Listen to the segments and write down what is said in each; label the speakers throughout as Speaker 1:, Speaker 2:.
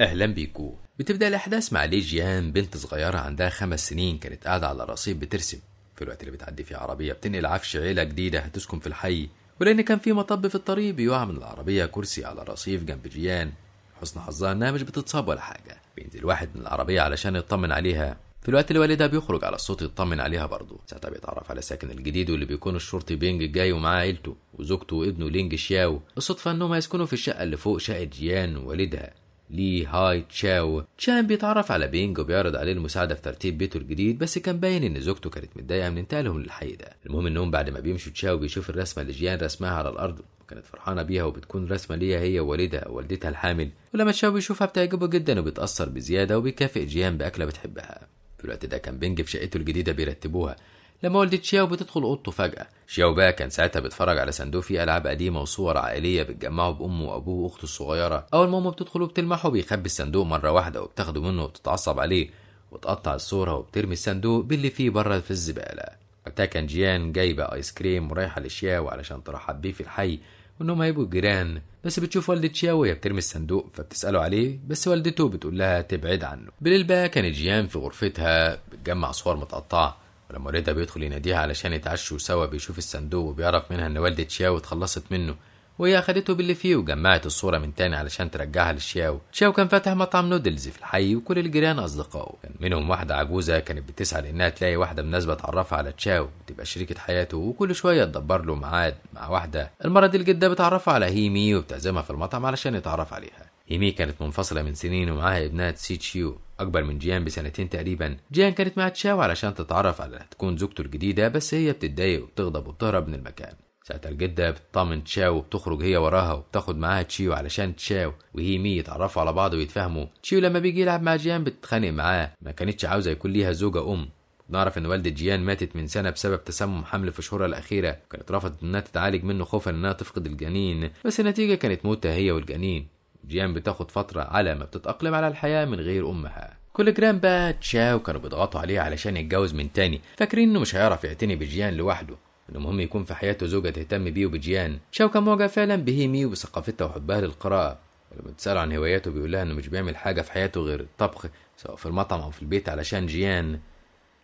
Speaker 1: أهلا بيكو بتبدأ الأحداث مع ليجيان بنت صغيرة عندها خمس سنين كانت قاعدة على الرصيف بترسم في الوقت اللي بتعدي فيه عربية بتنقل عفش عيلة جديدة هتسكن في الحي ولأن كان في مطب في الطريق بيقع من العربية كرسي على الرصيف جنب جيان حسن حظها إنها مش بتتصاب ولا حاجة بينزل واحد من العربية علشان يطمن عليها في الوقت اللي والدها بيخرج على الصوت يطمن عليها برضه ساعتها بيتعرف على الساكن الجديد واللي بيكون الشرطي بينج جاي ومعاه عيلته وزوجته وابنه لينج شياو الصدفة انهم هيسكنوا في الشقة اللي فوق شقة جيان ووالدها لي هاي تشاو تشان بيتعرف على بينج وبيعرض عليه المساعدة في ترتيب بيته الجديد بس كان باين إن زوجته كانت متضايقة من انتقالهم للحي ده المهم إنهم بعد ما بيمشوا تشاو بيشوف الرسمة اللي جيان رسمها على الأرض وكانت فرحانة بيها وبتكون رسمة ليها هي ووالدها ووالدتها الحامل ولما تشاو بيشوفها بتعجبه جدا وبيتأثر بزيادة وبيكافئ جيان بأكلة بتحبها في الوقت ده كان بينج في شقته الجديدة بيرتبوها لما والدة شياو بتدخل أوضته فجأة شياو بقى كان ساعتها بيتفرج على صندوق فيه ألعاب قديمة وصور عائلية بتجمعه بأمه وأبوه وأخته الصغيرة أول ما أمه بتدخل وبتلمحه بيخبي الصندوق مرة واحدة وبتاخده منه وبتتعصب عليه وتقطع الصورة وبترمي الصندوق باللي فيه بره في الزبالة وقتها كان جيان جايبة آيس كريم ورايحة لشياو علشان ترحب بيه في الحي وإنهم هيبقوا جيران بس بتشوف والدة شياو وهي بترمي الصندوق فبتسأله عليه بس والدته بتقول لها تبعد عنه بالليل بقى كانت جيان في غرفتها بتجمع صور متقطعة ولما رضا بيدخل يناديها علشان يتعشوا سوا بيشوف الصندوق وبيعرف منها ان والدة شياو اتخلصت منه وهي اخدته باللي فيه وجمعت الصورة من تاني علشان ترجعها لشياو شياو كان فاتح مطعم نودلز في الحي وكل الجيران أصدقائه كان منهم واحدة عجوزة كانت بتسعى لأنها تلاقي واحدة مناسبة تعرفها على تشاو تبقى شريكة حياته وكل شوية تدبر له ميعاد مع واحدة المرة دي الجدة بتعرفها على هيمي وبتعزمها في المطعم علشان يتعرف عليها هيمي كانت منفصلة من سنين ومعاها ابنها تسي تشيو أكبر من جيان بسنتين تقريبا جيان كانت مع تشاو علشان تتعرف على تكون زوجته الجديدة بس هي بتتضايق وبتغضب وبتهرب من المكان ساعتها الجدة بتطمن تشاو وبتخرج هي وراها وبتاخد معاها تشيو علشان تشاو وهي مي يتعرفوا على بعض ويتفاهموا تشيو لما بيجي يلعب مع جيان بتتخانق معاه ما كانتش عاوزة يكون ليها زوجة أم نعرف ان والدة جيان ماتت من سنة بسبب تسمم حمل في شهورها الأخيرة وكانت رفضت انها تتعالج منه خوفا انها تفقد الجنين بس النتيجة كانت موتة هي والجنين جيان بتاخد فترة على ما بتتأقلم على الحياة من غير أمها كل جرام بقى تشاو كانوا بيضغطوا عليه علشان يتجوز من تاني فاكرين انه مش هيعرف يعتني بجيان لوحده انه مهم يكون في حياته زوجة تهتم بيه وبجيان تشاو كان معجب فعلا بهيمي وبثقافتها وحبها للقراءة ولما تسأل عن هواياته بيقول لها انه مش بيعمل حاجة في حياته غير الطبخ سواء في المطعم او في البيت علشان جيان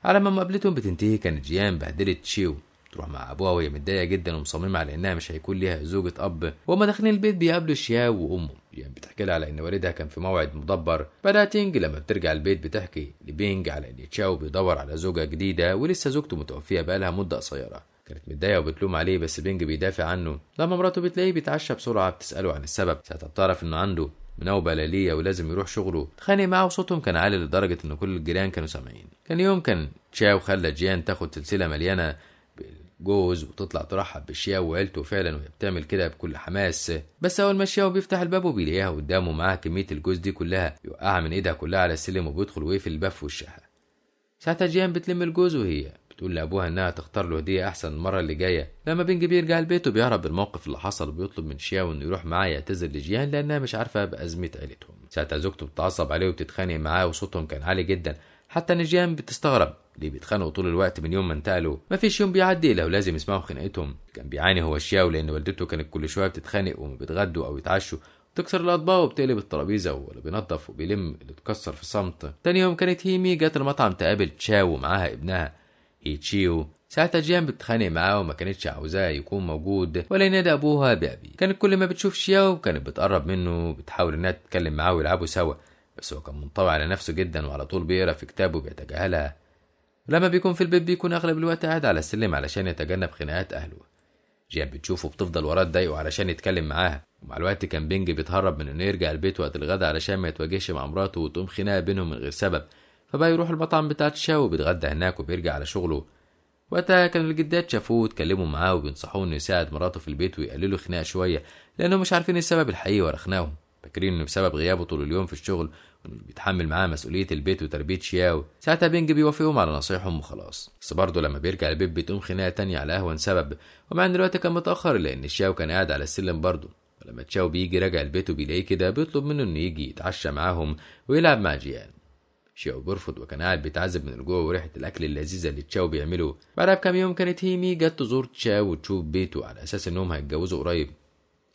Speaker 1: على ما مقابلتهم بتنتهي كانت جيان بهدلت تشيو تروح مع ابوها وهي متضايقه جدا ومصممه على انها مش هيكون ليها زوجة اب وهما داخلين البيت بيقابلوا شياو وامه جيان يعني بتحكي لها على إن والدها كان في موعد مدبر بدات تينج لما بترجع البيت بتحكي لبينج على إن تشاو بيدور على زوجة جديدة ولسه زوجته متوفية بقالها مدة قصيرة كانت متضايقة وبتلوم عليه بس بينج بيدافع عنه لما مراته بتلاقيه بيتعشى بسرعة بتسأله عن السبب ساعتها بتعرف إنه عنده نوبة ليلية ولازم يروح شغله اتخانق معاه وصوتهم كان عالي لدرجة إن كل الجيران كانوا سامعين كان يوم كان تشاو خلى جيان تاخد سلسلة مليانة جوز وتطلع ترحب بالشياو وعيلته فعلا وهي بتعمل كده بكل حماس بس اول ما الشياو بيفتح الباب وبيلاقيها قدامه معاها كميه الجوز دي كلها يوقعها من ايدها كلها على السلم وبيدخل ويقفل الباب في وشها ساعتها جيان بتلم الجوز وهي بتقول لابوها انها تختار له هديه احسن المره اللي جايه لما بينج بيرجع البيت وبيهرب بالموقف اللي حصل وبيطلب من شياو انه يروح معاه يعتذر لجيان لانها مش عارفه بازمه عيلتهم ساعتها زوجته بتتعصب عليه وبتتخانق معاه وصوتهم كان عالي جدا حتى ان جيان بتستغرب ليه بيتخانقوا طول الوقت من يوم ما انتقلوا مفيش يوم بيعدي لو لازم يسمعوا خناقتهم كان بيعاني هو الشياو لان والدته كانت كل شويه بتتخانق وما بيتغدوا او يتعشوا بتكسر الأطباق وبتقلب الترابيزة ولا بينظف وبيلم اللي اتكسر في صمت تاني يوم كانت هيمي جت المطعم تقابل تشاو ومعاها ابنها هيتشيو ساعتها جيان بتتخانق معاه وما كانتش عاوزاه يكون موجود ولا ينادى ابوها بابي كانت كل ما بتشوف شياو كانت بتقرب منه بتحاول انها تتكلم معاه ويلعبوا سوا بس هو كان منطوي على نفسه جدا وعلى طول بيقرا في كتابه بيتجاهلها لما بيكون في البيت بيكون أغلب الوقت قاعد على السلم علشان يتجنب خناقات أهله جيان بتشوفه بتفضل وراه تضايقه علشان يتكلم معاها ومع الوقت كان بينج بيتهرب من انه يرجع البيت وقت الغدا علشان ما يتواجهش مع مراته وتقوم خناقه بينهم من غير سبب فبقى يروح المطعم بتاع تشاو وبيتغدى هناك وبيرجع على شغله وقتها كان الجدات شافوه واتكلموا معاه وبينصحوه انه يساعد مراته في البيت ويقللوا خناقه شويه لانهم مش عارفين السبب الحقيقي ورا خناقهم فاكرين انه بسبب غيابه طول اليوم في الشغل بيتحمل معاه مسؤوليه البيت وتربيه شياو ساعتها بينج بيوافقهم على نصيحهم وخلاص بس برضه لما بيرجع البيت بتقوم خناقه تانية على اهون سبب ومع ان الوقت كان متاخر لان شياو كان قاعد على السلم برضه فلما تشاو بيجي راجع البيت وبيلاقيه كده بيطلب منه انه يجي يتعشى معاهم ويلعب مع جيان شياو بيرفض وكان قاعد بيتعذب من الجوع وريحة الأكل اللذيذة اللي تشاو بيعمله بعدها بكام يوم كانت هيمي جت تزور تشاو وتشوف بيته على أساس إنهم هيتجوزوا قريب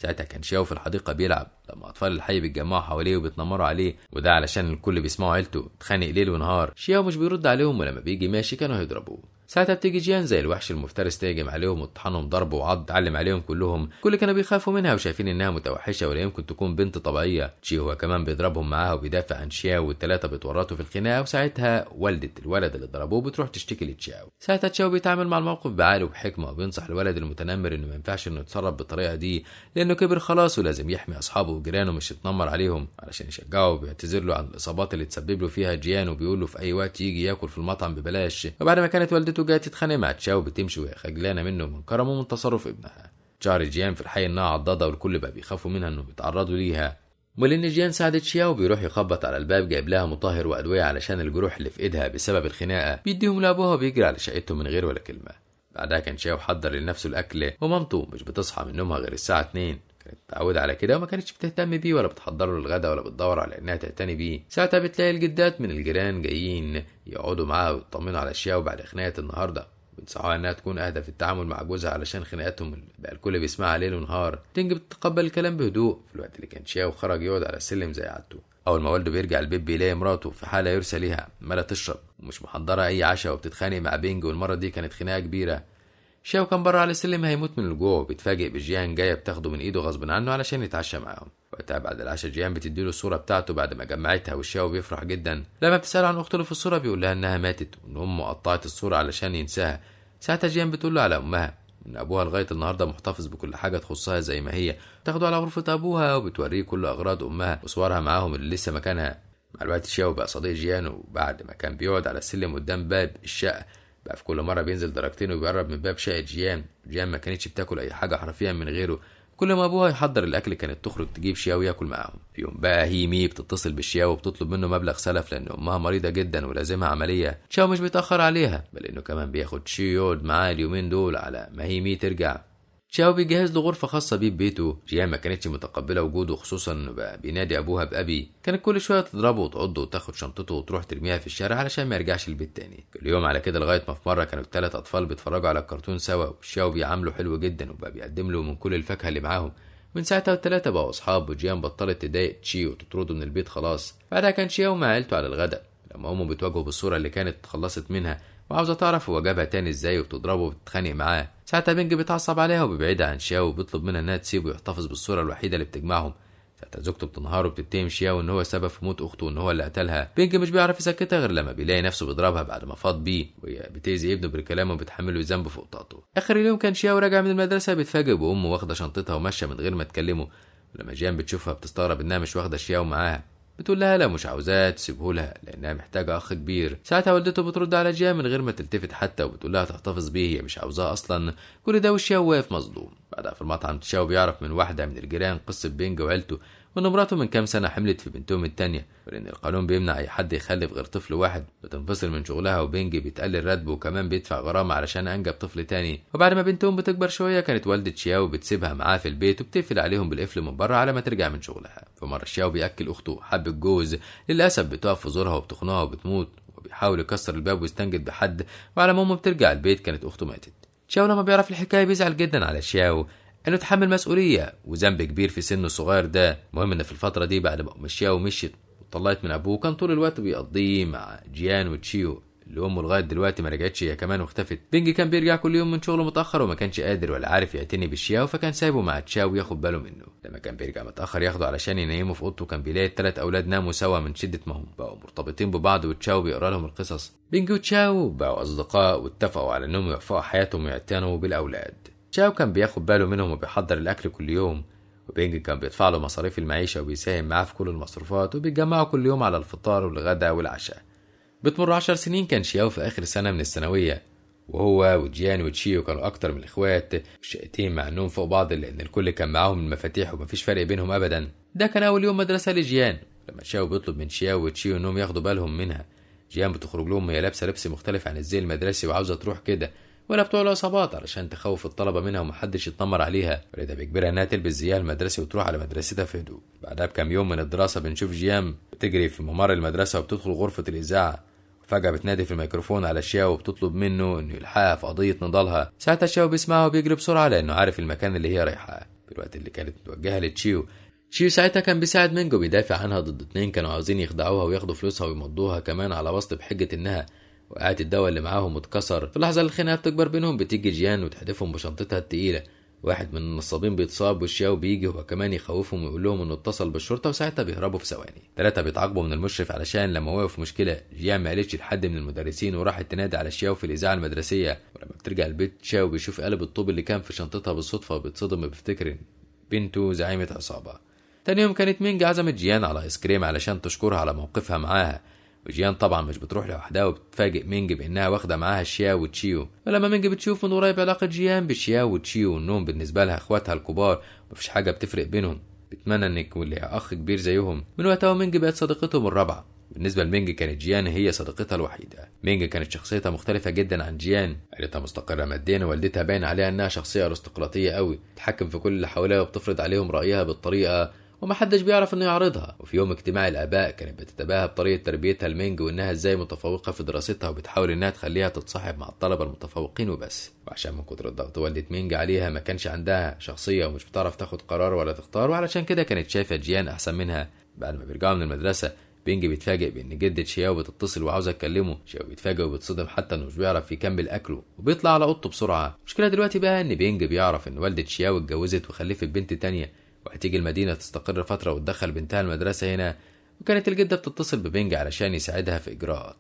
Speaker 1: ساعتها كان شاو في الحديقة بيلعب لما أطفال الحي بيتجمعوا حواليه وبيتنمروا عليه وده علشان الكل بيسمعوا عيلته اتخانق ليل ونهار شياو مش بيرد عليهم ولما بيجي ماشي كانوا هيضربوه ساعتها بتيجي جيان زي الوحش المفترس تهجم عليهم وتطحنهم ضرب وعض علم عليهم كلهم كل كانوا بيخافوا منها وشايفين انها متوحشه ولا يمكن تكون بنت طبيعيه شي هو كمان بيضربهم معاها وبيدافع عن شياو والثلاثه بيتورطوا في الخناقه وساعتها والده الولد اللي ضربوه بتروح تشتكي لتشاو ساعتها تشاو بيتعامل مع الموقف بعقل وبحكمه وبينصح الولد المتنمر انه ما ينفعش انه يتصرف بالطريقه دي لانه كبر خلاص ولازم يحمي اصحابه وجيرانه مش يتنمر عليهم علشان يشجعه وبيعتذر له عن الاصابات اللي تسبب له فيها جيان وبيقول له في اي وقت يجي ياكل في المطعم ببلاش وبعد ما كانت والدته وجات تتخانق مع تشاو بتمشي وهي خجلانه منه ومن كرمه ومن تصرف ابنها شعر جيان في الحي انها عضاضه والكل بقى بيخافوا منها انهم يتعرضوا ليها ولان جيان ساعدت شياو بيروح يخبط على الباب جايب لها مطهر وادويه علشان الجروح اللي في ايدها بسبب الخناقه بيديهم لابوها وبيجري على شقته من غير ولا كلمه بعدها كان شياو حضر لنفسه الاكل ومامته مش بتصحى من نومها غير الساعه 2 متعوده على كده وما كانتش بتهتم بيه ولا بتحضر له الغداء ولا بتدور على انها تعتني بيه ساعتها بتلاقي الجدات من الجيران جايين يقعدوا معاها ويطمنوا على اشياء وبعد خناقه النهارده بينصحوها انها تكون اهدى في التعامل مع جوزها علشان خناقاتهم بقى الكل بيسمعها ليل ونهار تنجي بتتقبل الكلام بهدوء في الوقت اللي كان شياو وخرج يقعد على السلم زي عادته اول ما والده بيرجع البيت بيلاقي مراته في حاله يرسى ليها مالها تشرب ومش محضره اي عشاء وبتتخانق مع بينج والمره دي كانت خناقه كبيره شاو كان بره على السلم هيموت من الجوع وبيتفاجئ بجيان جايه بتاخده من ايده غصب عنه علشان يتعشى معاهم وقتها بعد العشاء جيان بتديله الصوره بتاعته بعد ما جمعتها وشاو بيفرح جدا لما بتساله عن اخته اللي في الصوره بيقول لها انها ماتت وان امه قطعت الصوره علشان ينساها ساعتها جيان بتقول له على امها إن ابوها لغايه النهارده محتفظ بكل حاجه تخصها زي ما هي بتاخده على غرفه ابوها وبتوريه كل اغراض امها وصورها معاهم اللي لسه مكانها مع الوقت شاو بقى صديق جيان وبعد ما كان بيقعد على السلم قدام باب الشقه بقى في كل مره بينزل درجتين وبيقرب من باب شقه جيان جيان ما كانتش بتاكل اي حاجه حرفيا من غيره كل ما ابوها يحضر الاكل كانت تخرج تجيب شياو ياكل معاهم في يوم بقى هي مي بتتصل بالشياو وبتطلب منه مبلغ سلف لان امها مريضه جدا ولازمها عمليه شياو مش بيتاخر عليها بل انه كمان بياخد شيود معاه اليومين دول على ما هي مي ترجع شاو بيجهز له غرفة خاصة بيه ببيته جيان ما كانتش متقبلة وجوده خصوصا انه بقى بينادي ابوها بأبي كانت كل شوية تضربه وتعضه وتاخد شنطته وتروح ترميها في الشارع علشان ما يرجعش البيت تاني كل يوم على كده لغاية ما في مرة كانوا التلات أطفال بيتفرجوا على الكرتون سوا وشاو بيعامله حلو جدا وبقى بيقدم له من كل الفاكهة اللي معاهم من ساعتها التلاتة بقوا أصحاب وجيان بطلت تضايق تشي وتطرده من البيت خلاص بعدها كان شياو مع عيلته على الغداء لما أمه بتواجهه بالصورة اللي كانت اتخلصت منها وعاوزة تعرف هو جابها تاني ازاي وبتضربه وبتتخانق معاه ساعتها بينج بيتعصب عليها وبيبعدها عن شياو وبيطلب منها انها تسيبه يحتفظ بالصوره الوحيده اللي بتجمعهم ساعتها زوجته بتنهار وبتتهم شياو ان هو سبب في موت اخته وان هو اللي قتلها بينج مش بيعرف يسكتها غير لما بيلاقي نفسه بيضربها بعد ما فاض بيه وهي بتاذي ابنه بالكلام وبتحمله ذنب فوق طاقته اخر اليوم كان شياو راجع من المدرسه بيتفاجئ بامه واخده شنطتها وماشيه من غير ما تكلمه ولما جيان بتشوفها بتستغرب انها مش واخده شياو معاها بتقول لها لا مش عاوزاه تسيبه لها لانها محتاجه اخ كبير ساعتها والدته بترد على جيا من غير ما تلتفت حتى وبتقول لها تحتفظ بيه هي مش عاوزاه اصلا كل ده وشيا واقف مظلوم بعدها في المطعم تشاو بيعرف من واحده من الجيران قصه بينج وعيلته وان مراته من كام سنه حملت في بنتهم التانيه ولان القانون بيمنع اي حد يخلف غير طفل واحد بتنفصل من شغلها وبنجي بيتقلل راتبه وكمان بيدفع غرامه علشان انجب طفل تاني وبعد ما بنتهم بتكبر شويه كانت والده شياو بتسيبها معاه في البيت وبتقفل عليهم بالقفل من بره على ما ترجع من شغلها فمره شياو بياكل اخته حب الجوز للاسف بتقف في زورها وبتخنقها وبتموت وبيحاول يكسر الباب ويستنجد بحد وعلى ما امه بترجع البيت كانت اخته ماتت شياو لما بيعرف الحكايه بيزعل جدا على شياو انه تحمل مسؤوليه وذنب كبير في سنه الصغير ده المهم ان في الفتره دي بعد ما مشيها ومشيت وطلعت من ابوه كان طول الوقت بيقضيه مع جيان وتشيو اللي امه لغايه دلوقتي ما رجعتش هي كمان واختفت بينجي كان بيرجع كل يوم من شغله متاخر وما كانش قادر ولا عارف يعتني بالشياو فكان سايبه مع تشاو ياخد باله منه لما كان بيرجع متاخر ياخده علشان ينيمه في اوضته كان بيلاقي التلات اولاد ناموا سوا من شده ما هم بقوا مرتبطين ببعض وتشاو بيقرا لهم القصص بينجي وتشاو بقوا اصدقاء واتفقوا على انهم يوفقوا حياتهم ويعتنوا بالاولاد تشاو كان بياخد باله منهم وبيحضر الأكل كل يوم وبينج كان بيدفع له مصاريف المعيشة وبيساهم معاه في كل المصروفات وبيتجمعوا كل يوم على الفطار والغداء والعشاء بتمر عشر سنين كان شياو في آخر سنة من الثانوية وهو وجيان وتشيو كانوا أكتر من الإخوات شقتين مع النوم فوق بعض لأن الكل كان معاهم المفاتيح ومفيش فرق بينهم أبدا ده كان أول يوم مدرسة لجيان لما شاو بيطلب من شياو وتشيو إنهم ياخدوا بالهم منها جيان بتخرج لهم وهي لابسة لبس مختلف عن الزي المدرسي وعاوزة تروح كده ولا بتوع العصابات علشان تخوف الطلبه منها ومحدش يتنمر عليها وده بيجبرها انها تلبس زيها المدرسي وتروح على مدرستها في هدوء بعدها بكام يوم من الدراسه بنشوف جيام بتجري في ممر المدرسه وبتدخل غرفه الاذاعه فجأة بتنادي في الميكروفون على شياو وبتطلب منه إنه يلحقها في قضية نضالها، ساعتها شياو بيسمعها وبيجري بسرعة لأنه عارف المكان اللي هي رايحة، في الوقت اللي كانت متوجهة لتشيو، تشيو ساعتها كان بيساعد مينجو بيدافع عنها ضد اتنين كانوا عاوزين يخدعوها وياخدوا فلوسها ويمضوها كمان على وسط بحجة إنها وقعت الدواء اللي معاهم واتكسر في اللحظة اللي الخناقة بتكبر بينهم بتيجي جيان وتحدفهم بشنطتها التقيلة واحد من النصابين بيتصاب والشياو بيجي هو كمان يخوفهم ويقول لهم انه اتصل بالشرطه وساعتها بيهربوا في ثواني ثلاثه بيتعاقبوا من المشرف علشان لما وقف مشكله جيان ما قالتش لحد من المدرسين وراحت تنادي على شياو في الاذاعه المدرسيه ولما بترجع البيت شياو بيشوف قلب الطوب اللي كان في شنطتها بالصدفه وبيتصدم بيفتكر بنته زعيمه عصابه تاني يوم كانت مينج عزمت جيان على ايس كريم علشان تشكرها على موقفها معاها وجيان طبعا مش بتروح لوحدها وبتفاجئ مينج بانها واخده معاها شيا وتشيو فلما مينج بتشوف من قريب علاقه جيان بشيا وتشيو وانهم بالنسبه لها اخواتها الكبار مفيش حاجه بتفرق بينهم بتمنى ان يكون ليها اخ كبير زيهم من وقتها مينج بقت صديقتهم الرابعه بالنسبة لمينج كانت جيان هي صديقتها الوحيدة مينج كانت شخصيتها مختلفة جدا عن جيان عيلتها مستقرة ماديا ووالدتها باين عليها انها شخصية ارستقراطية قوي بتتحكم في كل اللي حواليها وبتفرض عليهم رأيها بالطريقة وما حدش بيعرف انه يعرضها وفي يوم اجتماع الاباء كانت بتتباهى بطريقه تربيتها لمينج وانها ازاي متفوقه في دراستها وبتحاول انها تخليها تتصاحب مع الطلبه المتفوقين وبس وعشان من كتر الضغط والدة مينج عليها ما كانش عندها شخصيه ومش بتعرف تاخد قرار ولا تختار وعلشان كده كانت شايفه جيان احسن منها بعد ما بيرجعوا من المدرسه بينج بيتفاجئ بان جدة شياو بتتصل وعاوزه تكلمه شياو بيتفاجئ وبيتصدم حتى انه مش بيعرف يكمل اكله وبيطلع على اوضته بسرعه المشكله دلوقتي بقى ان بينج بيعرف ان والدة شياو اتجوزت وخلفت بنت تانية وهتيجي المدينة تستقر فترة وتدخل بنتها المدرسة هنا وكانت الجدة بتتصل ببينج علشان يساعدها في إجراءات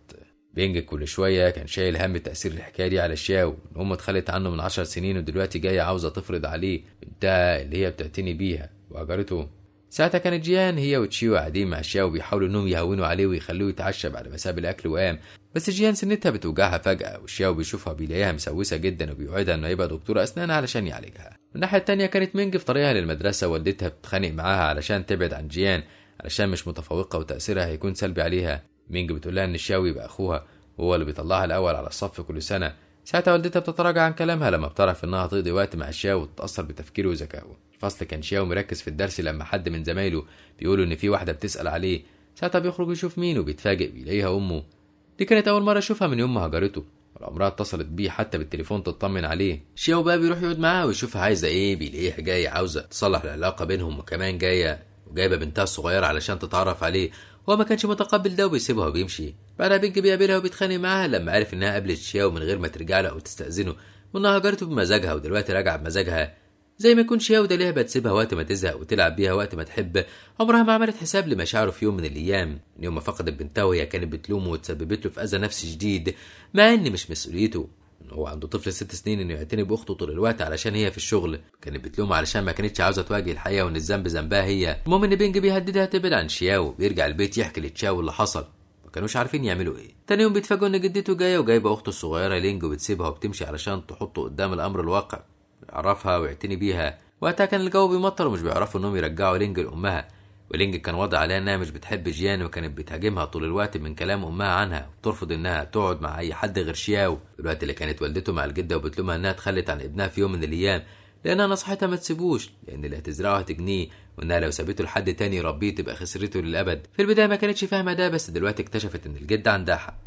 Speaker 1: بينج كل شوية كان شايل هم تأثير الحكاية دي على الشاو إن أمه اتخلت عنه من عشر سنين ودلوقتي جاية عاوزة تفرض عليه بنتها اللي هي بتعتني بيها وأجرته ساعتها كانت جيان هي وتشيو قاعدين مع شاو بيحاولوا إنهم يهونوا عليه ويخلوه يتعشى بعد ما ساب الأكل وقام بس جيان سنتها بتوجعها فجأة وشاو بيشوفها بيلاقيها مسوسة جدا وبيوعدها إنه يبقى دكتورة أسنان علشان يعالجها الناحية التانية كانت مينج في طريقها للمدرسة والدتها بتتخانق معاها علشان تبعد عن جيان علشان مش متفوقة وتأثيرها هيكون سلبي عليها مينج بتقولها إن الشاوي يبقى أخوها وهو اللي بيطلعها الأول على الصف كل سنة ساعتها والدتها بتتراجع عن كلامها لما بتعرف إنها تقضي وقت مع شاو وتتأثر بتفكيره وذكائه الفصل كان شاو مركز في الدرس لما حد من زمايله بيقولوا إن في واحدة بتسأل عليه ساعتها بيخرج يشوف مين وبيتفاجئ بيلاقيها أمه دي كانت أول مرة أشوفها من يوم ما هجرته والأمرأة اتصلت بيه حتى بالتليفون تطمن عليه شياو بقى بيروح يقعد معاها ويشوفها عايزه ايه بيلاقيها جايه عاوزه تصلح العلاقه بينهم وكمان جايه وجايبه بنتها الصغيره علشان تتعرف عليه هو ما كانش متقبل ده وبيسيبها وبيمشي بعدها بينج بيقابلها وبيتخانق معاها لما عرف انها قابلت شياو من غير ما ترجع له او تستاذنه وانها هجرته بمزاجها ودلوقتي راجعه بمزاجها زي ما يكون ده لعبة تسيبها وقت ما تزهق وتلعب بيها وقت ما تحب عمرها ما عملت حساب لمشاعره في يوم من الأيام من يوم ما فقدت بنتها وهي كانت بتلومه وتسببت له في أذى نفسي شديد مع إن مش مسؤوليته هو عنده طفل ست سنين انه يعتني باخته طول الوقت علشان هي في الشغل كانت بتلومه علشان ما كانتش عاوزه تواجه الحقيقه وان الذنب ذنبها هي المهم ان بينج بيهددها تبعد عن شياو بيرجع البيت يحكي لتشاو اللي حصل ما كانوش عارفين يعملوا ايه تاني يوم بيتفاجئوا ان جدته جايه وجايبه اخته الصغيره لينج وبتسيبها وبتمشي علشان تحطه قدام الامر الواقع يعرفها ويعتني بيها وقتها كان الجو بيمطر ومش بيعرفوا انهم يرجعوا لينج لامها ولينج كان واضح عليها انها مش بتحب جيان وكانت بتهاجمها طول الوقت من كلام امها عنها وترفض انها تقعد مع اي حد غير شياو الوقت اللي كانت والدته مع الجده وبتلومها انها تخلت عن ابنها في يوم من الايام لانها نصحتها ما تسيبوش لان اللي هتزرعه هتجنيه وانها لو سابته لحد تاني يربيه تبقى خسرته للابد في البدايه ما كانتش فاهمه ده بس دلوقتي اكتشفت ان الجده عندها حق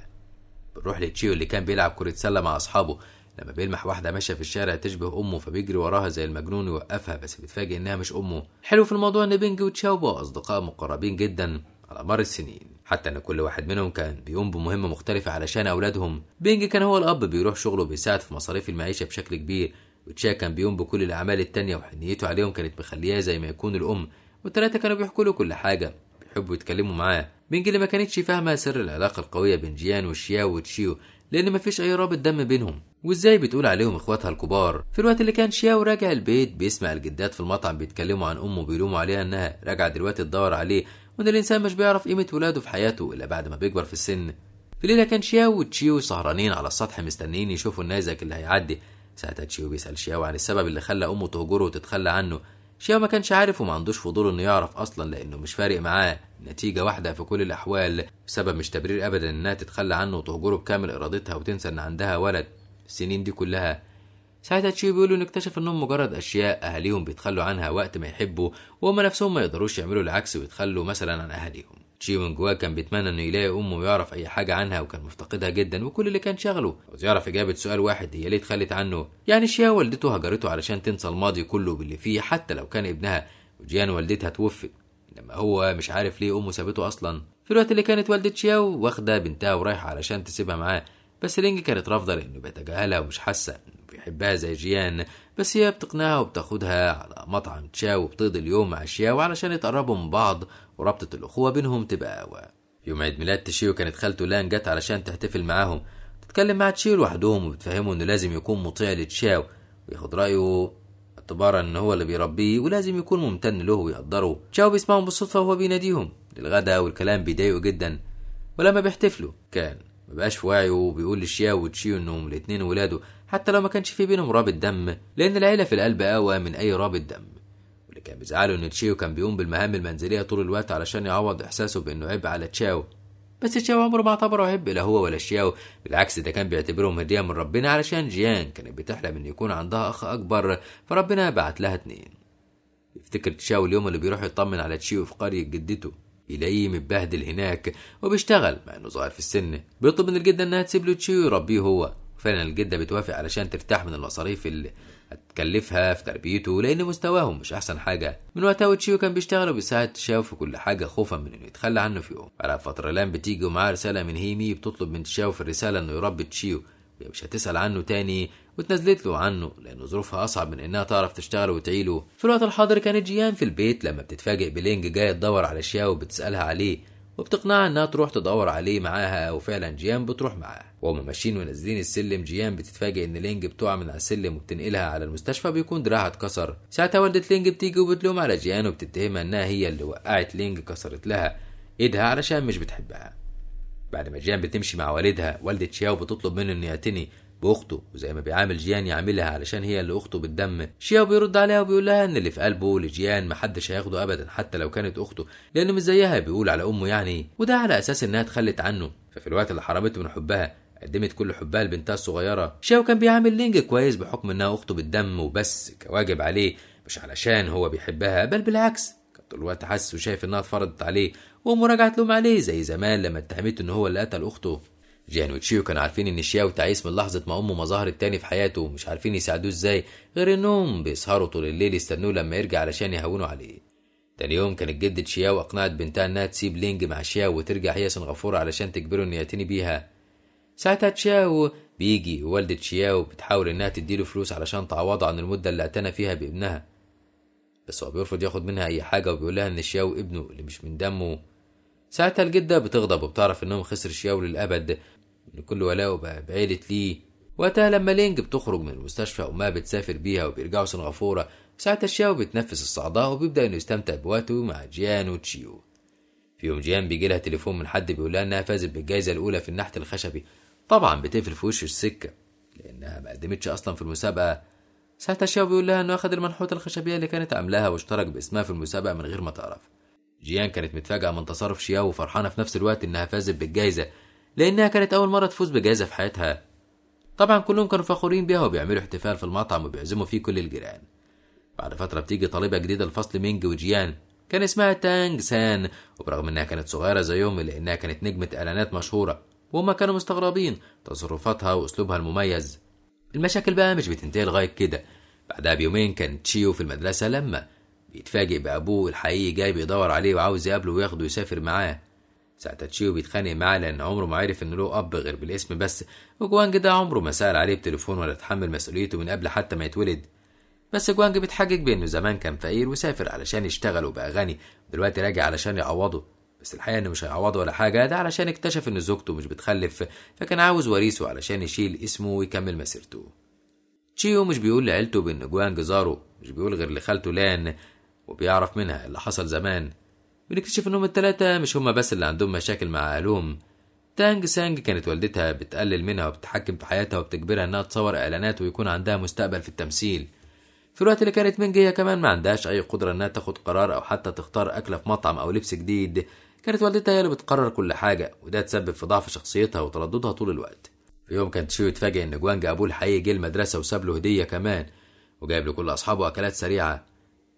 Speaker 1: بنروح لتشيو اللي كان بيلعب كره سله مع اصحابه لما بيلمح واحدة ماشية في الشارع تشبه أمه فبيجري وراها زي المجنون يوقفها بس بيتفاجئ إنها مش أمه. حلو في الموضوع إن بينج وتشاو بقوا أصدقاء مقربين جدا على مر السنين حتى ان كل واحد منهم كان بيقوم بمهمه مختلفه علشان اولادهم بينج كان هو الاب بيروح شغله بيساعد في مصاريف المعيشه بشكل كبير وتشا كان بيقوم بكل الاعمال التانية وحنيته عليهم كانت مخلياه زي ما يكون الام والتلاتة كانوا بيحكوا له كل حاجه بيحبوا يتكلموا معاه بينج اللي ما كانتش فاهمه سر العلاقه القويه بين جيان وشياو وتشيو لان مفيش اي رابط دم بينهم وازاي بتقول عليهم اخواتها الكبار في الوقت اللي كان شياو راجع البيت بيسمع الجدات في المطعم بيتكلموا عن امه بيلوموا عليها انها راجعه دلوقتي تدور عليه وان الانسان مش بيعرف قيمه ولاده في حياته الا بعد ما بيكبر في السن في ليله كان شياو وتشيو سهرانين على السطح مستنيين يشوفوا النازك اللي هيعدي ساعتها تشيو بيسال شياو عن السبب اللي خلى امه تهجره وتتخلى عنه شياو ما كانش عارف وما عندوش فضول انه يعرف اصلا لانه مش فارق معاه نتيجة واحدة في كل الاحوال سبب مش تبرير ابدا انها تتخلى عنه وتهجره بكامل ارادتها وتنسى ان عندها ولد السنين دي كلها ساعتها تشيو بيقولوا ان اكتشف انهم مجرد اشياء اهاليهم بيتخلوا عنها وقت ما يحبوا وهم نفسهم ما يقدروش يعملوا العكس ويتخلوا مثلا عن اهاليهم تشيو من جواه كان بيتمنى انه يلاقي امه ويعرف اي حاجه عنها وكان مفتقدها جدا وكل اللي كان شغله عاوز يعرف اجابه سؤال واحد هي ليه اتخلت عنه يعني شيا والدته هجرته علشان تنسى الماضي كله باللي فيه حتى لو كان ابنها وجيان والدتها توفت لما هو مش عارف ليه امه سابته اصلا في الوقت اللي كانت والدة شياو واخده بنتها ورايحه علشان تسيبها معاه بس رينج كانت رافضة لأنه بيتجاهلها ومش حاسة إنه بيحبها زي جيان بس هي بتقنعها وبتاخدها على مطعم تشاو وبتقضي اليوم مع شياو علشان يتقربوا من بعض ورابطة الأخوة بينهم تبقى أقوى يوم عيد ميلاد تشيو كانت خالته لان جت علشان تحتفل معاهم تتكلم مع تشيو لوحدهم وبتفهمه إنه لازم يكون مطيع لتشاو وياخد رأيه اعتبارا ان هو اللي بيربيه ولازم يكون ممتن له ويقدره تشاو بيسمعهم بالصدفة وهو بيناديهم للغدا والكلام بيضايقه جدا ولما بيحتفلوا كان مبقاش في وعيه وبيقول لشيا وتشيو انهم الاتنين ولاده حتى لو ما كانش في بينهم رابط دم لان العيله في القلب اقوى من اي رابط دم واللي كان بيزعله ان تشيو كان بيقوم بالمهام المنزليه طول الوقت علشان يعوض احساسه بانه عبء على تشاو بس تشاو عمره ما اعتبره عبء لا هو ولا شياو بالعكس ده كان بيعتبرهم هديه من ربنا علشان جيان كانت بتحلم ان يكون عندها اخ اكبر فربنا بعت لها اتنين يفتكر تشاو اليوم اللي بيروح يطمن على تشيو في قريه جدته يلاقيه متبهدل هناك وبيشتغل مع انه صغير في السن بيطلب من الجده انها تسيب له تشيو يربيه هو فعلا الجده بتوافق علشان ترتاح من المصاريف اللي هتكلفها في تربيته لان مستواهم مش احسن حاجه من وقتها وتشيو كان بيشتغل وبيساعد تشاو في كل حاجه خوفا من انه يتخلى عنه في يوم بعد فتره لان بتيجي ومعاه رساله من هيمي بتطلب من تشاو في الرساله انه يربي تشيو مش هتسأل عنه تاني وتنزلت له عنه لأن ظروفها أصعب من إنها تعرف تشتغل وتعيله في الوقت الحاضر كانت جيان في البيت لما بتتفاجئ بلينج جاية تدور على اشياء وبتسألها عليه وبتقنعها إنها تروح تدور عليه معاها وفعلا جيان بتروح معاه وهما ماشيين ونازلين السلم جيان بتتفاجئ إن لينج بتقع من على السلم وبتنقلها على المستشفى بيكون دراعها اتكسر ساعتها والدة لينج بتيجي وبتلوم على جيان وبتتهمها إنها هي اللي وقعت لينج كسرت لها إيدها علشان مش بتحبها بعد ما جيان بتمشي مع والدها والدة شياو بتطلب منه انه يعتني باخته وزي ما بيعامل جيان يعملها علشان هي اللي اخته بالدم شياو بيرد عليها وبيقول لها ان اللي في قلبه لجيان محدش هياخده ابدا حتى لو كانت اخته لانه مش زيها بيقول على امه يعني وده على اساس انها تخلت عنه ففي الوقت اللي حرمته من حبها قدمت كل حبها لبنتها الصغيرة شياو كان بيعامل لينج كويس بحكم انها اخته بالدم وبس كواجب عليه مش علشان هو بيحبها بل بالعكس كان طول الوقت حاسس وشايف انها اتفرضت عليه ومراجعة لوم عليه زي زمان لما اتهمته إن هو اللي قتل أخته جيان وتشيو كانوا عارفين إن شياو تعيس من لحظة ما أمه ما ظهرت تاني في حياته ومش عارفين يساعدوه إزاي غير إنهم بيسهروا طول الليل يستنوه لما يرجع علشان يهونوا عليه تاني يوم كانت جدة شياو أقنعت بنتها إنها تسيب لينج مع شياو وترجع هي سنغافورة علشان تجبره إنه يعتني بيها ساعتها تشاو بيجي والدة شياو بتحاول إنها تديله فلوس علشان تعوضه عن المدة اللي اعتنى فيها بابنها بس هو بيرفض ياخد منها أي حاجة وبيقول لها إن شياو ابنه اللي مش من دمه ساعتها الجدة بتغضب وبتعرف إنهم خسر شياو للأبد إن كل ولاؤه بقى بعيلة ليه وقتها لما لينج بتخرج من المستشفى وما بتسافر بيها وبيرجعوا سنغافورة ساعتها شياو بتنفس الصعداء وبيبدأ إنه يستمتع بوقته مع جيان وتشيو في يوم جيان بيجي لها تليفون من حد بيقول لها إنها فازت بالجائزة الأولى في النحت الخشبي طبعا بتقفل في وش السكة لأنها ما قدمتش أصلا في المسابقة ساعتها شياو بيقول لها إنه أخد المنحوتة الخشبية اللي كانت عاملاها واشترك باسمها في المسابقة من غير ما تعرف جيان كانت متفاجئة من تصرف شياو وفرحانة في نفس الوقت إنها فازت بالجايزة لأنها كانت أول مرة تفوز بجائزة في حياتها طبعا كلهم كانوا فخورين بيها وبيعملوا احتفال في المطعم وبيعزموا فيه كل الجيران بعد فترة بتيجي طالبة جديدة لفصل مينج وجيان كان اسمها تانج سان وبرغم انها كانت صغيرة زيهم إلا انها كانت نجمة اعلانات مشهورة وهما كانوا مستغربين تصرفاتها واسلوبها المميز المشاكل بقى مش بتنتهي لغاية كده بعدها بيومين كان تشيو في المدرسة لما بيتفاجئ بأبوه الحقيقي جاي بيدور عليه وعاوز يقابله وياخده ويسافر معاه ساعة تشيو بيتخانق معاه لأن عمره ما عرف إن له أب غير بالاسم بس وجوانج ده عمره ما سأل عليه بتليفون ولا تحمل مسؤوليته من قبل حتى ما يتولد بس جوانج بيتحجج بإنه زمان كان فقير وسافر علشان يشتغل وبقى غني ودلوقتي راجع علشان يعوضه بس الحقيقة إنه مش هيعوضه ولا حاجة ده علشان اكتشف إن زوجته مش بتخلف فكان عاوز وريثه علشان يشيل اسمه ويكمل مسيرته تشيو مش بيقول لعيلته بإن جوانج زاره مش بيقول غير لخالته لان وبيعرف منها اللي حصل زمان بنكتشف انهم التلاتة مش هما بس اللي عندهم مشاكل مع أهلهم تانج سانج كانت والدتها بتقلل منها وبتحكم في حياتها وبتجبرها انها تصور اعلانات ويكون عندها مستقبل في التمثيل في الوقت اللي كانت منجي هي كمان ما عندهاش اي قدرة انها تاخد قرار او حتى تختار اكلة في مطعم او لبس جديد كانت والدتها هي اللي بتقرر كل حاجة وده تسبب في ضعف شخصيتها وترددها طول الوقت في يوم كانت شيو يتفاجئ ان جوانج ابوه الحقيقي جه المدرسة وساب له هدية كمان وجايب لكل اصحابه اكلات سريعة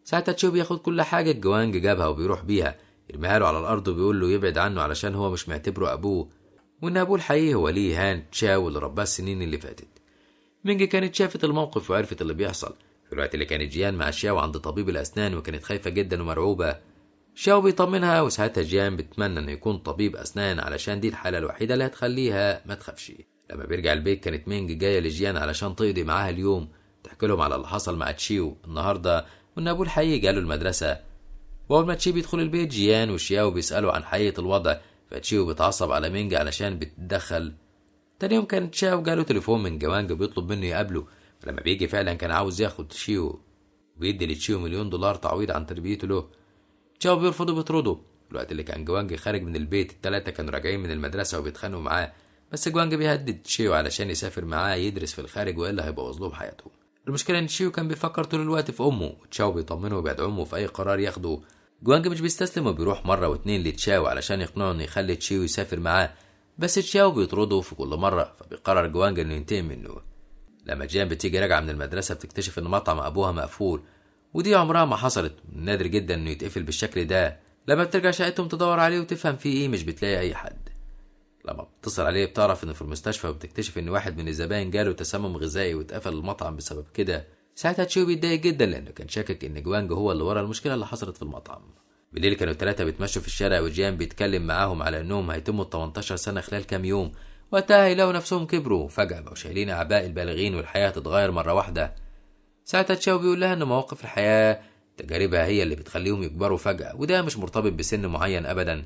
Speaker 1: ساعتها تشيو بياخد كل حاجة الجوانج جابها وبيروح بيها يرميها له على الأرض وبيقول له يبعد عنه علشان هو مش معتبره أبوه وإن أبوه الحقيقي هو ليه هان تشاو اللي رباه السنين اللي فاتت مينج كانت شافت الموقف وعرفت اللي بيحصل في الوقت اللي كانت جيان مع شاو عند طبيب الأسنان وكانت خايفة جدا ومرعوبة شاو بيطمنها وساعتها جيان بتمنى إنه يكون طبيب أسنان علشان دي الحالة الوحيدة اللي هتخليها ما تخافش لما بيرجع البيت كانت مينج جاية لجيان علشان تقضي معاها اليوم تحكي لهم على اللي حصل مع تشيو النهارده وإن أبوه الحقيقي جاله المدرسة وأول ما تشيو بيدخل البيت جيان وشياو بيسألوا عن حقيقة الوضع فتشيو بيتعصب على مينجا علشان بتدخل تاني يوم كان تشاو جاله تليفون من جوانج بيطلب منه يقابله فلما بيجي فعلا كان عاوز ياخد تشيو بيدي لتشيو مليون دولار تعويض عن تربيته له تشاو بيرفض وبيطرده الوقت اللي كان جوانج خارج من البيت التلاتة كانوا راجعين من المدرسة وبيتخانقوا معاه بس جوانج بيهدد تشيو علشان يسافر معاه يدرس في الخارج وإلا هيبوظ لهم حياتهم المشكلة إن شيو كان بيفكر طول الوقت في أمه وتشاو بيطمنه وبيدعمه في أي قرار ياخده جوانج مش بيستسلم وبيروح مرة واتنين لتشاو علشان يقنعه إنه يخلي تشيو يسافر معاه بس تشاو بيطرده في كل مرة فبيقرر جوانج إنه ينتقم منه لما جيان بتيجي راجعة من المدرسة بتكتشف إن مطعم أبوها مقفول ودي عمرها ما حصلت نادر جدا إنه يتقفل بالشكل ده لما بترجع شقتهم تدور عليه وتفهم فيه إيه مش بتلاقي أي حد لما بتتصل عليه بتعرف انه في المستشفى وبتكتشف ان واحد من الزباين جاله تسمم غذائي واتقفل المطعم بسبب كده ساعتها تشيو بيتضايق جدا لانه كان شاكك ان جوانج هو اللي ورا المشكله اللي حصلت في المطعم بالليل كانوا التلاتة بيتمشوا في الشارع وجيان بيتكلم معاهم على انهم هيتموا ال 18 سنة خلال كام يوم وقتها هيلاقوا نفسهم كبروا فجأة بقوا شايلين أعباء البالغين والحياة هتتغير مرة واحدة ساعتها تشاو بيقول لها إن مواقف الحياة تجاربها هي اللي بتخليهم يكبروا فجأة وده مش مرتبط بسن معين أبدا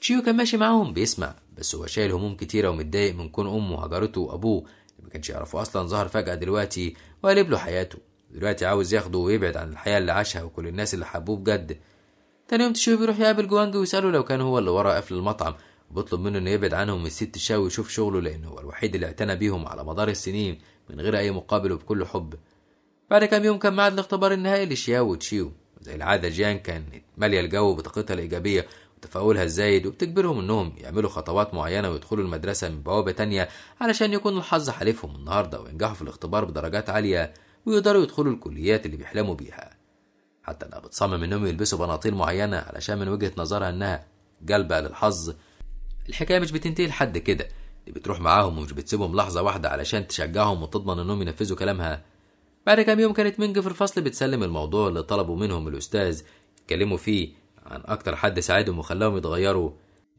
Speaker 1: تشيو كان ماشي معاهم بيسمع بس هو شايل هموم كتيرة ومتضايق من كون أمه هجرته وأبوه اللي ما كانش يعرفه أصلا ظهر فجأة دلوقتي وقلب له حياته دلوقتي عاوز ياخده ويبعد عن الحياة اللي عاشها وكل الناس اللي حبوه بجد تاني يوم تشيو بيروح يقابل جوانج ويسأله لو كان هو اللي ورا قفل المطعم وبيطلب منه إنه يبعد عنهم الست شاو ويشوف شغله لأنه هو الوحيد اللي اعتنى بيهم على مدار السنين من غير أي مقابل وبكل حب بعد كام يوم كان معاد الاختبار النهائي لشياو وتشيو زي العادة جيان كانت مالية الجو بطاقتها الإيجابية تفاؤلها الزايد وبتجبرهم انهم يعملوا خطوات معينة ويدخلوا المدرسة من بوابة تانية علشان يكون الحظ حالفهم النهاردة وينجحوا في الاختبار بدرجات عالية ويقدروا يدخلوا الكليات اللي بيحلموا بيها حتى انها بتصمم انهم يلبسوا بناطيل معينة علشان من وجهة نظرها انها جلبة للحظ الحكاية مش بتنتهي لحد كده دي بتروح معاهم ومش بتسيبهم لحظة واحدة علشان تشجعهم وتضمن انهم ينفذوا كلامها بعد كام يوم كانت مينج في الفصل بتسلم الموضوع اللي طلبوا منهم الأستاذ يتكلموا فيه عن أكتر حد ساعدهم وخلاهم يتغيروا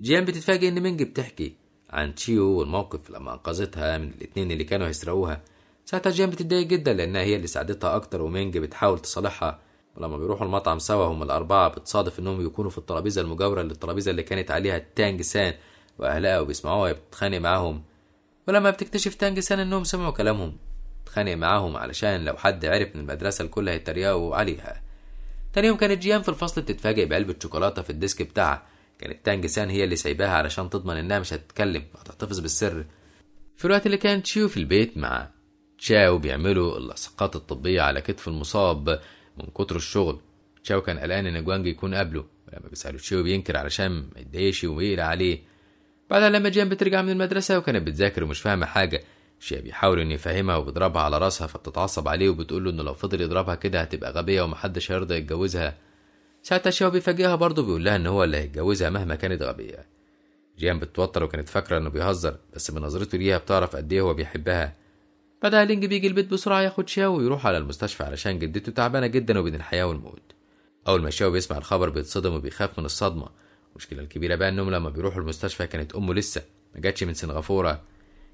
Speaker 1: جيان بتتفاجئ إن مينج بتحكي عن تشيو والموقف لما أنقذتها من الاتنين اللي كانوا هيسرقوها ساعتها جيان بتتضايق جدا لأنها هي اللي ساعدتها أكتر ومينج بتحاول تصالحها ولما بيروحوا المطعم سوا هم الأربعة بتصادف إنهم يكونوا في الترابيزة المجاورة للترابيزة اللي كانت عليها تانج سان وأهلها وبيسمعوها بتتخانق معاهم ولما بتكتشف تانج سان إنهم سمعوا كلامهم بتتخانق معاهم علشان لو حد عرف من المدرسة الكل هيتريقوا عليها تاني يوم كانت جيان في الفصل بتتفاجئ بعلبة شوكولاتة في الديسك بتاعها كانت تانج سان هي اللي سايباها علشان تضمن انها مش هتتكلم وهتحتفظ بالسر في الوقت اللي كان تشيو في البيت مع تشاو بيعملوا اللصقات الطبية على كتف المصاب من كتر الشغل تشاو كان قلقان ان جوانج يكون قبله ولما بيسألوا تشيو بينكر علشان ما يتضايقش ويقلق عليه بعدها لما جيان بترجع من المدرسة وكانت بتذاكر ومش فاهمة حاجة شيا بيحاول انه يفهمها وبيضربها على راسها فبتتعصب عليه وبتقول له انه لو فضل يضربها كده هتبقى غبيه ومحدش هيرضى يتجوزها ساعتها شيا بيفاجئها برضه بيقول لها ان هو اللي هيتجوزها مهما كانت غبيه جيان بتتوتر وكانت فاكره انه بيهزر بس من نظرته ليها بتعرف قد ايه هو بيحبها بعدها لينج بيجي البيت بسرعه ياخد شاو ويروح على المستشفى علشان جدته تعبانه جدا وبين الحياه والموت اول ما شاو بيسمع الخبر بيتصدم وبيخاف من الصدمه المشكله الكبيره بقى انهم لما بيروحوا المستشفى كانت امه لسه ما جاتش من سنغافوره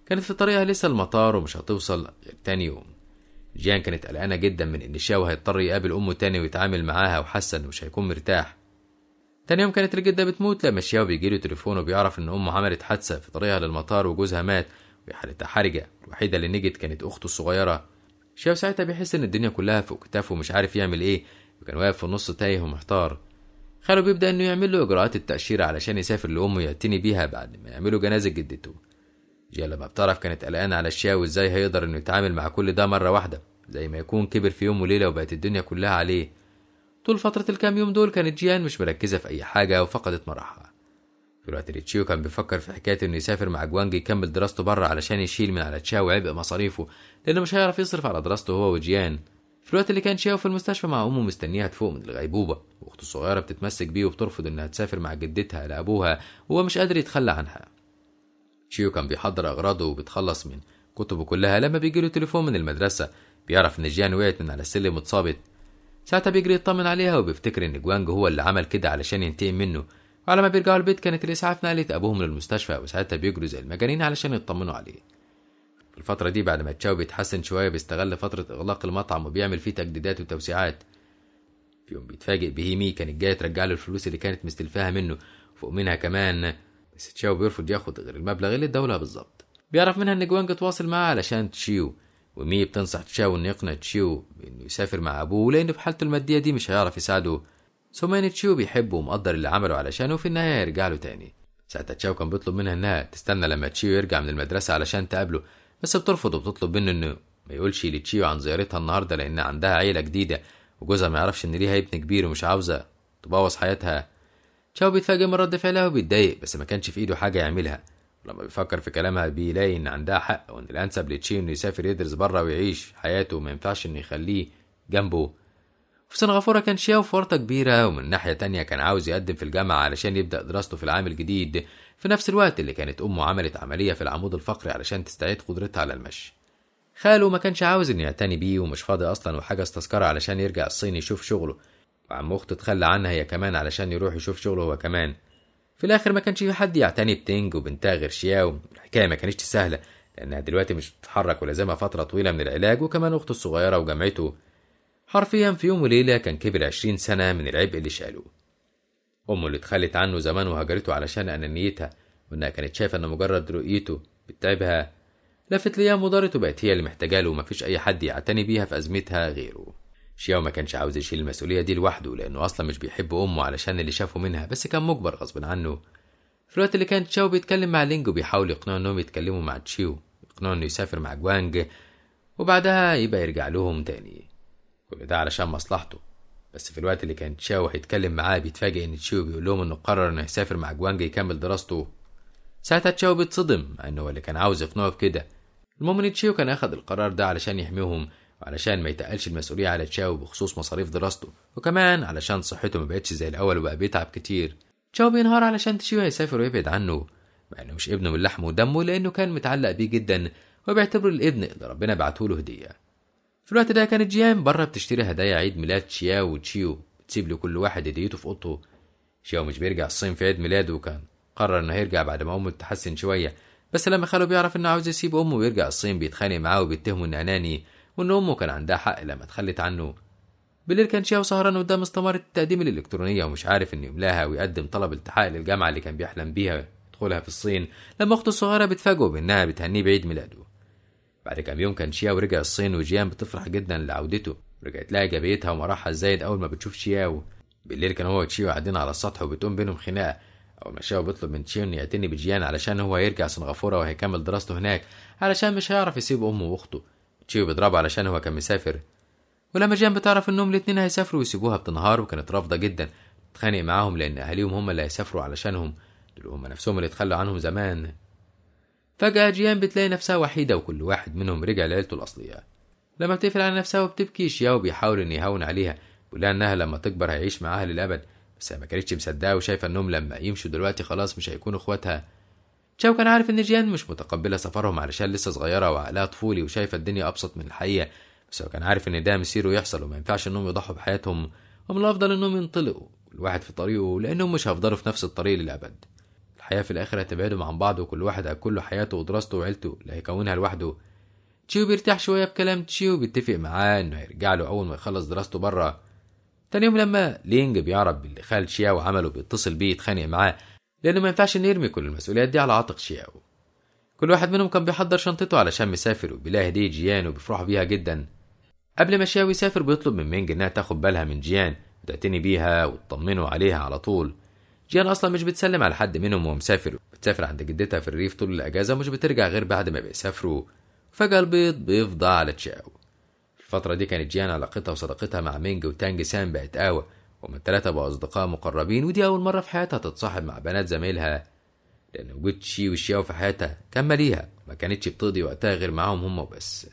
Speaker 1: كانت في طريقها لسه المطار ومش هتوصل غير تاني يوم جيان كانت قلقانة جدا من إن شاو هيضطر يقابل أمه تاني ويتعامل معاها وحاسة إنه مش هيكون مرتاح تاني يوم كانت الجدة بتموت لما شياو بيجيله تليفون وبيعرف إن أمه عملت حادثة في طريقها للمطار وجوزها مات وفي حالتها حرجة الوحيدة اللي نجت كانت أخته الصغيرة شياو ساعتها بيحس إن الدنيا كلها فوق كتافه ومش عارف يعمل إيه وكان واقف في النص تايه ومحتار خاله بيبدأ إنه يعمل له إجراءات التأشيرة علشان يسافر لأمه يعتني بيها بعد ما يعملوا جنازة جدته جيا لما بتعرف كانت قلقانة على الشيا وازاي هيقدر انه يتعامل مع كل ده مرة واحدة زي ما يكون كبر في يوم وليلة وبقت الدنيا كلها عليه طول فترة الكام يوم دول كانت جيان مش مركزة في أي حاجة وفقدت مراحها في الوقت اللي تشيو كان بيفكر في حكاية إنه يسافر مع جوانج يكمل دراسته بره علشان يشيل من على تشاو عبء مصاريفه لأنه مش هيعرف يصرف على دراسته هو وجيان في الوقت اللي كان تشاو في المستشفى مع أمه مستنيها تفوق من الغيبوبة وأخته الصغيرة بتتمسك بيه وبترفض إنها تسافر مع جدتها لأبوها وهو مش قادر يتخلى عنها شيو كان بيحضر أغراضه وبيتخلص من كتبه كلها لما بيجيله تليفون من المدرسة بيعرف إن جيان وقعت من على السلم واتصابت ساعتها بيجري يطمن عليها وبيفتكر إن جوانج هو اللي عمل كده علشان ينتقم منه وعلى ما بيرجعوا البيت كانت الإسعاف نقلت أبوهم للمستشفى وساعتها بيجروا زي المجانين علشان يطمنوا عليه في الفترة دي بعد ما تشاو بيتحسن شوية بيستغل فترة إغلاق المطعم وبيعمل فيه تجديدات وتوسيعات في يوم بيتفاجئ بهيمي كانت جاية ترجع له الفلوس اللي كانت مستلفاها منه فوق منها كمان بس تشاو بيرفض ياخد غير المبلغ اللي الدوله بالظبط بيعرف منها ان جوانج تواصل معاه علشان تشيو ومي بتنصح تشاو انه يقنع تشيو انه يسافر مع ابوه لانه في حالته الماديه دي مش هيعرف يساعده ثم ان تشيو بيحبه ومقدر اللي عمله علشانه وفي النهايه هيرجع له تاني ساعتها تشاو كان بيطلب منها انها تستنى لما تشيو يرجع من المدرسه علشان تقابله بس بترفض وبتطلب منه انه ما يقولش لتشيو عن زيارتها النهارده لان عندها عيله جديده وجوزها ما يعرفش ان ليها ابن كبير ومش عاوزه تبوظ حياتها تشاو بيتفاجئ من رد فعلها وبيتضايق بس ما كانش في ايده حاجه يعملها ولما بيفكر في كلامها بيلاقي ان عندها حق وان الانسب لتشي انه يسافر يدرس بره ويعيش حياته ما ينفعش انه يخليه جنبه في سنغافورة كان شياو في ورطة كبيرة ومن ناحية تانية كان عاوز يقدم في الجامعة علشان يبدأ دراسته في العام الجديد في نفس الوقت اللي كانت أمه عملت عملية في العمود الفقري علشان تستعيد قدرتها على المشي خاله ما كانش عاوز انه يعتني بيه ومش فاضي اصلا وحاجه تذكرة علشان يرجع الصين يشوف شغله وعم أخته تخلى عنها هي كمان علشان يروح يشوف شغله هو كمان في الآخر ما كانش في حد يعتني بتنج وبنتها شياو الحكايه ما كانتش سهلة لأنها دلوقتي مش بتتحرك ولازمها فترة طويلة من العلاج وكمان أخته الصغيرة وجامعته حرفيا في يوم وليلة كان كبر عشرين سنة من العبء اللي شالوه أمه اللي اتخلت عنه زمان وهجرته علشان أنانيتها وإنها كانت شايفة إن مجرد رؤيته بتعبها لفت ليام ودارت بقت هي اللي محتاجة له ومفيش أي حد يعتني بيها في أزمتها غيره شياو ما كانش عاوز يشيل المسؤولية دي لوحده لأنه أصلا مش بيحب أمه علشان اللي شافه منها بس كان مجبر غصب عنه في الوقت اللي كان تشاو بيتكلم مع لينج وبيحاول يقنعه إنهم يتكلموا مع تشيو يقنعه إنه يسافر مع جوانج وبعدها يبقى يرجع لهم تاني كل ده علشان مصلحته بس في الوقت اللي كان تشاو هيتكلم معاه بيتفاجئ إن تشيو بيقول لهم إنه قرر إنه يسافر مع جوانج يكمل دراسته ساعتها تشاو بيتصدم إنه هو اللي كان عاوز يقنعه بكده المهم إن تشيو كان أخد القرار ده علشان يحميهم وعلشان ما يتقلش المسؤولية على تشاو بخصوص مصاريف دراسته وكمان علشان صحته ما بقتش زي الأول وبقى بيتعب كتير تشاو بينهار علشان تشيو هيسافر ويبعد عنه مع إنه مش ابنه من لحمه ودمه لأنه كان متعلق بيه جدا وبيعتبره الابن اللي ربنا بعته له هدية في الوقت ده كانت جيان بره بتشتري هدايا عيد ميلاد تشياو وتشيو بتسيب لكل واحد هديته في أوضته تشياو مش بيرجع الصين في عيد ميلاده وكان قرر إنه هيرجع بعد ما أمه تتحسن شوية بس لما خاله بيعرف إنه عاوز يسيب أمه ويرجع الصين بيتخانق معاه وبيتهمه إنه أناني وإن أمه كان عندها حق لما تخلت عنه بالليل كان شياو سهران قدام استمارة التقديم الإلكترونية ومش عارف إنه يملاها ويقدم طلب التحاق للجامعة اللي كان بيحلم بيها يدخلها في الصين لما أخته الصغيرة بتفاجئه بإنها بتهنيه بعيد ميلاده بعد كام يوم كان شياو رجع الصين وجيان بتفرح جدا لعودته رجعت لها إيجابيتها ومراحها الزايد أول ما بتشوف شياو بالليل كان هو وتشيو قاعدين على السطح وبتقوم بينهم خناقة أول ما شياو بيطلب من تشيو إنه يعتني بجيان علشان هو هيرجع سنغافورة وهيكمل دراسته هناك علشان مش هيعرف يسيب أمه وأخته تشيو بيضربه علشان هو كان مسافر ولما جان بتعرف انهم الاتنين هيسافروا ويسيبوها بتنهار وكانت رافضه جدا تتخانق معاهم لان اهاليهم هم اللي هيسافروا علشانهم دول هم نفسهم اللي اتخلوا عنهم زمان فجأة جيان بتلاقي نفسها وحيدة وكل واحد منهم رجع لعيلته الأصلية لما بتقفل على نفسها وبتبكي شياو بيحاول إن يهون عليها لها إنها لما تكبر هيعيش معاها للأبد بس هي ما كانتش مصدقة وشايفة إنهم لما يمشوا دلوقتي خلاص مش هيكونوا إخواتها تشاو كان عارف إن جيان مش متقبلة سفرهم علشان لسه صغيرة وعقلها طفولي وشايفة الدنيا أبسط من الحقيقة بس هو كان عارف إن ده مصيره يحصل وما ينفعش إنهم يضحوا بحياتهم ومن الأفضل إنهم ينطلقوا الواحد في طريقه لأنهم مش هيفضلوا في نفس الطريق للأبد الحياة في الآخر هتبعدهم عن بعض وكل واحد هيكون له حياته ودراسته وعيلته اللي هيكونها لوحده تشيو بيرتاح شوية بكلام تشيو بيتفق معاه إنه هيرجع له أول ما يخلص دراسته بره تاني يوم لما لينج بيعرف باللي خال تشيو عمله بيتصل بيه يتخانق معاه لأنه ما ينفعش نرمي كل المسؤوليات دي على عاتق شياو كل واحد منهم كان بيحضر شنطته علشان مسافر وبيلاقي هدية جيان وبيفرحوا بيها جدا قبل ما شياو يسافر بيطلب من مينج إنها تاخد بالها من جيان وتعتني بيها وتطمنه عليها على طول جيان أصلا مش بتسلم على حد منهم وهو مسافر بتسافر عند جدتها في الريف طول الأجازة ومش بترجع غير بعد ما بيسافروا فجأة البيض بيفضى على تشاو الفترة دي كانت جيان علاقتها وصداقتها مع مينج وتانج سان بقت قوي هما التلاتة بقوا أصدقاء مقربين ودي أول مرة في حياتها تتصاحب مع بنات زمايلها لأن وجود شي وشياو في حياتها كان ماليها وما كانتش بتقضي وقتها غير معاهم هما وبس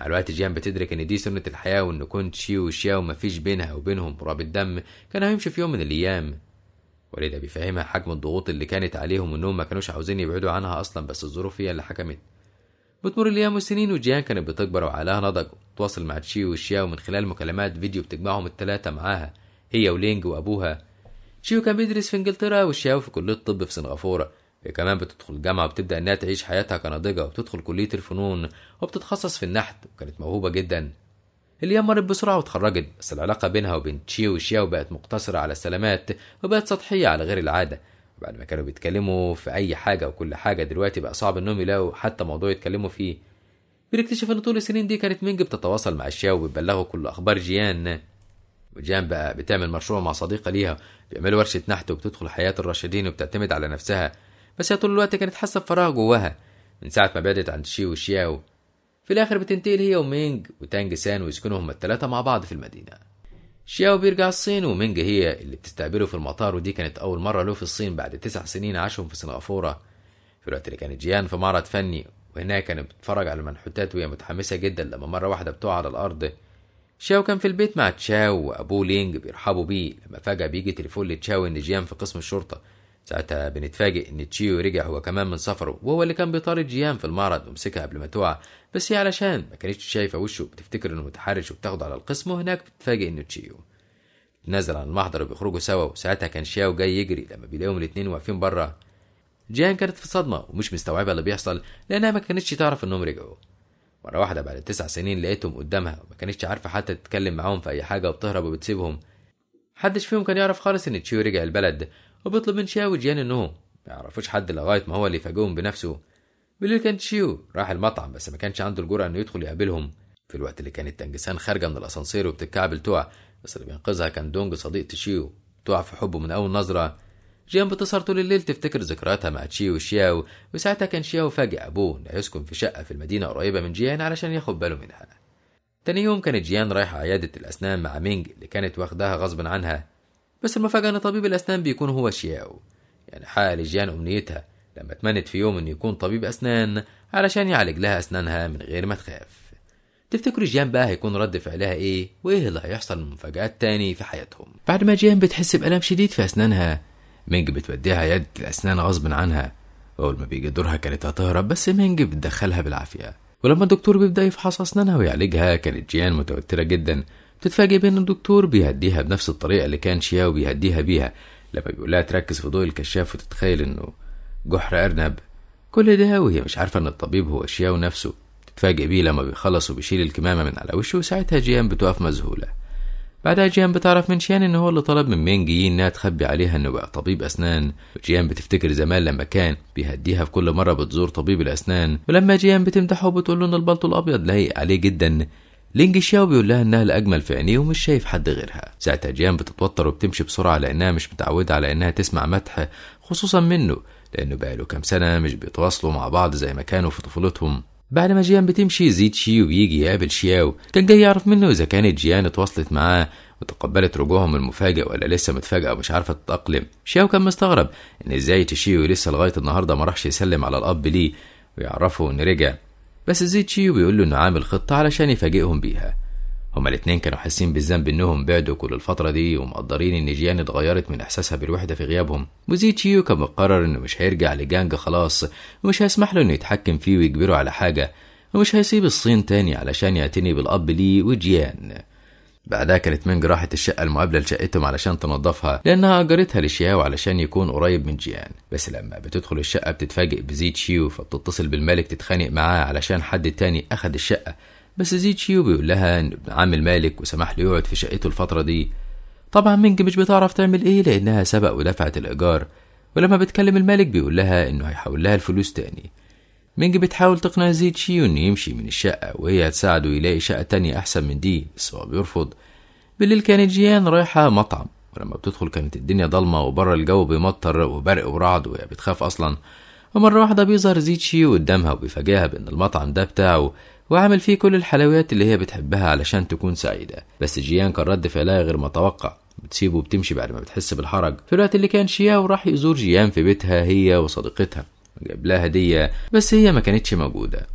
Speaker 1: مع الوقت جيان بتدرك إن دي سنة الحياة وإن كنت شي وشياو مفيش بينها وبينهم رابط دم كان هيمشي في يوم من الأيام والدها بيفهمها حجم الضغوط اللي كانت عليهم وإنهم ما كانوش عاوزين يبعدوا عنها أصلا بس الظروف هي اللي حكمت بتمر الأيام والسنين وجيان كانت بتكبر وعقلها نضج وتواصل مع تشي وشياو من خلال مكالمات فيديو بتجمعهم التلاتة معاها هي ولينج وأبوها شيو كان بيدرس في إنجلترا وشياو في كلية الطب في سنغافورة هي كمان بتدخل الجامعة وبتبدأ إنها تعيش حياتها كناضجة وبتدخل كلية الفنون وبتتخصص في النحت وكانت موهوبة جدا اللي مرت بسرعة واتخرجت بس العلاقة بينها وبين تشيو وشياو بقت مقتصرة على السلامات وبقت سطحية على غير العادة بعد ما كانوا بيتكلموا في أي حاجة وكل حاجة دلوقتي بقى صعب إنهم يلاقوا حتى موضوع يتكلموا فيه بنكتشف إن طول السنين دي كانت مينج بتتواصل مع شياو وبتبلغه كل أخبار جيان وجان بقى بتعمل مشروع مع صديقة ليها بيعملوا ورشة نحت وبتدخل حياة الراشدين وبتعتمد على نفسها بس هي طول الوقت كانت حاسة بفراغ جواها من ساعة ما بعدت عن شي وشياو في الآخر بتنتقل هي ومينج وتانج سان ويسكنوا هما التلاتة مع بعض في المدينة شياو بيرجع الصين ومينج هي اللي بتستقبله في المطار ودي كانت أول مرة له في الصين بعد تسع سنين عاشهم في سنغافورة في الوقت اللي كانت جيان في معرض فني وهناك كانت بتتفرج على المنحوتات وهي متحمسة جدا لما مرة واحدة بتقع على الأرض شاو كان في البيت مع تشاو وابوه لينج بيرحبوا بيه لما فجأة بيجي تليفون لتشاو ان جيان في قسم الشرطة ساعتها بنتفاجئ ان تشيو رجع هو كمان من سفره وهو اللي كان بيطارد جيان في المعرض ومسكها قبل ما توقع بس هي علشان ما كانتش شايفة وشه بتفتكر انه متحرش وبتاخده على القسم وهناك بتتفاجئ انه تشيو نزل عن المحضر وبيخرجوا سوا وساعتها كان شاو جاي يجري لما بيلاقيهم الاتنين واقفين بره جيان كانت في صدمة ومش مستوعبة اللي بيحصل لأنها ما كانتش تعرف إنهم رجعوا مرة واحدة بعد تسع سنين لقيتهم قدامها وما كانتش عارفة حتى تتكلم معاهم في أي حاجة وبتهرب وبتسيبهم محدش فيهم كان يعرف خالص إن تشيو رجع البلد وبيطلب من شياو وجيان إنهم ما يعرفوش حد لغاية ما هو اللي يفاجئهم بنفسه بالليل كان تشيو راح المطعم بس ما كانش عنده الجرأة إنه يدخل يقابلهم في الوقت اللي كانت تنجسان خارجة من الأسانسير وبتتكعبل تقع بس اللي بينقذها كان دونج صديق تشيو توع في حبه من أول نظرة جيان بتسهر طول الليل تفتكر ذكرياتها مع تشيو وشياو وساعتها كان شياو فاجئ أبوه إنه يسكن في شقة في المدينة قريبة من جيان علشان ياخد باله منها تاني يوم كانت جيان رايحة عيادة الأسنان مع مينج اللي كانت واخداها غصب عنها بس المفاجأة إن طبيب الأسنان بيكون هو شياو يعني حقق لجيان أمنيتها لما اتمنت في يوم إنه يكون طبيب أسنان علشان يعالج لها أسنانها من غير ما تخاف تفتكر جيان بقى هيكون رد فعلها إيه وإيه اللي هيحصل من مفاجآت تاني في حياتهم بعد ما جيان بتحس بألم شديد في أسنانها مينج بتوديها يد الأسنان غصب عنها أول ما بيجي دورها كانت هتهرب بس مينج بتدخلها بالعافية ولما الدكتور بيبدأ يفحص أسنانها ويعالجها كانت جيان متوترة جدا بتتفاجئ بأن الدكتور بيهديها بنفس الطريقة اللي كان شياو بيهديها بيها لما بيقولها تركز في ضوء الكشاف وتتخيل إنه جحر أرنب كل ده وهي مش عارفة إن الطبيب هو شياو نفسه بتتفاجئ بيه لما بيخلص وبيشيل الكمامة من على وشه وساعتها جيان بتقف مذهولة بعدها جيان بتعرف من شيان ان هو اللي طلب من مينجي انها تخبي عليها انه بقى طبيب اسنان وجيان بتفتكر زمان لما كان بيهديها في كل مره بتزور طبيب الاسنان ولما جيان بتمدحه وبتقول له ان البلطو الابيض لايق عليه جدا لينج شياو بيقول لها انها الاجمل في عينيه ومش شايف حد غيرها ساعتها جيان بتتوتر وبتمشي بسرعه لانها مش متعوده على انها تسمع مدح خصوصا منه لانه بقاله كام سنه مش بيتواصلوا مع بعض زي ما كانوا في طفولتهم بعد ما جيان بتمشي زيد شي ويجي يقابل شياو كان جاي يعرف منه إذا كانت جيان اتواصلت معاه وتقبلت رجوعهم المفاجئ ولا لسه متفاجئة ومش عارفة تتأقلم شياو كان مستغرب إن إزاي تشيو لسه لغاية النهاردة ما راحش يسلم على الأب ليه ويعرفه إن رجع بس زيد شيو بيقول له إنه عامل خطة علشان يفاجئهم بيها هما الاتنين كانوا حاسين بالذنب انهم بعدوا كل الفتره دي ومقدرين ان جيان اتغيرت من احساسها بالوحده في غيابهم وزيتشيو كان مقرر انه مش هيرجع لجانج خلاص ومش هيسمح له انه يتحكم فيه ويجبره على حاجه ومش هيسيب الصين تاني علشان يعتني بالاب ليه وجيان بعدها كانت مينج راحت الشقة المقابلة لشقتهم علشان تنظفها لأنها أجرتها لشياو علشان يكون قريب من جيان بس لما بتدخل الشقة بتتفاجئ بزي تشيو فبتتصل بالملك تتخانق معاه علشان حد تاني أخد الشقة بس زيد شيو بيقول لها إن ابن عم المالك وسمح له يقعد في شقته الفترة دي طبعا منج مش بتعرف تعمل إيه لأنها سبق ودفعت الإيجار ولما بتكلم المالك بيقول لها إنه هيحول لها الفلوس تاني مينج بتحاول تقنع زيد شيو إنه يمشي من الشقة وهي هتساعده يلاقي شقة تانية أحسن من دي بس هو بيرفض بالليل كانت جيان رايحة مطعم ولما بتدخل كانت الدنيا ضلمة وبره الجو بيمطر وبرق ورعد وهي بتخاف أصلا ومرة واحدة بيظهر زيتشي قدامها وبيفاجئها بإن المطعم ده بتاعه وعمل فيه كل الحلويات اللي هي بتحبها علشان تكون سعيدة بس جيان كان رد فعلها غير متوقع بتسيبه وبتمشي بعد ما بتحس بالحرج في الوقت اللي كان شياو راح يزور جيان في بيتها هي وصديقتها جاب لها هدية بس هي ما كانتش موجودة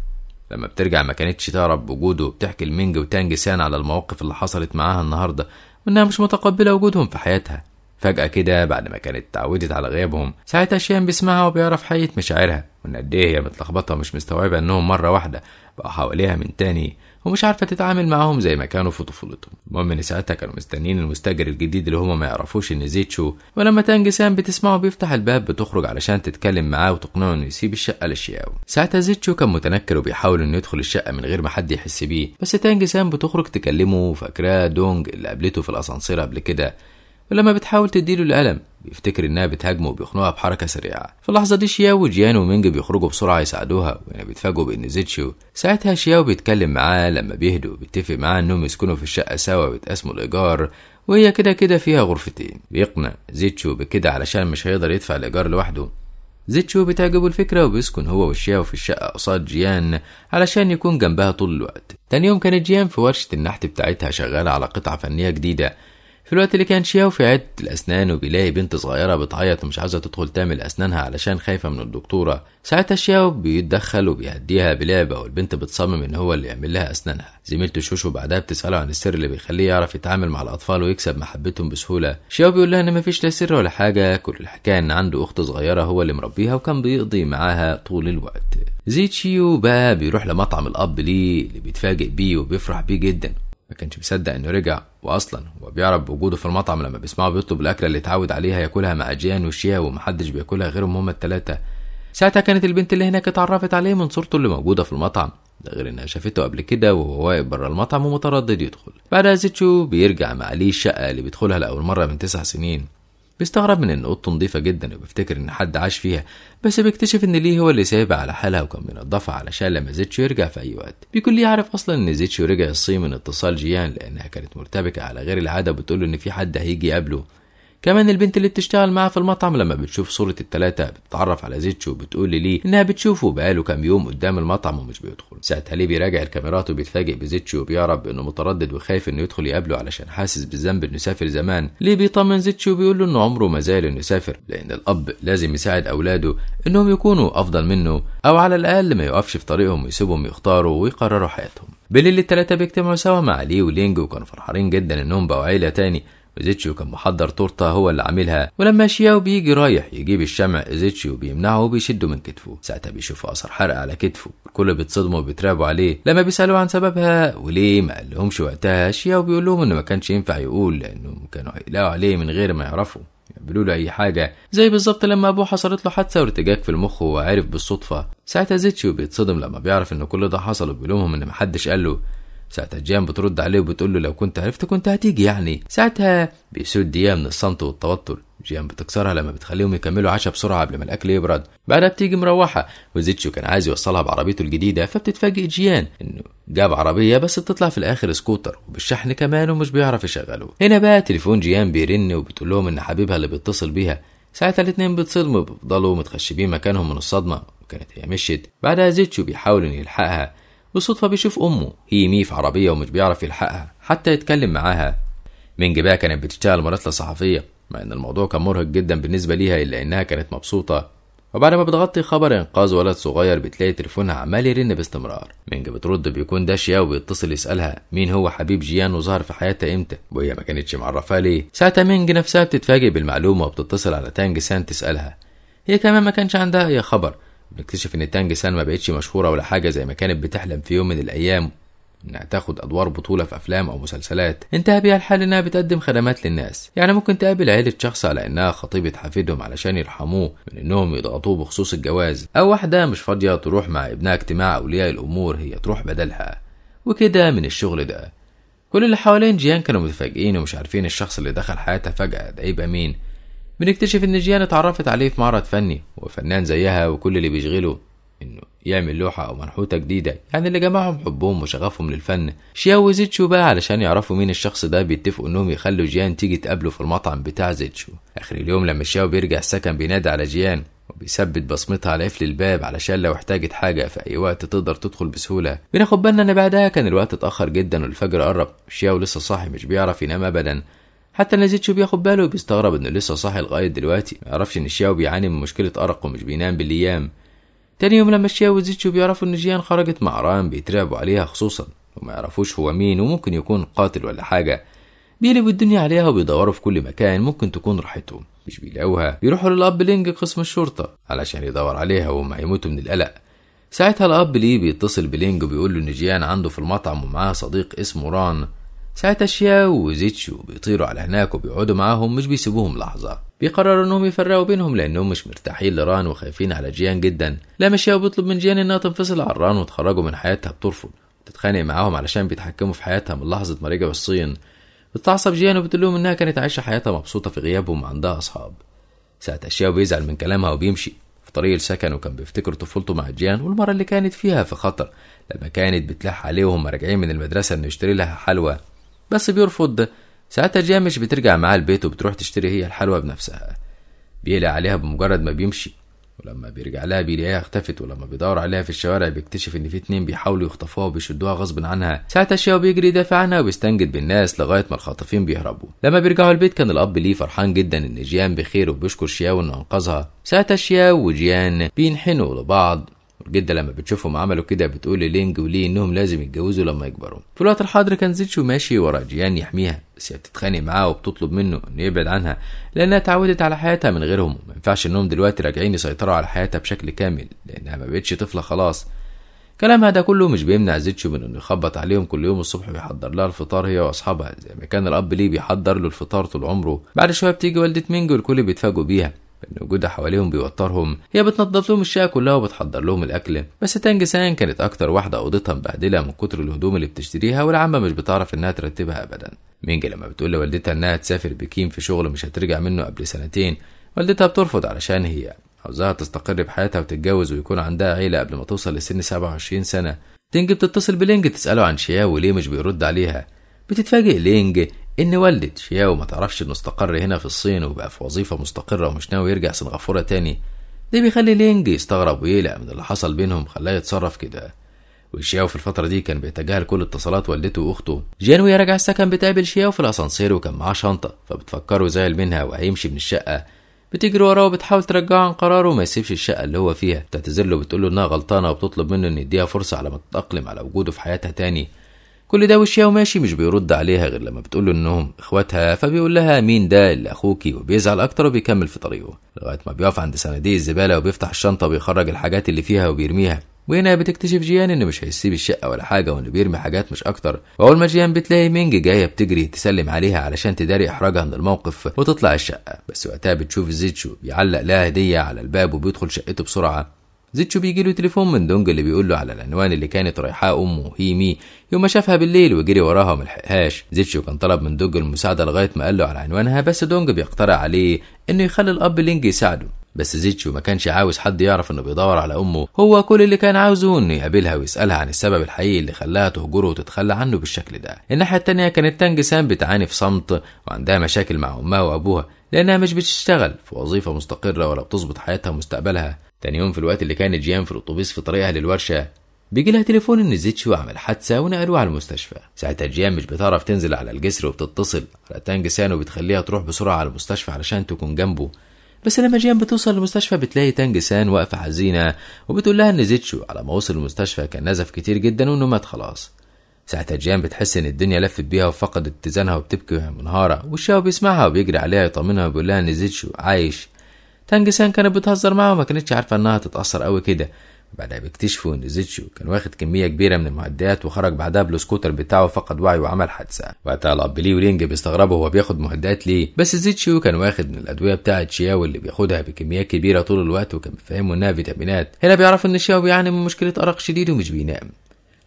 Speaker 1: لما بترجع ما كانتش تعرف بوجوده وبتحكي لمينج وتانج سان على المواقف اللي حصلت معاها النهارده وانها مش متقبله وجودهم في حياتها فجأة كده بعد ما كانت اتعودت على غيابهم ساعتها شيان بيسمعها وبيعرف حقيقة مشاعرها وإن قد إيه هي متلخبطة ومش مستوعبة إنهم مرة واحدة بقوا حواليها من تاني ومش عارفة تتعامل معاهم زي ما كانوا في طفولتهم المهم إن ساعتها كانوا مستنيين المستاجر الجديد اللي هما ما يعرفوش إن زيتشو ولما تانج سام بتسمعه بيفتح الباب بتخرج علشان تتكلم معاه وتقنعه إنه يسيب الشقة لشياو ساعتها زيتشو كان متنكر وبيحاول إنه يدخل الشقة من غير ما حد يحس بيه بس تانج سام بتخرج تكلمه فاكراه دونج اللي قابلته في الأسانسير قبل كده ولما بتحاول تديله القلم بيفتكر انها بتهاجمه وبيخنقها بحركه سريعه في اللحظه دي شياو وجيان ومينج بيخرجوا بسرعه يساعدوها وهنا يعني بيتفاجئوا بان زيتشو ساعتها شياو بيتكلم معاه لما بيهدوا بيتفق معاه انهم يسكنوا في الشقه سوا ويتقاسموا الايجار وهي كده كده فيها غرفتين بيقنع زيتشو بكده علشان مش هيقدر يدفع الايجار لوحده زيتشو بتعجبه الفكرة وبيسكن هو وشياو في الشقة قصاد جيان علشان يكون جنبها طول الوقت تاني يوم كانت جيان في ورشة النحت بتاعتها شغالة على قطعة فنية جديدة في الوقت اللي كان شياو في عدة الأسنان وبيلاقي بنت صغيرة بتعيط ومش عاوزة تدخل تعمل أسنانها علشان خايفة من الدكتورة ساعتها شياو بيتدخل وبيهديها بلعبة والبنت بتصمم إن هو اللي يعمل لها أسنانها زميلته شوشو بعدها بتسأله عن السر اللي بيخليه يعرف يتعامل مع الأطفال ويكسب محبتهم بسهولة شياو بيقول لها إن مفيش لا سر ولا حاجة كل الحكاية إن عنده أخت صغيرة هو اللي مربيها وكان بيقضي معاها طول الوقت زيتشيو بقى بيروح لمطعم الأب ليه اللي بيتفاجئ بيه وبيفرح بيه جدا ما كانش مصدق انه رجع واصلا هو بيعرف بوجوده في المطعم لما بيسمعه بيطلب الاكله اللي اتعود عليها ياكلها مع جيان وشيا ومحدش بياكلها غيرهم هما التلاته ساعتها كانت البنت اللي هناك اتعرفت عليه من صورته اللي موجوده في المطعم ده غير انها شافته قبل كده وهو واقف بره المطعم ومتردد يدخل بعدها زيتشو بيرجع مع ليه الشقه اللي بيدخلها لاول مره من تسع سنين بيستغرب من ان اوضته نظيفه جدا وبيفتكر ان حد عاش فيها بس بيكتشف ان ليه هو اللي سايبها على حالها وكان بينضفها علشان لما زيتشو يرجع في اي وقت بيكون ليه عارف اصلا ان زيتشو رجع الصين من اتصال جيان لانها كانت مرتبكه على غير العاده وبتقول ان في حد هيجي يقابله كمان البنت اللي بتشتغل معاه في المطعم لما بتشوف صورة التلاتة بتتعرف على زيتشو وبتقول لي إنها بتشوفه بقاله كام يوم قدام المطعم ومش بيدخل ساعتها ليه بيراجع الكاميرات وبيتفاجئ بزيتشو وبيعرف انه متردد وخايف إنه يدخل يقابله علشان حاسس بالذنب إنه سافر زمان ليه بيطمن زيتشو وبيقول له إنه عمره ما زال إنه سافر لأن الأب لازم يساعد أولاده إنهم يكونوا أفضل منه أو على الأقل ما يقفش في طريقهم ويسيبهم يختاروا ويقرروا حياتهم بالليل التلاتة بيجتمعوا سوا مع لي ولينج وكانوا فرحانين جدا انهم بقوا عيلة تاني زيتشيو كان محضر تورته هو اللي عاملها ولما شياو بيجي رايح يجيب الشمع زيتشيو بيمنعه وبيشده من كتفه ساعتها بيشوف اثر حرق على كتفه الكل بيتصدموا وبيتراقبوا عليه لما بيسالوه عن سببها وليه ما قالهمش وقتها شياو بيقول لهم انه ما كانش ينفع يقول لانهم كانوا هيقلقوا عليه من غير ما يعرفوا يعملوا له اي حاجه زي بالظبط لما ابوه حصلت له حادثه وارتجاج في المخ وهو عارف بالصدفه ساعتها زيتشيو بيتصدم لما بيعرف ان كل ده حصل وبيلومهم ان محدش قال له ساعتها جيان بترد عليه وبتقول له لو كنت عرفت كنت هتيجي يعني ساعتها بيسود ديا من الصمت والتوتر جيان بتكسرها لما بتخليهم يكملوا عشاء بسرعة قبل ما الأكل يبرد بعدها بتيجي مروحة وزيتشو كان عايز يوصلها بعربيته الجديدة فبتتفاجئ جيان إنه جاب عربية بس بتطلع في الآخر سكوتر وبالشحن كمان ومش بيعرف يشغله هنا بقى تليفون جيان بيرن وبتقول لهم إن حبيبها اللي بيتصل بيها ساعتها الاتنين بيتصدموا بيفضلوا متخشبين مكانهم من الصدمة وكانت هي مشيت بعدها زيتشو بيحاول إنه يلحقها بالصدفة بيشوف أمه هي مي في عربية ومش بيعرف يلحقها حتى يتكلم معاها مينج بقى كانت بتشتغل مراسلة صحفية مع إن الموضوع كان مرهق جدا بالنسبة ليها إلا إنها كانت مبسوطة وبعد ما بتغطي خبر إنقاذ ولد صغير بتلاقي تليفونها عمال يرن باستمرار مينج بترد بيكون ده شياو بيتصل يسألها مين هو حبيب جيان وظهر في حياتها إمتى وهي ما كانتش معرفاه ليه ساعتها مينج نفسها بتتفاجئ بالمعلومة وبتتصل على تانج سان تسألها هي كمان ما كانش عندها أي خبر بنكتشف ان تانج سان ما بقتش مشهورة ولا حاجة زي ما كانت بتحلم في يوم من الايام انها تاخد ادوار بطولة في افلام او مسلسلات انتهى بيها الحال انها بتقدم خدمات للناس يعني ممكن تقابل عيلة شخص على انها خطيبة حفيدهم علشان يرحموه من انهم يضغطوه بخصوص الجواز او واحدة مش فاضية تروح مع ابنها اجتماع اولياء الامور هي تروح بدلها وكده من الشغل ده كل اللي حوالين جيان كانوا متفاجئين ومش عارفين الشخص اللي دخل حياتها فجأة ده يبقى مين بنكتشف إن جيان اتعرفت عليه في معرض فني وفنان زيها وكل اللي بيشغله إنه يعمل لوحة أو منحوتة جديدة يعني اللي جمعهم حبهم وشغفهم للفن شياو وزيتشو بقى علشان يعرفوا مين الشخص ده بيتفقوا إنهم يخلوا جيان تيجي تقابله في المطعم بتاع زيتشو آخر اليوم لما شياو بيرجع السكن بينادي على جيان وبيثبت بصمتها على قفل الباب علشان لو احتاجت حاجة في أي وقت تقدر تدخل بسهولة بناخد بالنا إن بعدها كان الوقت اتأخر جدا والفجر قرب شياو لسه صاحي مش بيعرف ينام أبدا حتى زيتشو بياخد باله وبيستغرب انه لسه صاحي لغايه دلوقتي ما يعرفش ان شياو بيعاني من مشكله ارق ومش بينام بالايام تاني يوم لما شياو وزيتشو بيعرفوا ان جيان خرجت مع رام بيترعبوا عليها خصوصا وما يعرفوش هو مين وممكن يكون قاتل ولا حاجه بيقلبوا الدنيا عليها وبيدوروا في كل مكان ممكن تكون راحتهم مش بيلاقوها بيروحوا للاب لينج قسم الشرطه علشان يدور عليها وهم هيموتوا من القلق ساعتها الاب ليه بيتصل بلينج وبيقول له ان جيان عنده في المطعم ومعاه صديق اسمه ران ساتاشيا وزيتشو بيطيروا على هناك وبيقعدوا معاهم مش بيسيبوهم لحظة بيقرروا انهم يفرقوا بينهم لانهم مش مرتاحين لران وخايفين على جيان جدا لا مشيا بيطلب من جيان انها تنفصل عن ران وتخرجوا من حياتها بترفض بتتخانق معاهم علشان بيتحكموا في حياتها من لحظة ما رجعوا الصين بتعصب جيان وبتقول لهم انها كانت عايشة حياتها مبسوطة في غيابهم عندها اصحاب ساعتها شياو بيزعل من كلامها وبيمشي في طريق السكن وكان بيفتكر طفولته مع جيان والمرة اللي كانت فيها في خطر لما كانت بتلح عليه وهم راجعين من المدرسة انه يشتري لها حلوى بس بيرفض ساعتها جامش بترجع معاه البيت وبتروح تشتري هي الحلوى بنفسها بيقلق عليها بمجرد ما بيمشي ولما بيرجع لها بيلاقيها اختفت ولما بيدور عليها في الشوارع بيكتشف ان في اتنين بيحاولوا يخطفوها وبيشدوها غصب عنها ساعتها شياو بيجري يدافع عنها وبيستنجد بالناس لغايه ما الخاطفين بيهربوا لما بيرجعوا البيت كان الاب ليه فرحان جدا ان جيان بخير وبيشكر شياو انه انقذها ساعتها شياو وجيان بينحنوا لبعض جدا لما بتشوفهم عملوا كده بتقول لينج وليه انهم لازم يتجوزوا لما يكبروا في الوقت الحاضر كان زيتشو ماشي ورا جيان يحميها بس هي بتتخانق معاه وبتطلب منه انه يبعد عنها لانها اتعودت على حياتها من غيرهم ما ينفعش انهم دلوقتي راجعين يسيطروا على حياتها بشكل كامل لانها ما بقتش طفله خلاص كلامها ده كله مش بيمنع زيتشو من انه يخبط عليهم كل يوم الصبح ويحضر لها الفطار هي واصحابها زي ما كان الاب ليه بيحضر له الفطار طول عمره بعد شويه بتيجي والده مينجو الكل بيتفاجئوا بيها بأن وجودها حواليهم بيوترهم هي بتنظف لهم الشقة كلها وبتحضر لهم الأكل بس تانج سان كانت أكتر واحدة أوضتها مبهدلة من كتر الهدوم اللي بتشتريها والعمة مش بتعرف إنها ترتبها أبدا مينجا لما بتقول لوالدتها إنها تسافر بكين في شغل مش هترجع منه قبل سنتين والدتها بترفض علشان هي عاوزاها تستقر بحياتها وتتجوز ويكون عندها عيلة قبل ما توصل لسن 27 سنة تنج بتتصل بلينج تسأله عن شياو وليه مش بيرد عليها بتتفاجئ لينج إن والد شياو ما تعرفش إنه استقر هنا في الصين وبقى في وظيفة مستقرة ومش ناوي يرجع سنغافورة تاني ده بيخلي لينج يستغرب ويقلق من اللي حصل بينهم خلاه يتصرف كده وشياو في الفترة دي كان بيتجاهل كل اتصالات والدته وأخته جان وهي راجعة السكن بتقابل شياو في الأسانسير وكان معاه شنطة فبتفكره يزعل منها وهيمشي من الشقة بتجري وراه وبتحاول ترجعه عن قراره وما يسيبش الشقة اللي هو فيها بتعتذر له بتقول له إنها غلطانة وبتطلب منه إن يديها فرصة على ما تتأقلم على وجوده في حياتها تاني كل ده وشها وماشي مش بيرد عليها غير لما له انهم اخواتها فبيقول لها مين ده اللي اخوكي وبيزعل اكتر وبيكمل في طريقه لغايه ما بيقف عند صناديق الزباله وبيفتح الشنطه وبيخرج الحاجات اللي فيها وبيرميها وهنا بتكتشف جيان انه مش هيسيب الشقه ولا حاجه وانه بيرمي حاجات مش اكتر واول ما جيان بتلاقي مينج جايه بتجري تسلم عليها علشان تداري احراجها من الموقف وتطلع الشقه بس وقتها بتشوف زيتشو بيعلق لها هديه على الباب وبيدخل شقته بسرعه زيتشو بيجي له تليفون من دونج اللي بيقول له على العنوان اللي كانت رايحاه امه هيمي يوم ما شافها بالليل وجري وراها وما لحقهاش زيتشو كان طلب من دونج المساعده لغايه ما قال له على عنوانها بس دونج بيقترح عليه انه يخلي الاب لينج يساعده بس زيتشو ما كانش عاوز حد يعرف انه بيدور على امه هو كل اللي كان عاوزه انه يقابلها ويسالها عن السبب الحقيقي اللي خلاها تهجره وتتخلى عنه بالشكل ده الناحيه التانية كانت تانج سام بتعاني في صمت وعندها مشاكل مع امها وابوها لانها مش بتشتغل في وظيفه مستقره ولا بتظبط حياتها ومستقبلها تاني يوم في الوقت اللي كانت جيان في الاتوبيس في طريقها للورشه بيجي لها تليفون ان زيتشو عمل حادثه ونقلوه على المستشفى ساعتها جيان مش بتعرف تنزل على الجسر وبتتصل على تانج سان وبتخليها تروح بسرعه على المستشفى علشان تكون جنبه بس لما جيان بتوصل للمستشفى بتلاقي تانج سان واقفه حزينه وبتقول لها ان زيتشو على ما وصل المستشفى كان نزف كتير جدا وانه مات خلاص ساعتها جيان بتحس ان الدنيا لفت بيها وفقدت اتزانها وبتبكي وهي منهاره والشاو بيسمعها وبيجري عليها يطمنها وبيقول لها ان زيتشو عايش تانجسان كانت بتهزر معاه وما كانتش عارفة إنها تتاثر قوي كده بعدها بيكتشفوا ان زيتشو كان واخد كمية كبيرة من المعدات وخرج بعدها بالسكوتر بتاعه فقد وعيه وعمل حادثة وقتها الأب ليه ورينج بيستغربوا هو بياخد معدات ليه بس زيتشو كان واخد من الأدوية بتاعة شياو اللي بياخدها بكميات كبيرة طول الوقت وكان بيفهمه إنها فيتامينات هنا بيعرف إن شياو بيعاني من مشكلة أرق شديد ومش بينام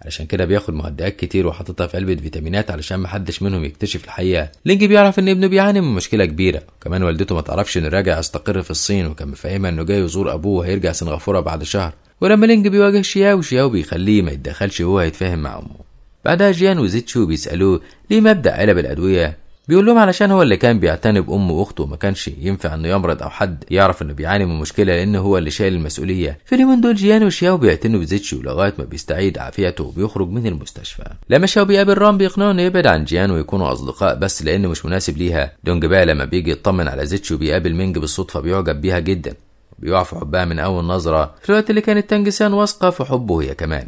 Speaker 1: علشان كده بياخد مهدئات كتير وحاططها في علبه فيتامينات علشان محدش منهم يكتشف الحقيقه لينج بيعرف ان ابنه بيعاني من مشكله كبيره وكمان والدته ما تعرفش انه راجع يستقر في الصين وكان مفهمها انه جاي يزور ابوه وهيرجع سنغافوره بعد شهر ولما لينج بيواجه شياو شياو بيخليه ما يتدخلش وهو هيتفاهم مع امه بعدها جيان وزيتشو بيسألوه ليه مبدأ علب الأدوية بيقول لهم علشان هو اللي كان بيعتني بامه واخته وما كانش ينفع انه يمرض او حد يعرف انه بيعاني من مشكله لان هو اللي شايل المسؤوليه في اليومين دول جيان وشياو بيعتنوا بزيتشيو لغايه ما بيستعيد عافيته وبيخرج من المستشفى لما شياو بيقابل رام بيقنعه انه يبعد عن جيان ويكونوا اصدقاء بس لان مش مناسب ليها دونج بقى لما بيجي يطمن على زيتشيو بيقابل مينج بالصدفه بيعجب بيها جدا بيقع في حبها من اول نظره في الوقت اللي كانت تانجسان واثقه في حبه هي كمان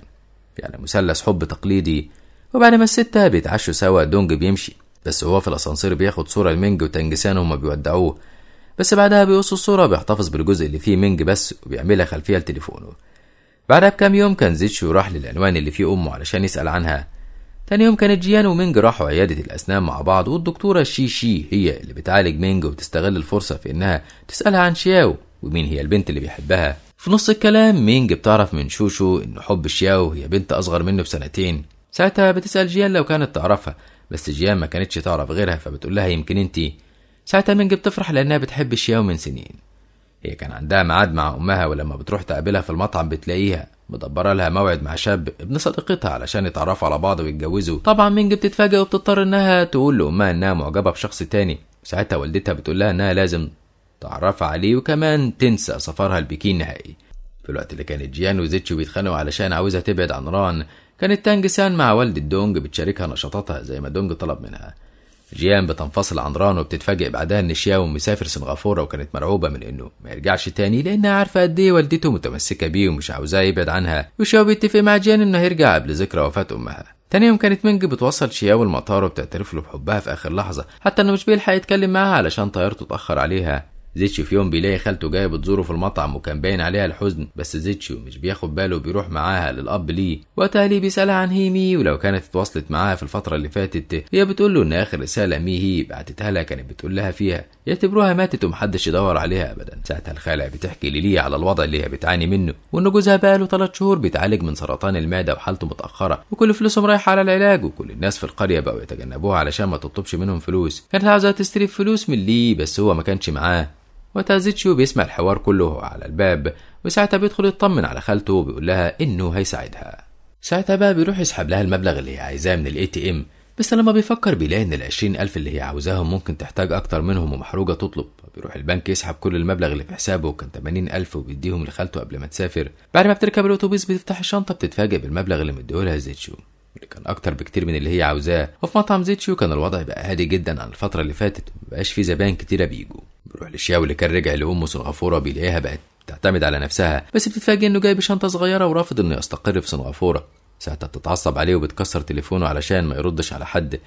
Speaker 1: يعني مثلث حب تقليدي وبعد ما الستة بيتعشوا سوا دونج بيمشي بس هو في الاسانسير بياخد صورة لمينج وتنجسان وهما بيودعوه بس بعدها بيقص الصورة بيحتفظ بالجزء اللي فيه مينج بس وبيعملها خلفية لتليفونه بعدها بكام يوم كان زيتشو راح للعنوان اللي فيه أمه علشان يسأل عنها تاني يوم كانت جيان ومينج راحوا عيادة الأسنان مع بعض والدكتورة شي شي هي اللي بتعالج مينج وتستغل الفرصة في إنها تسألها عن شياو ومين هي البنت اللي بيحبها في نص الكلام مينج بتعرف من شوشو إن حب شياو هي بنت أصغر منه بسنتين ساعتها بتسأل جيان لو كانت تعرفها بس جيان ما كانتش تعرف غيرها فبتقول لها يمكن انت ساعتها منج بتفرح لانها بتحب شياو من سنين هي كان عندها ميعاد مع امها ولما بتروح تقابلها في المطعم بتلاقيها مدبرة لها موعد مع شاب ابن صديقتها علشان يتعرفوا على بعض ويتجوزوا طبعا منج بتتفاجئ وبتضطر انها تقول لامها انها معجبة بشخص تاني ساعتها والدتها بتقول لها انها لازم تعرف عليه وكمان تنسى سفرها البكين نهائي في الوقت اللي كانت جيان وزيتشو بيتخانقوا علشان عاوزها تبعد عن ران كانت تانج سان مع والد الدونج بتشاركها نشاطاتها زي ما دونج طلب منها جيان بتنفصل عن ران وبتتفاجئ بعدها ان شياو مسافر سنغافورة وكانت مرعوبة من انه ما يرجعش تاني لانها عارفة قد ايه والدته متمسكة بيه ومش عاوزاه يبعد عنها وشياو بيتفق مع جيان انه هيرجع قبل ذكرى وفاة امها تاني يوم كانت منج بتوصل شياو المطار وبتعترف له بحبها في اخر لحظة حتى انه مش بيلحق يتكلم معاها علشان طيارته اتأخر عليها زيتشو في يوم بيلاقي خالته جايه بتزوره في المطعم وكان باين عليها الحزن بس زيتشو مش بياخد باله وبيروح معاها للاب ليه وقتها ليه بيسالها عن هيمي ولو كانت اتواصلت معاها في الفتره اللي فاتت هي بتقول له ان اخر رساله مي هي بعتتها لها كانت بتقول لها فيها يعتبروها ماتت ومحدش يدور عليها ابدا ساعتها الخالة بتحكي لليه على الوضع اللي هي بتعاني منه وان جوزها بقاله 3 شهور بيتعالج من سرطان المعده وحالته متاخره وكل فلوسهم رايحه على العلاج وكل الناس في القريه بقوا يتجنبوها علشان ما تطلبش منهم فلوس كانت عاوزه تستلف فلوس من لي بس هو ما كانش معاه وتازيتشيو بيسمع الحوار كله على الباب وساعتها بيدخل يطمن على خالته وبيقول لها انه هيساعدها ساعتها بقى بيروح يسحب لها المبلغ اللي هي عايزاه من الاي تي ام بس لما بيفكر بيلاقي ان ال ألف اللي هي عاوزاهم ممكن تحتاج أكتر منهم ومحروجة تطلب بيروح البنك يسحب كل المبلغ اللي في حسابه كان 80 ألف وبيديهم لخالته قبل ما تسافر بعد ما بتركب الأتوبيس بتفتح الشنطة بتتفاجئ بالمبلغ اللي مديهولها زيتشو اللي كان اكتر بكتير من اللي هي عاوزاه وفي مطعم زيتشيو كان الوضع بقى هادي جدا عن الفتره اللي فاتت مبقاش في زباين كتيره بيجوا بيروح للشياوي اللي كان رجع لامه سنغافوره بيلاقيها بقت بتعتمد على نفسها بس بتتفاجئ انه جاي بشنطه صغيره ورافض انه يستقر في سنغافوره ساعتها بتتعصب عليه وبتكسر تليفونه علشان ما يردش على حد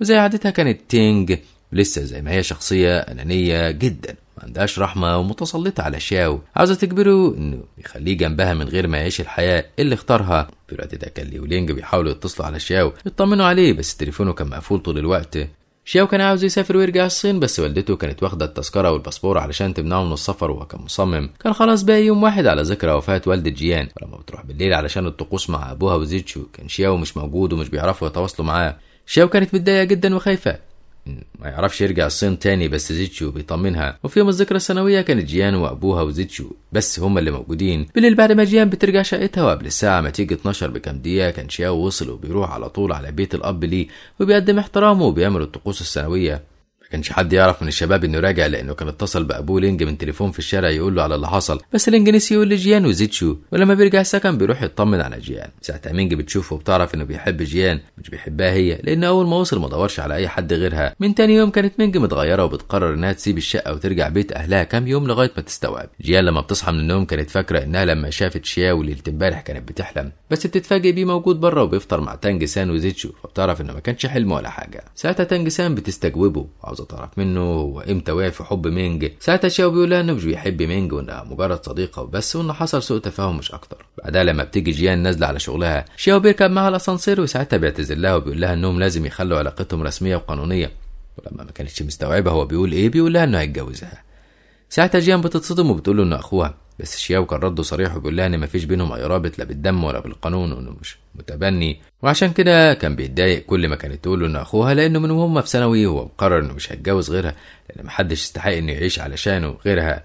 Speaker 1: وزي عادتها كانت تينج لسه زي ما هي شخصية أنانية جدا ما عندهاش رحمة ومتسلطة على شاو عاوزة تجبره إنه يخليه جنبها من غير ما يعيش الحياة اللي اختارها في الوقت ده كان ليولينج بيحاولوا يتصلوا على شاو يطمنوا عليه بس تليفونه كان مقفول طول الوقت شياو كان عاوز يسافر ويرجع الصين بس والدته كانت واخدة التذكرة والباسبور علشان تمنعه من السفر وهو كان مصمم كان خلاص بقى يوم واحد على ذكرى وفاة والدة جيان ولما بتروح بالليل علشان الطقوس مع أبوها وزيتشو كان شياو مش موجود ومش بيعرفوا يتواصلوا معاه شياو كانت متضايقة جدا وخايفة ما يعرفش يرجع الصين تاني بس زيتشو بيطمنها وفي يوم الذكرى السنوية كانت جيان وأبوها وزيتشو بس هما اللي موجودين بالليل بعد ما جيان بترجع شقتها وقبل الساعة ما تيجي 12 بكام دقيقة كان شياو وصل وبيروح على طول على بيت الأب ليه وبيقدم احترامه وبيعمل الطقوس السنوية كانش حد يعرف من الشباب انه راجع لانه كان اتصل بابوه لينج من تليفون في الشارع يقول له على اللي حصل بس لينج نسي يقول لجيان وزيتشو ولما بيرجع السكن بيروح يطمن على جيان ساعه مينج بتشوفه وبتعرف انه بيحب جيان مش بيحبها هي لان اول ما وصل ما دورش على اي حد غيرها من تاني يوم كانت مينج متغيره وبتقرر انها تسيب الشقه وترجع بيت اهلها كام يوم لغايه ما تستوعب جيان لما بتصحى من النوم كانت فاكره انها لما شافت شياو ليله امبارح كانت بتحلم بس بتتفاجئ بيه موجود بره وبيفطر مع تانج سان وزيتشو فبتعرف انه ما كانش حلم ولا حاجه ساعتها تانجسان بتستجوبه جوز طرف منه هو امتى وقع في حب مينج ساعتها شاو بيقول لها انه مش بيحب مينج وانها مجرد صديقه وبس وان حصل سوء تفاهم مش اكتر بعدها لما بتيجي جيان نازله على شغلها شاو بيركب معاها الاسانسير وساعتها بيعتذر لها وبيقول لها انهم لازم يخلوا علاقتهم رسميه وقانونيه ولما ما كانتش مستوعبه هو بيقول ايه بيقول لها انه هيتجوزها ساعتها جيان بتتصدم وبتقول له انه اخوها بس شياو كان رده صريح وبيقول لها ان مفيش بينهم اي رابط لا بالدم ولا بالقانون وانه مش متبني وعشان كده كان بيتضايق كل ما كانت تقول له انه اخوها لانه من وهم في ثانوي هو مقرر انه مش هيتجوز غيرها لان محدش يستحق انه يعيش علشانه غيرها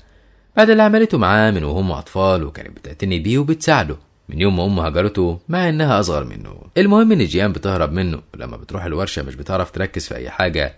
Speaker 1: بعد اللي عملته معاه من وهم اطفال وكانت بتعتني بيه وبتساعده من يوم ما امه هجرته مع انها اصغر منه المهم ان جيان بتهرب منه ولما بتروح الورشه مش بتعرف تركز في اي حاجه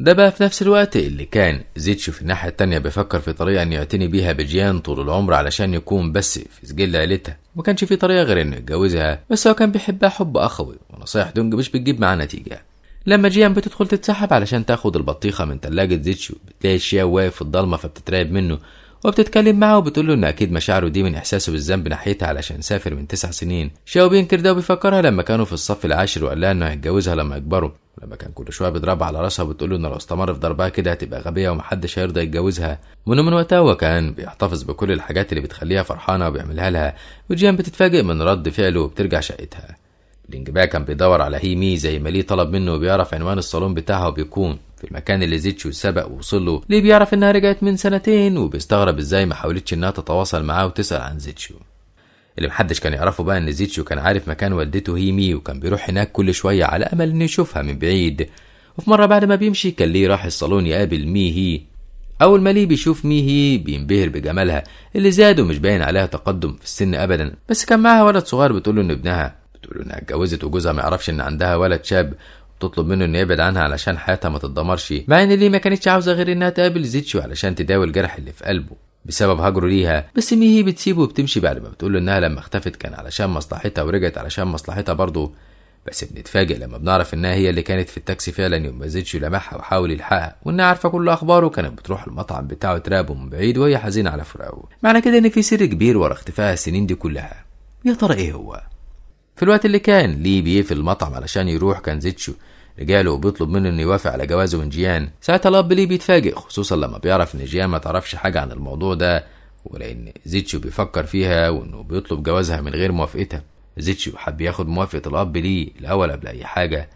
Speaker 1: ده بقى في نفس الوقت اللي كان زيتشو في الناحية التانية بيفكر في طريقة انه يعتني بيها بجيان طول العمر علشان يكون بس في سجل عيلتها ما كانش في طريقة غير انه يتجوزها بس هو كان بيحبها حب اخوي ونصايح دونج مش بتجيب معاه نتيجة لما جيان بتدخل تتسحب علشان تاخد البطيخة من تلاجة زيتشو بتلاقي الشياو واقف في الضلمة فبتترعب منه وبتتكلم معاه وبتقول له ان اكيد مشاعره دي من احساسه بالذنب ناحيتها علشان سافر من تسع سنين شاو بينكر ده وبيفكرها لما كانوا في الصف العاشر وقال لها انه هيتجوزها لما يكبروا لما كان كل شويه بيضربها على راسها وبتقول له ان لو استمر في ضربها كده هتبقى غبيه ومحدش هيرضى يتجوزها وانه من وقتها هو كان بيحتفظ بكل الحاجات اللي بتخليها فرحانه وبيعملها لها وجيان بتتفاجئ من رد فعله وبترجع شقتها لينج كان بيدور على هي مي زي ما ليه طلب منه وبيعرف عنوان الصالون بتاعها وبيكون في المكان اللي زيتشو سبق ووصل له ليه بيعرف انها رجعت من سنتين وبيستغرب ازاي ما حاولتش انها تتواصل معاه وتسال عن زيتشو اللي محدش كان يعرفه بقى ان زيتشو كان عارف مكان والدته هيمي وكان بيروح هناك كل شويه على امل انه يشوفها من بعيد وفي مره بعد ما بيمشي كان ليه راح الصالون يقابل ميهي أول ما ليه بيشوف ميهي بينبهر بجمالها اللي زاد ومش باين عليها تقدم في السن أبدا بس كان معاها ولد صغير بتقوله إن ابنها بتقوله إنها اتجوزت وجوزها ما يعرفش إن عندها ولد شاب تطلب منه انه يبعد عنها علشان حياتها ما تتدمرش مع ان ليه ما كانتش عاوزه غير انها تقابل زيتشو علشان تداوي الجرح اللي في قلبه بسبب هجره ليها بس ميهي بتسيبه وبتمشي بعد ما بتقول انها لما اختفت كان علشان مصلحتها ورجعت علشان مصلحتها برضه بس بنتفاجئ لما بنعرف انها هي اللي كانت في التاكسي فعلا يوم ما زيتشو لمحها وحاول يلحقها وانها عارفه كل اخباره كانت بتروح المطعم بتاعه تراقبه من بعيد وهي حزينه على فراقه معنى كده ان في سر كبير ورا اختفائها السنين دي كلها يا ترى ايه هو في الوقت اللي كان ليه بيقفل المطعم علشان يروح كان زيتشو رجاله وبيطلب منه انه يوافق على جوازه من جيان ساعتها الاب ليه بيتفاجئ خصوصا لما بيعرف ان جيان ما تعرفش حاجه عن الموضوع ده ولان زيتشو بيفكر فيها وانه بيطلب جوازها من غير موافقتها زيتشو حب ياخد موافقه الاب ليه الاول قبل اي حاجه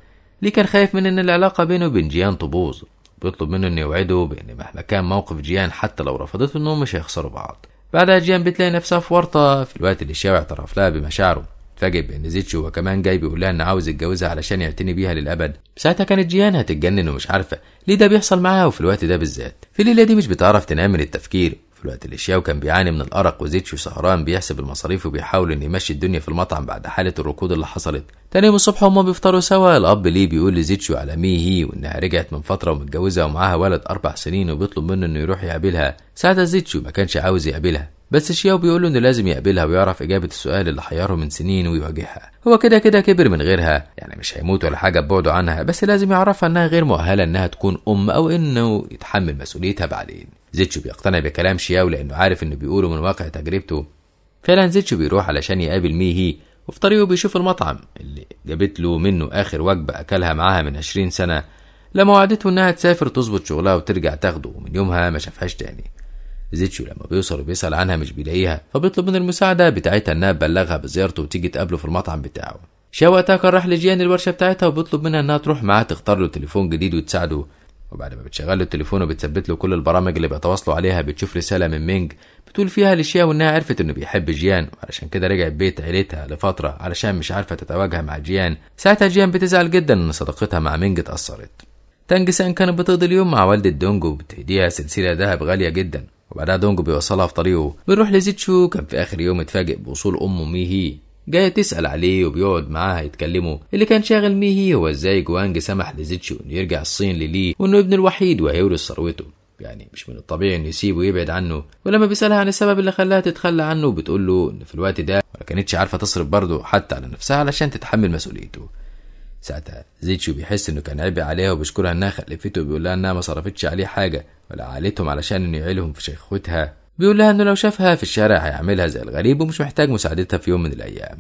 Speaker 1: ليه كان خايف من ان العلاقه بينه وبين جيان تبوظ بيطلب منه انه يوعده بان مهما كان موقف جيان حتى لو رفضته انهم مش هيخسروا بعض بعدها جيان بتلاقي نفسها في ورطة في الوقت اللي الشاوي اعترف لها بمشاعره اتفاجئ بان زيتشو هو كمان جاي بيقول لها انه عاوز يتجوزها علشان يعتني بيها للابد ساعتها كانت جيان هتتجنن ومش عارفه ليه ده بيحصل معاها وفي الوقت ده بالذات في الليله دي مش بتعرف تنام من التفكير في الوقت اللي شياو كان بيعاني من الأرق وزيتشو سهران بيحسب المصاريف وبيحاول إنه يمشي الدنيا في المطعم بعد حالة الركود اللي حصلت. تاني يوم الصبح هما بيفطروا سوا الأب ليه بيقول لزيتشو على مي هي وإنها رجعت من فترة ومتجوزة ومعاها ولد أربع سنين وبيطلب منه إنه يروح يقابلها. ساعتها زيتشو ما كانش عاوز يقابلها بس شياو بيقول له انه لازم يقابلها ويعرف اجابه السؤال اللي حيره من سنين ويواجهها هو كده كده كبر من غيرها يعني مش هيموت ولا حاجه ببعده عنها بس لازم يعرفها انها غير مؤهله انها تكون ام او انه يتحمل مسؤوليتها بعدين زيتشو بيقتنع بكلام شياو لانه عارف انه بيقوله من واقع تجربته فعلا زيتشو بيروح علشان يقابل ميهي وفي طريقه بيشوف المطعم اللي جابت له منه آخر وجبة أكلها معاها من عشرين سنة لما وعدته إنها تسافر تظبط شغلها وترجع تاخده ومن يومها ما شافهاش تاني زيتشو لما بيوصل وبيسأل عنها مش بيلاقيها فبيطلب من المساعدة بتاعتها إنها تبلغها بزيارته وتيجي تقابله في المطعم بتاعه شا وقتها كان راح لجيان الورشة بتاعتها وبيطلب منها إنها تروح معاه تختار له تليفون جديد وتساعده وبعد ما بتشغل له التليفون وبتثبت له كل البرامج اللي بيتواصلوا عليها بتشوف رسالة من مينج بتقول فيها لشيا وإنها عرفت إنه بيحب جيان وعلشان كده رجعت بيت عيلتها لفترة علشان مش عارفة تتواجه مع جيان ساعتها جيان بتزعل جدا إن صداقتها مع مينج اتأثرت تانج سان كانت بتقضي اليوم مع والدة دونجو وبتهديها سلسلة ذهب غالية جدا وبعدها دونج بيوصلها في طريقه بنروح لزيتشو كان في آخر يوم اتفاجئ بوصول أمه ميهي جاية تسأل عليه وبيقعد معاها يتكلموا اللي كان شاغل ميهي هو ازاي جوانج سمح لزيتشو انه يرجع الصين لليه وانه ابنه الوحيد وهيورث ثروته يعني مش من الطبيعي انه يسيبه ويبعد عنه ولما بيسألها عن السبب اللي خلاها تتخلى عنه بتقول له ان في الوقت ده ما كانتش عارفة تصرف برضه حتى على نفسها علشان تتحمل مسؤوليته ساعتها زيتشو بيحس انه كان عبء عليها وبيشكرها انها خلفته وبيقول لها انها ما صرفتش عليه حاجه ولا عالتهم علشان انه يعيلهم في شيخوتها بيقول لها انه لو شافها في الشارع هيعملها زي الغريب ومش محتاج مساعدتها في يوم من الايام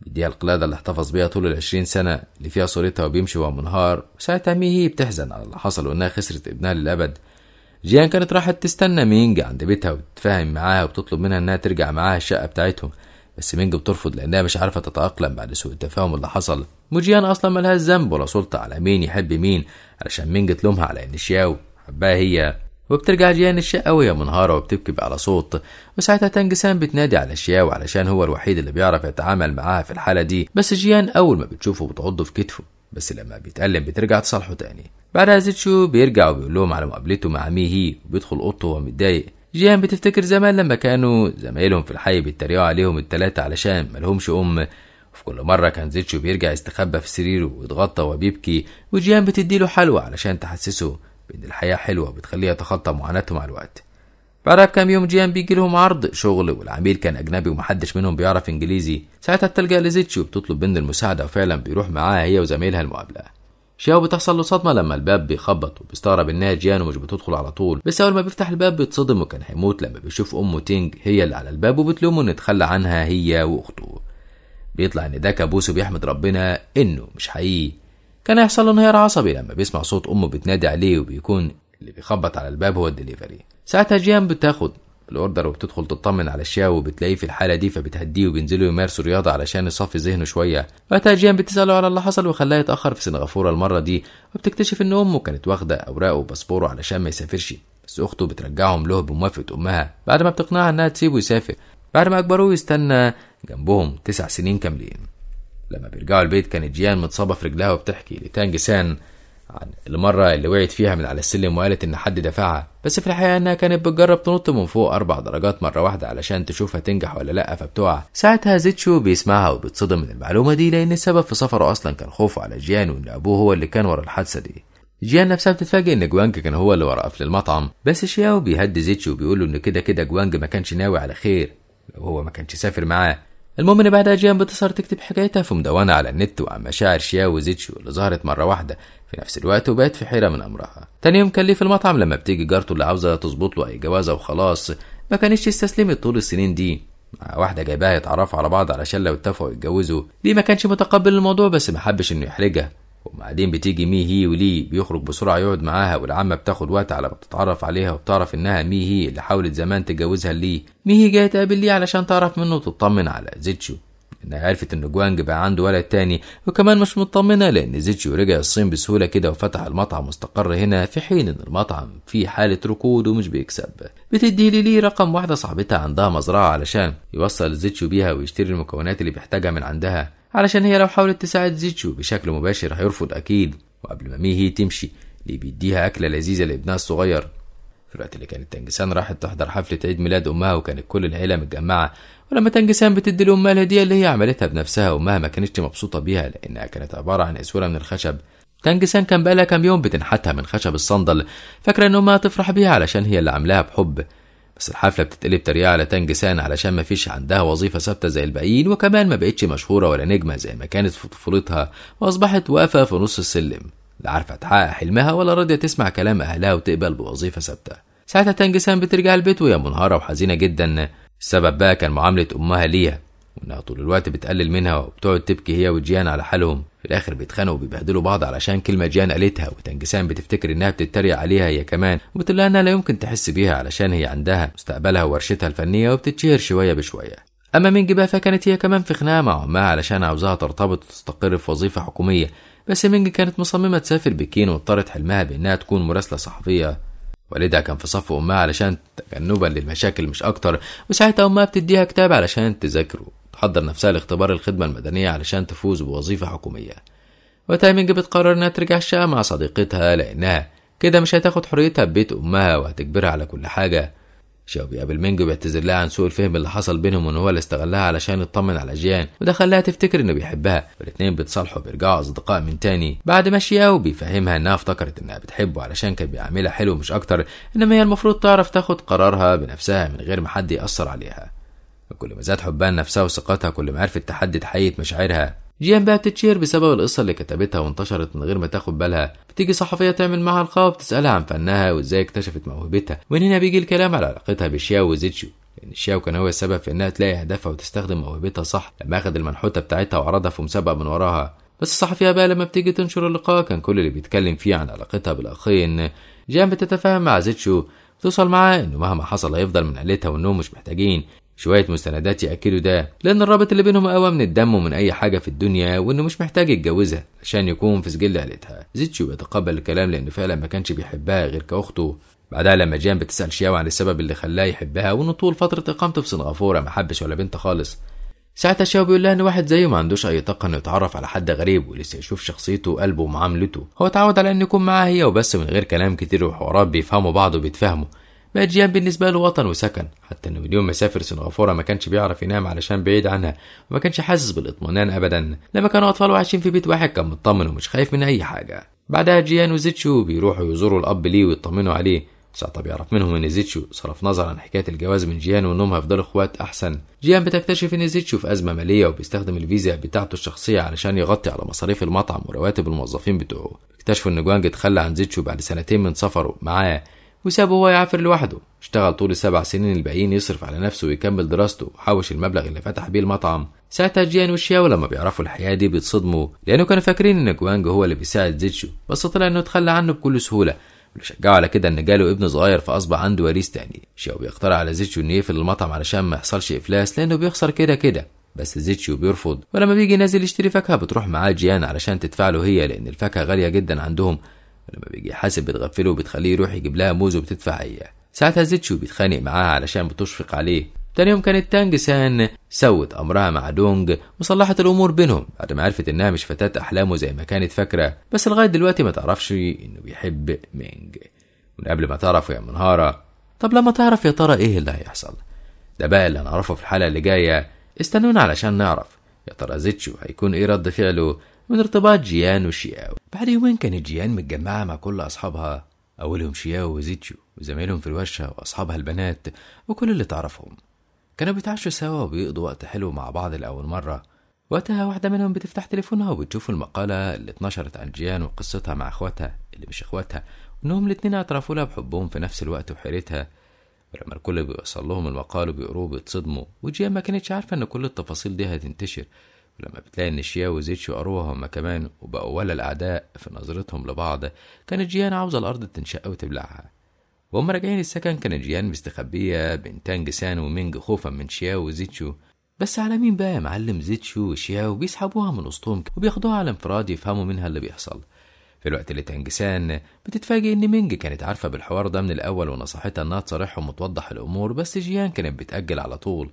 Speaker 1: بيديها القلادة اللي احتفظ بيها طول العشرين سنة اللي فيها صورتها وبيمشي وهو منهار وساعتها مي هي بتحزن على اللي حصل وإنها خسرت ابنها للأبد جيان كانت راحت تستنى مينج عند بيتها وتتفاهم معاها وتطلب منها إنها ترجع معاها الشقة بتاعتهم بس مينج بترفض لأنها مش عارفة تتأقلم بعد سوء التفاهم اللي حصل موجيان أصلا ملهاش ذنب ولا سلطة على مين يحب مين علشان مينج تلومها على إن شياو حبها هي وبترجع جيان الشقة وهي منهارة وبتبكي بأعلى صوت وساعتها تانج سان بتنادي على شياو علشان هو الوحيد اللي بيعرف يتعامل معاها في الحالة دي بس جيان أول ما بتشوفه بتعضه في كتفه بس لما بيتألم بترجع تصالحه تاني بعدها زيتشو بيرجع وبيقول لهم على مقابلته مع ميهي وبيدخل أوضته وهو متضايق جيهان بتفتكر زمان لما كانوا زمايلهم في الحي بيتريقوا عليهم التلاتة علشان ملهمش أم وفي كل مرة كان زيتشو بيرجع يستخبى في سريره ويتغطى وبيبكي وجيهان بتديله حلوى علشان تحسسه بإن الحياة حلوة بتخليه يتخطى معاناته مع الوقت بعدها بكام يوم جيان بيجي لهم عرض شغل والعميل كان أجنبي ومحدش منهم بيعرف إنجليزي ساعتها بتلجأ لزيتشو وبتطلب منه المساعدة وفعلا بيروح معاها هي وزميلها المقابلة شاو بتحصل له صدمه لما الباب بيخبط وبيستغرب انها جيان ومش بتدخل على طول بس اول ما بيفتح الباب بيتصدم وكان هيموت لما بيشوف امه تينج هي اللي على الباب وبتلومه انه اتخلى عنها هي واخته بيطلع ان ده كابوس وبيحمد ربنا انه مش حقيقي كان هيحصل له انهيار عصبي لما بيسمع صوت امه بتنادي عليه وبيكون اللي بيخبط على الباب هو الدليفري ساعتها جيان بتاخد الاوردر وبتدخل تطمن على الشاو وبتلاقيه في الحاله دي فبتهديه وبينزلوا يمارسوا رياضه علشان يصفي ذهنه شويه فتاجيان بتساله على اللي حصل وخلاه يتاخر في سنغافوره المره دي وبتكتشف ان امه كانت واخده اوراقه وباسبوره علشان ما يسافرش بس اخته بترجعهم له بموافقه امها بعد ما بتقنعها انها تسيبه يسافر بعد ما اجبروه يستنى جنبهم تسع سنين كاملين لما بيرجعوا البيت كانت جيان متصابه في رجلها وبتحكي لتانج سان عن يعني المرة اللي وقعت فيها من على السلم وقالت إن حد دفعها بس في الحقيقة إنها كانت بتجرب تنط من فوق أربع درجات مرة واحدة علشان تشوفها تنجح ولا لأ فبتقع ساعتها زيتشو بيسمعها وبيتصدم من المعلومة دي لأن السبب في سفره أصلا كان خوفه على جيان وإن أبوه هو اللي كان ورا الحادثة دي جيان نفسها بتتفاجئ ان جوانج كان هو اللي ورا قفل المطعم بس شياو بيهدي زيتشو وبيقول له ان كده كده جوانج ما كانش ناوي على خير لو هو ما كانش سافر معاه المهم ان بعدها جيان بتصار تكتب حكايتها في مدونه على النت وعن مشاعر شياو وزيتشو اللي ظهرت مره واحده في نفس الوقت وبقت في حيرة من أمرها تاني يوم كان ليه في المطعم لما بتيجي جارته اللي عاوزة تظبط له أي جوازة وخلاص ما كانتش استسلمت طول السنين دي مع واحدة جايباها يتعرفوا على بعض علشان لو اتفقوا يتجوزوا ليه ما كانش متقبل الموضوع بس ما حبش إنه يحرجها وبعدين بتيجي مي هي ولي بيخرج بسرعة يقعد معاها والعمة بتاخد وقت على ما تتعرف عليها وبتعرف إنها مي هي اللي حاولت زمان تتجوزها ليه مي هي جاية تقابل ليه علشان تعرف منه وتطمن على زيتشو انها عرفت ان جوانج بقى عنده ولد تاني وكمان مش مطمنه لان زيتشو رجع الصين بسهوله كده وفتح المطعم واستقر هنا في حين ان المطعم في حاله ركود ومش بيكسب بتدي ليلي رقم واحده صاحبتها عندها مزرعه علشان يوصل زيتشو بيها ويشتري المكونات اللي بيحتاجها من عندها علشان هي لو حاولت تساعد زيتشو بشكل مباشر هيرفض اكيد وقبل ما ميهي تمشي اللي بيديها أكلة لذيذة لابنها الصغير في الوقت اللي كانت تنجسان راحت تحضر حفلة عيد ميلاد أمها وكانت كل العيلة متجمعة ولما تنقسم بتدي لأمها الهدية اللي هي عملتها بنفسها وأمها ما كانتش مبسوطة بيها لأنها كانت عبارة عن أسورة من الخشب تنجسان كان بقالها كام يوم بتنحتها من خشب الصندل فاكرة إن أمها تفرح بيها علشان هي اللي عاملاها بحب بس الحفلة بتتقلب تريقة على تنجسان علشان ما فيش عندها وظيفة ثابتة زي الباقيين وكمان ما بقتش مشهورة ولا نجمة زي ما كانت في طفولتها وأصبحت واقفة في نص السلم لا عارفة تحقق حلمها ولا راضية تسمع كلام أهلها وتقبل بوظيفة ثابتة ساعتها تنجسان بترجع البيت وهي منهارة وحزينة جدا السبب بقى كان معاملة أمها ليها وإنها طول الوقت بتقلل منها وبتقعد تبكي هي وجيان على حالهم في الآخر بيتخانقوا وبيبهدلوا بعض علشان كلمة جيان قالتها وتنجسان بتفتكر إنها بتتريق عليها هي كمان وبتقول لها إنها لا يمكن تحس بيها علشان هي عندها مستقبلها وورشتها الفنية وبتتشهر شوية بشوية أما من بقى فكانت هي كمان في خناقة مع أمها علشان عاوزاها ترتبط وتستقر في وظيفة حكومية بس مينج كانت مصممة تسافر بكين واضطرت حلمها بإنها تكون مراسلة صحفية والدها كان في صف امها علشان تجنبا للمشاكل مش اكتر وساعتها امها بتديها كتاب علشان تذاكره تحضر نفسها لاختبار الخدمة المدنية علشان تفوز بوظيفة حكومية وتايمينج بتقرر انها ترجع الشقة مع صديقتها لانها كده مش هتاخد حريتها ببيت امها وهتجبرها على كل حاجة شاو بيقابل مينجو بيعتذر لها عن سوء الفهم اللي حصل بينهم وان هو اللي استغلها علشان يطمن على جيان وده خلاها تفتكر انه بيحبها والاتنين بيتصالحوا بيرجعوا اصدقاء من تاني بعد ما شياو بيفهمها انها افتكرت انها بتحبه علشان كان بيعاملها حلو مش اكتر انما هي المفروض تعرف تاخد قرارها بنفسها من غير ما حد ياثر عليها وكل ما زاد حبها لنفسها وثقتها كل ما عرفت تحدد حقيقة مشاعرها جيان بقى بتتشير بسبب القصة اللي كتبتها وانتشرت من غير ما تاخد بالها بتيجي صحفية تعمل معها لقاء وبتسألها عن فنها وازاي اكتشفت موهبتها ومن هنا بيجي الكلام على علاقتها بشياو وزيتشو لأن شياو كان هو السبب في إنها تلاقي هدفها وتستخدم موهبتها صح لما أخد المنحوتة بتاعتها وعرضها في مسابقة من وراها بس الصحفية بقى لما بتيجي تنشر اللقاء كان كل اللي بيتكلم فيه عن علاقتها بالأخين جيان بتتفاهم مع زيتشو توصل معاه إنه مهما حصل هيفضل من عيلتها وإنهم مش محتاجين شوية مستندات يأكدوا ده لأن الرابط اللي بينهم أقوى من الدم ومن أي حاجة في الدنيا وإنه مش محتاج يتجوزها عشان يكون في سجل عيلتها زيتشو بيتقبل الكلام لأنه فعلا ما كانش بيحبها غير كأخته بعدها لما جان بتسأل شياو عن السبب اللي خلاه يحبها وإنه طول فترة إقامته في سنغافورة ما حبش ولا بنت خالص ساعتها شياو بيقول لها ان واحد زيه ما عندوش اي طاقه انه يتعرف على حد غريب ولسه يشوف شخصيته وقلبه ومعاملته هو اتعود على انه يكون معاها هي وبس من غير كلام كتير وحوارات بيفهموا بعض وبيتفاهموا بقت جيان بالنسبة له وطن وسكن حتى إنه من يوم ما سافر سنغافورة ما كانش بيعرف ينام علشان بعيد عنها وما كانش حاسس بالاطمئنان أبدا لما كانوا أطفال وعايشين في بيت واحد كان مطمن ومش خايف من أي حاجة بعدها جيان وزيتشو بيروحوا يزوروا الأب ليه ويطمنوا عليه ساعتها بيعرف منهم ان زيتشو صرف نظر عن حكايه الجواز من جيان وانهم هيفضلوا اخوات احسن جيان بتكتشف ان زيتشو في ازمه ماليه وبيستخدم الفيزا بتاعته الشخصيه علشان يغطي على مصاريف المطعم ورواتب الموظفين بتوعه اكتشفوا ان جوانج اتخلى عن زيتشو بعد سنتين من سفره معاه وسابه هو يعافر لوحده اشتغل طول السبع سنين الباقيين يصرف على نفسه ويكمل دراسته وحوش المبلغ اللي فتح بيه المطعم ساعتها جيان وشياو لما بيعرفوا الحياة دي بيتصدموا لأنه كانوا فاكرين إن جوانج هو اللي بيساعد زيتشو بس طلع إنه اتخلى عنه بكل سهولة واللي شجعه على كده إن جاله ابن صغير فأصبح عنده وريث تاني شياو بيقترح على زيتشو إنه يقفل المطعم علشان ما يحصلش إفلاس لأنه بيخسر كده كده بس زيتشو بيرفض ولما بيجي نازل يشتري فاكهة بتروح معاه جيان علشان تدفع له هي لأن الفاكهة غالية جدا عندهم ولما بيجي حاسب بتغفله وبتخليه يروح يجيب لها موز وبتدفع اياه ساعتها زيتشو بيتخانق معاها علشان بتشفق عليه تاني يوم كانت تانج سان سوت أمرها مع دونج وصلحت الأمور بينهم بعد ما عرفت إنها مش فتاة أحلامه زي ما كانت فاكرة بس لغاية دلوقتي ما تعرفش إنه بيحب مينج من قبل ما تعرف يا منهارة طب لما تعرف يا ترى إيه اللي هيحصل ده بقى اللي هنعرفه في الحلقة اللي جاية استنونا علشان نعرف يا ترى زيتشو هيكون إيه رد فعله من ارتباط جيان وشياو بعد يومين كانت جيان متجمعة مع كل أصحابها أولهم شياو وزيتشو وزمايلهم في الورشة وأصحابها البنات وكل اللي تعرفهم كانوا بيتعشوا سوا وبيقضوا وقت حلو مع بعض لأول مرة وقتها واحدة منهم بتفتح تليفونها وبتشوف المقالة اللي اتنشرت عن جيان وقصتها مع اخواتها اللي مش اخواتها وانهم الاتنين اعترفوا لها بحبهم في نفس الوقت وحيرتها ولما الكل بيوصل لهم المقال وبيقروه بيتصدموا وجيان ما كانتش عارفة ان كل التفاصيل دي هتنتشر ولما بتلاقي إن شياو وزيتشو قروها هما كمان وبقوا ولا الأعداء في نظرتهم لبعض كانت جيان عاوزة الأرض تنشق وتبلعها وهم راجعين السكن كانت جيان مستخبية بين تانج سان ومينج خوفا من شياو وزيتشو بس على مين بقى يا معلم زيتشو وشياو بيسحبوها من وسطهم وبياخدوها على انفراد يفهموا منها اللي بيحصل في الوقت اللي تانج سان بتتفاجئ ان مينج كانت عارفة بالحوار ده من الأول ونصحتها انها تصارحهم وتوضح الأمور بس جيان كانت بتأجل على طول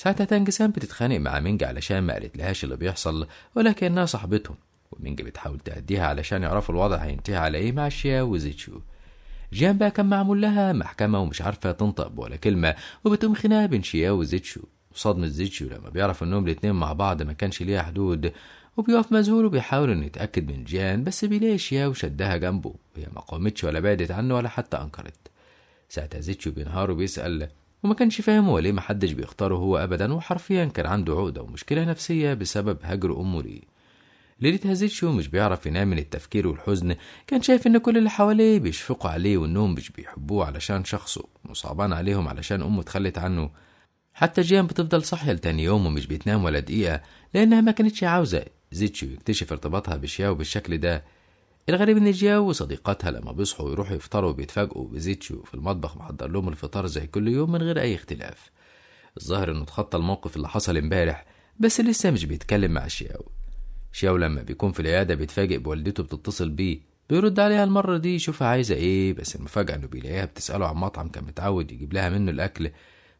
Speaker 1: ساعتها تانج سان بتتخانق مع مينج علشان ما قالت لهاش اللي بيحصل ولكنها صاحبتهم ومينج بتحاول تأديها علشان يعرفوا الوضع هينتهي على ايه مع شيا وزيتشو جيان بقى كان معمول لها محكمة ومش عارفة تنطق ولا كلمة وبتقوم خناقة بين شيا وزيتشو وصدمة زيتشو لما بيعرف انهم الاتنين مع بعض ما كانش ليها حدود وبيقف مذهول وبيحاول انه يتأكد من جيان بس بيلاقي شيا وشدها جنبه وهي ما قامتش ولا بعدت عنه ولا حتى أنكرت ساعتها زيتشو بينهار وبيسأل وما كانش فاهم هو ليه محدش بيختاره هو أبدا وحرفيا كان عنده عقدة ومشكلة نفسية بسبب هجر أمه ليه ليلة هازيتشو مش بيعرف ينام من التفكير والحزن كان شايف إن كل اللي حواليه بيشفقوا عليه وإنهم مش بيحبوه علشان شخصه وصعبان عليهم علشان أمه تخلت عنه حتى جيان بتفضل صاحية لتاني يوم ومش بتنام ولا دقيقة لأنها ما كانتش عاوزة زيتشو يكتشف ارتباطها بشياو بالشكل ده الغريب ان جياو وصديقاتها لما بيصحوا ويروحوا يفطروا بيتفاجئوا بزيتشو في المطبخ محضر لهم الفطار زي كل يوم من غير اي اختلاف الظاهر انه اتخطى الموقف اللي حصل امبارح بس لسه مش بيتكلم مع شياو شياو لما بيكون في العياده بيتفاجئ بوالدته بتتصل بيه بيرد عليها المره دي يشوفها عايزه ايه بس المفاجاه انه بيلاقيها بتساله عن مطعم كان متعود يجيب لها منه الاكل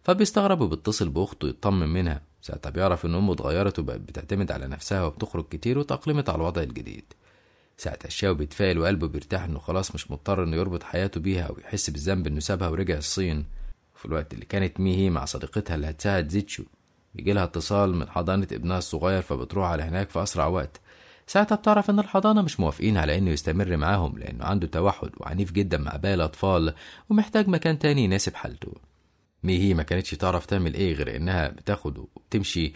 Speaker 1: فبيستغرب وبيتصل باخته يطمن منها ساعتها بيعرف ان امه اتغيرت وبقت بتعتمد على نفسها وبتخرج كتير وتاقلمت على الوضع الجديد ساعة أشياء وبيتفائل وقلبه بيرتاح إنه خلاص مش مضطر إنه يربط حياته بيها أو يحس بالذنب إنه سابها ورجع الصين في الوقت اللي كانت ميهي مع صديقتها اللي هتساعد زيتشو بيجيلها اتصال من حضانة ابنها الصغير فبتروح على هناك في أسرع وقت ساعتها بتعرف إن الحضانة مش موافقين على إنه يستمر معاهم لأنه عنده توحد وعنيف جدا مع باقي الأطفال ومحتاج مكان تاني يناسب حالته ميهي ما كانتش تعرف تعمل إيه غير إنها بتاخده وبتمشي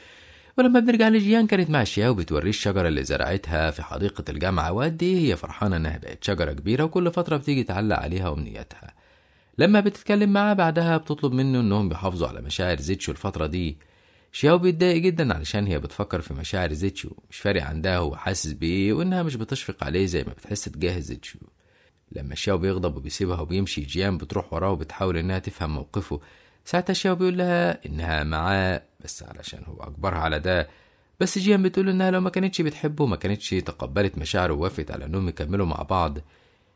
Speaker 1: ولما بنرجع لجيان كانت ماشية وبتوري الشجرة اللي زرعتها في حديقة الجامعة وقد إيه هي فرحانة إنها بقت شجرة كبيرة وكل فترة بتيجي تعلق عليها أمنياتها لما بتتكلم معاه بعدها بتطلب منه إنهم بيحافظوا على مشاعر زيتشو الفترة دي شياو بيتضايق جدا علشان هي بتفكر في مشاعر زيتشو مش فارق عندها هو حاسس بإيه وإنها مش بتشفق عليه زي ما بتحس تجاه زيتشو لما شياو بيغضب وبيسيبها وبيمشي جيان بتروح وراه وبتحاول إنها تفهم موقفه ساعتها شياو بيقول لها إنها معاه بس علشان هو أجبرها على ده بس جيان بتقول إنها لو ما كانتش بتحبه ما كانتش تقبلت مشاعره ووافقت على إنهم يكملوا مع بعض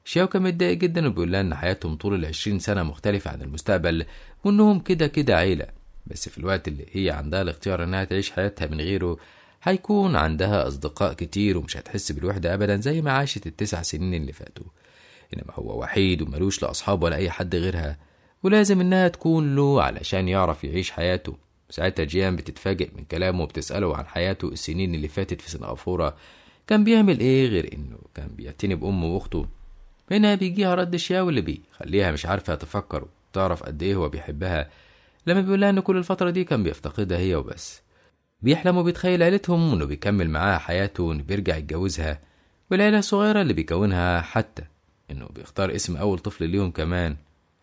Speaker 1: شياو كان متضايق جدا وبيقول لها إن حياتهم طول العشرين سنة مختلفة عن المستقبل وإنهم كده كده عيلة بس في الوقت اللي هي عندها الاختيار إنها تعيش حياتها من غيره هيكون عندها أصدقاء كتير ومش هتحس بالوحدة أبدا زي ما عاشت التسع سنين اللي فاتوا إنما هو وحيد وملوش لا أصحاب ولا أي حد غيرها ولازم إنها تكون له علشان يعرف يعيش حياته ساعتها جيان بتتفاجئ من كلامه وبتسأله عن حياته السنين اللي فاتت في سنغافورة كان بيعمل ايه غير انه كان بيعتني بأمه واخته هنا بيجيها رد الشاو اللي بيخليها مش عارفة تفكر وتعرف قد ايه هو بيحبها لما بيقولها ان كل الفترة دي كان بيفتقدها هي وبس بيحلم وبيتخيل عيلتهم وانه بيكمل معاها حياته وانه بيرجع يتجوزها والعيلة الصغيرة اللي بيكونها حتى انه بيختار اسم اول طفل ليهم كمان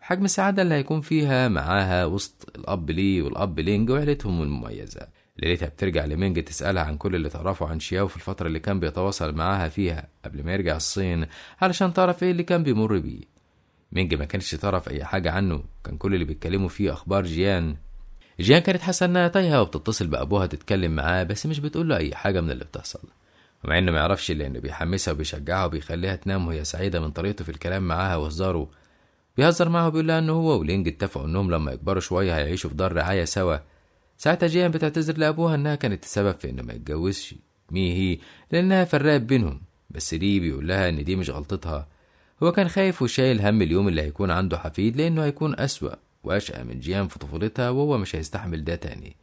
Speaker 1: حجم السعادة اللي هيكون فيها معاها وسط الأب لي والأب لينج وعيلتهم المميزة ليلتها بترجع لمينج تسألها عن كل اللي تعرفه عن شياو في الفترة اللي كان بيتواصل معاها فيها قبل ما يرجع الصين علشان تعرف ايه اللي كان بيمر بيه مينج ما كانتش تعرف اي حاجة عنه كان كل اللي بيتكلموا فيه أخبار جيان جيان كانت حاسة إنها تايهة وبتتصل بأبوها تتكلم معاه بس مش بتقول له أي حاجة من اللي بتحصل ومع إنه ما يعرفش لانه إنه بيحمسها وبيشجعها وبيخليها تنام وهي سعيدة من طريقته في الكلام معاها وهزاره بيهزر معه بيقول لها ان هو ولينج اتفقوا انهم لما يكبروا شويه هيعيشوا في دار رعايه سوا ساعتها جيان بتعتذر لابوها انها كانت السبب في انه ما يتجوزش مي هي لانها فرقت بينهم بس ري بيقول لها ان دي مش غلطتها هو كان خايف وشايل هم اليوم اللي هيكون عنده حفيد لانه هيكون اسوا واشقى من جيان في طفولتها وهو مش هيستحمل ده تاني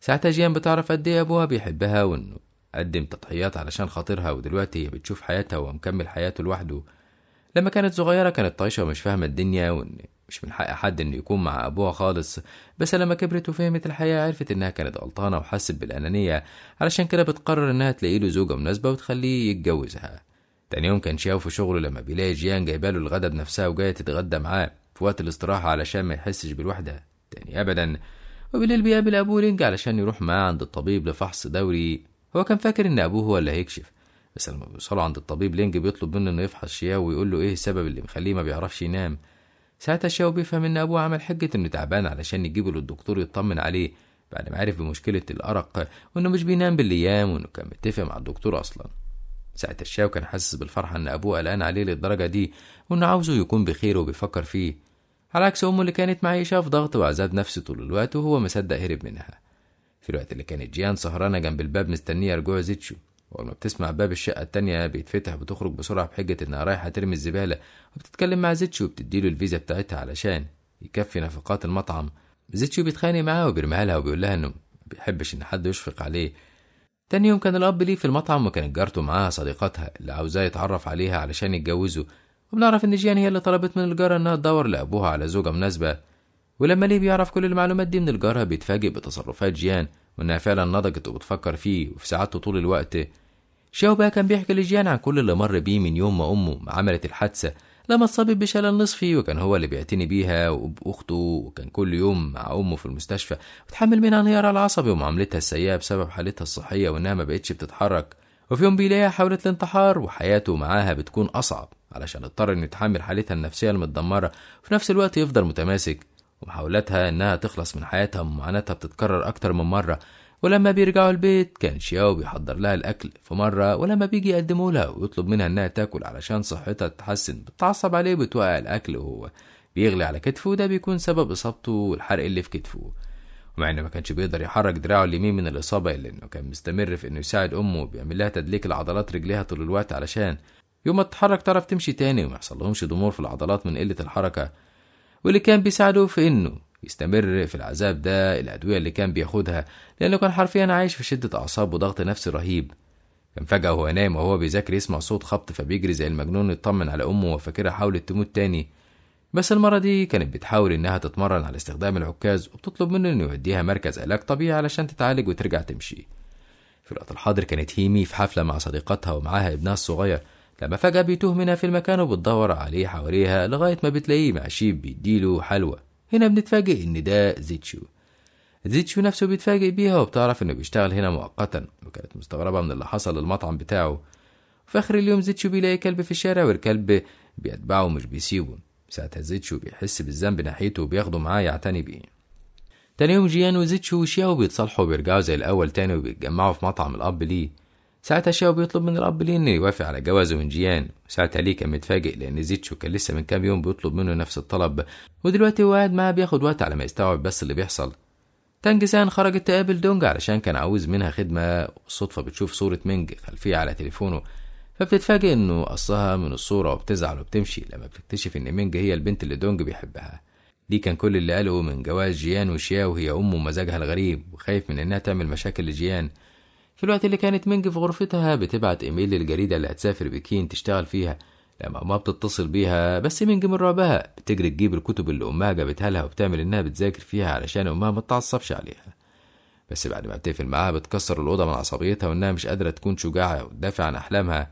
Speaker 1: ساعتها جيان بتعرف قد ايه ابوها بيحبها وانه قدم تضحيات علشان خاطرها ودلوقتي هي بتشوف حياتها ومكمل حياته لوحده لما كانت صغيرة كانت طايشة ومش فاهمة الدنيا وإن مش من حق حد إنه يكون مع أبوها خالص بس لما كبرت وفهمت الحياة عرفت إنها كانت غلطانة وحست بالأنانية علشان كده بتقرر إنها تلاقي له زوجة مناسبة وتخليه يتجوزها تاني يوم كان شاو في شغله لما بيلاقي جيان جايباله الغدا بنفسها وجاية تتغدى معاه في وقت الاستراحة علشان ما يحسش بالوحدة تاني أبدا وبالليل بيقابل أبوه لينج علشان يروح معاه عند الطبيب لفحص دوري هو كان فاكر إن أبوه هو اللي هيكشف بس لما بيوصلوا عند الطبيب لينج بيطلب منه انه يفحص شياو ويقول له ايه السبب اللي مخليه ما بيعرفش ينام ساعتها شياو بيفهم ان ابوه عمل حجة انه تعبان علشان يجيبه للدكتور يطمن عليه بعد ما عرف بمشكلة الأرق وإنه مش بينام بالأيام وإنه كان متفق مع الدكتور أصلا ساعتها الشاو كان حاسس بالفرحة إن أبوه قلقان عليه للدرجة دي وإنه عاوزه يكون بخير وبيفكر فيه على عكس أمه اللي كانت معيشة في ضغط وعذاب نفسي طول الوقت وهو مصدق هرب منها في الوقت اللي كانت جيان سهرانة جنب الباب مستنية رجوع زيتشو وأول ما بتسمع باب الشقة التانية بيتفتح بتخرج بسرعة بحجة إنها رايحة ترمي الزبالة وبتتكلم مع زيتشو وبتديله الفيزا بتاعتها علشان يكفي نفقات المطعم زيتشو بيتخانق معاها وبيرميها لها وبيقول لها إنه ما بيحبش إن حد يشفق عليه تاني يوم كان الأب ليه في المطعم وكانت جارته معاها صديقتها اللي عاوزاه يتعرف عليها علشان يتجوزوا وبنعرف إن جيان هي اللي طلبت من الجارة إنها تدور لأبوها على زوجة مناسبة ولما ليه بيعرف كل المعلومات دي من الجارة بيتفاجئ بتصرفات جيان وإنها فعلا نضجت وبتفكر فيه وفي سعادته طول الوقت شاو بقى كان بيحكي لجيان عن كل اللي مر بيه من يوم ما أمه عملت الحادثة لما اتصابت بشلل نصفي وكان هو اللي بيعتني بيها وبأخته وكان كل يوم مع أمه في المستشفى وتحمل منها انهيارها العصبي ومعاملتها السيئة بسبب حالتها الصحية وإنها ما بقتش بتتحرك وفي يوم بيلاقيها حاولت الانتحار وحياته معاها بتكون أصعب علشان اضطر إنه يتحمل حالتها النفسية المتدمرة وفي نفس الوقت يفضل متماسك ومحاولاتها إنها تخلص من حياتها ومعاناتها بتتكرر أكتر من مرة ولما بيرجعوا البيت كان شياو بيحضر لها الأكل في مرة ولما بيجي يقدمه لها ويطلب منها إنها تاكل علشان صحتها تتحسن بتتعصب عليه بتوقع الأكل وهو بيغلي على كتفه وده بيكون سبب إصابته والحرق اللي في كتفه ومع إنه ما كانش بيقدر يحرك دراعه اليمين من الإصابة إلا إنه كان مستمر في إنه يساعد أمه وبيعمل لها تدليك لعضلات رجليها طول الوقت علشان يوم ما تتحرك تعرف تمشي تاني وما يحصلهمش ضمور في العضلات من قلة الحركة واللي كان بيساعده في انه يستمر في العذاب ده الادويه اللي كان بياخدها لانه كان حرفيا عايش في شده اعصاب وضغط نفسي رهيب كان فجأة وهو نايم وهو بيذاكر يسمع صوت خبط فبيجري زي المجنون يطمن على أمه وفاكرها حاولت تموت تاني بس المرة دي كانت بتحاول إنها تتمرن على استخدام العكاز وبتطلب منه إنه يوديها مركز علاج طبيعي علشان تتعالج وترجع تمشي في الوقت الحاضر كانت هيمي في حفلة مع صديقتها ومعاها ابنها الصغير لما فجأة بيتوه منها في المكان وبتدور عليه حواليها لغاية ما بتلاقيه مع شيب بيديله حلوى هنا بنتفاجئ إن ده زيتشو زيتشو نفسه بيتفاجئ بيها وبتعرف إنه بيشتغل هنا مؤقتا وكانت مستغربة من اللي حصل للمطعم بتاعه في آخر اليوم زيتشو بيلاقي كلب في الشارع والكلب بيتبعه مش بيسيبه ساعتها زيتشو بيحس بالذنب ناحيته وبياخده معاه يعتني بيه تاني يوم جيان وزيتشو وشياو بيتصالحوا وبيرجعوا زي الأول تاني وبيتجمعوا في مطعم الأب ليه ساعتها شاو بيطلب من الأب لي إنه يوافق على جوازه من جيان وساعتها ليه كان متفاجئ لأن زيتشو كان لسه من كام يوم بيطلب منه نفس الطلب ودلوقتي هو قاعد معاه بياخد وقت على ما يستوعب بس اللي بيحصل تانج سان خرجت تقابل دونج علشان كان عاوز منها خدمة والصدفة بتشوف صورة مينج خلفية على تليفونه فبتتفاجئ إنه قصها من الصورة وبتزعل وبتمشي لما بتكتشف إن مينج هي البنت اللي دونج بيحبها دي كان كل اللي قاله من جواز جيان وشياو وهي أمه ومزاجها الغريب وخايف من إنها تعمل مشاكل لجيان في الوقت اللي كانت مينج في غرفتها بتبعت ايميل للجريده اللي هتسافر بكين تشتغل فيها لما امها بتتصل بيها بس مينج من رعبها بتجري تجيب الكتب اللي امها جابتها لها وبتعمل انها بتذاكر فيها علشان امها ما تتعصبش عليها بس بعد ما بتقفل معاها بتكسر الاوضه من عصبيتها وانها مش قادره تكون شجاعه وتدافع عن احلامها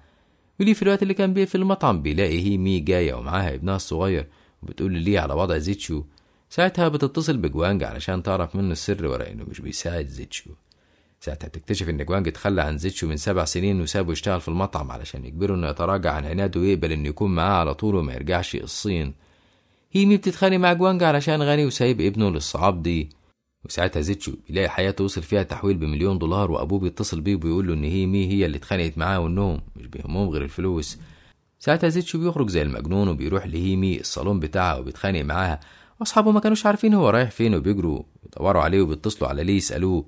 Speaker 1: وليه في الوقت اللي كان بيقفل المطعم بيلاقي هي مي جايه ومعاها ابنها الصغير وبتقول ليه على وضع زيتشو ساعتها بتتصل بجوانج علشان تعرف منه السر ورا انه مش بيساعد زيتشو ساعتها بتكتشف إن جوانج اتخلى عن زيتشو من سبع سنين وسابه يشتغل في المطعم علشان يجبره إنه يتراجع عن عناده ويقبل إنه يكون معاه على طول وما يرجعش الصين هيمي بتتخانق مع جوانج علشان غني وسايب ابنه للصعاب دي وساعتها زيتشو بيلاقي حياته وصل فيها تحويل بمليون دولار وأبوه بيتصل بيه وبيقول له إن هيمي هي اللي اتخانقت معاه وإنهم مش بيهمهم غير الفلوس ساعتها زيتشو بيخرج زي المجنون وبيروح لهيمي الصالون بتاعها وبيتخانق معاها واصحابه ما كانوش عارفين هو رايح فين وبيجروا يدوروا عليه وبيتصلوا على ليه يسالوه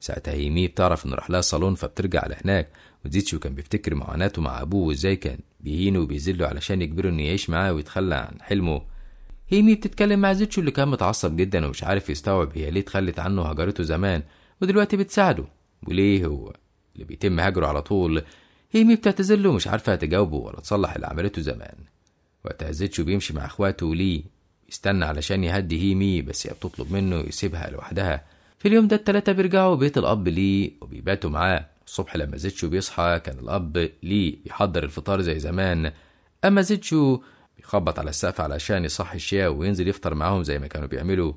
Speaker 1: ساعتها هيمي بتعرف راح لها صالون فبترجع لهناك وزيتشو كان بيفتكر معاناته مع أبوه وإزاي كان بيهينه وبيذله علشان يجبره إنه يعيش معاه ويتخلى عن حلمه هيمي بتتكلم مع زيتشو اللي كان متعصب جدا ومش عارف يستوعب هي ليه تخلت عنه وهجرته زمان ودلوقتي بتساعده وليه هو اللي بيتم هجره على طول هيمي بتعتذر ومش عارفة تجاوبه ولا تصلح اللي عملته زمان وقتها زيتشو بيمشي مع اخواته وليه يستنى علشان يهدي هيمي بس هي بتطلب منه يسيبها لوحدها في اليوم ده التلاتة بيرجعوا بيت الأب ليه وبيباتوا معاه الصبح لما زيتشو بيصحى كان الأب ليه بيحضر الفطار زي زمان أما زيتشو بيخبط على السقف علشان يصحي الشيا وينزل يفطر معاهم زي ما كانوا بيعملوا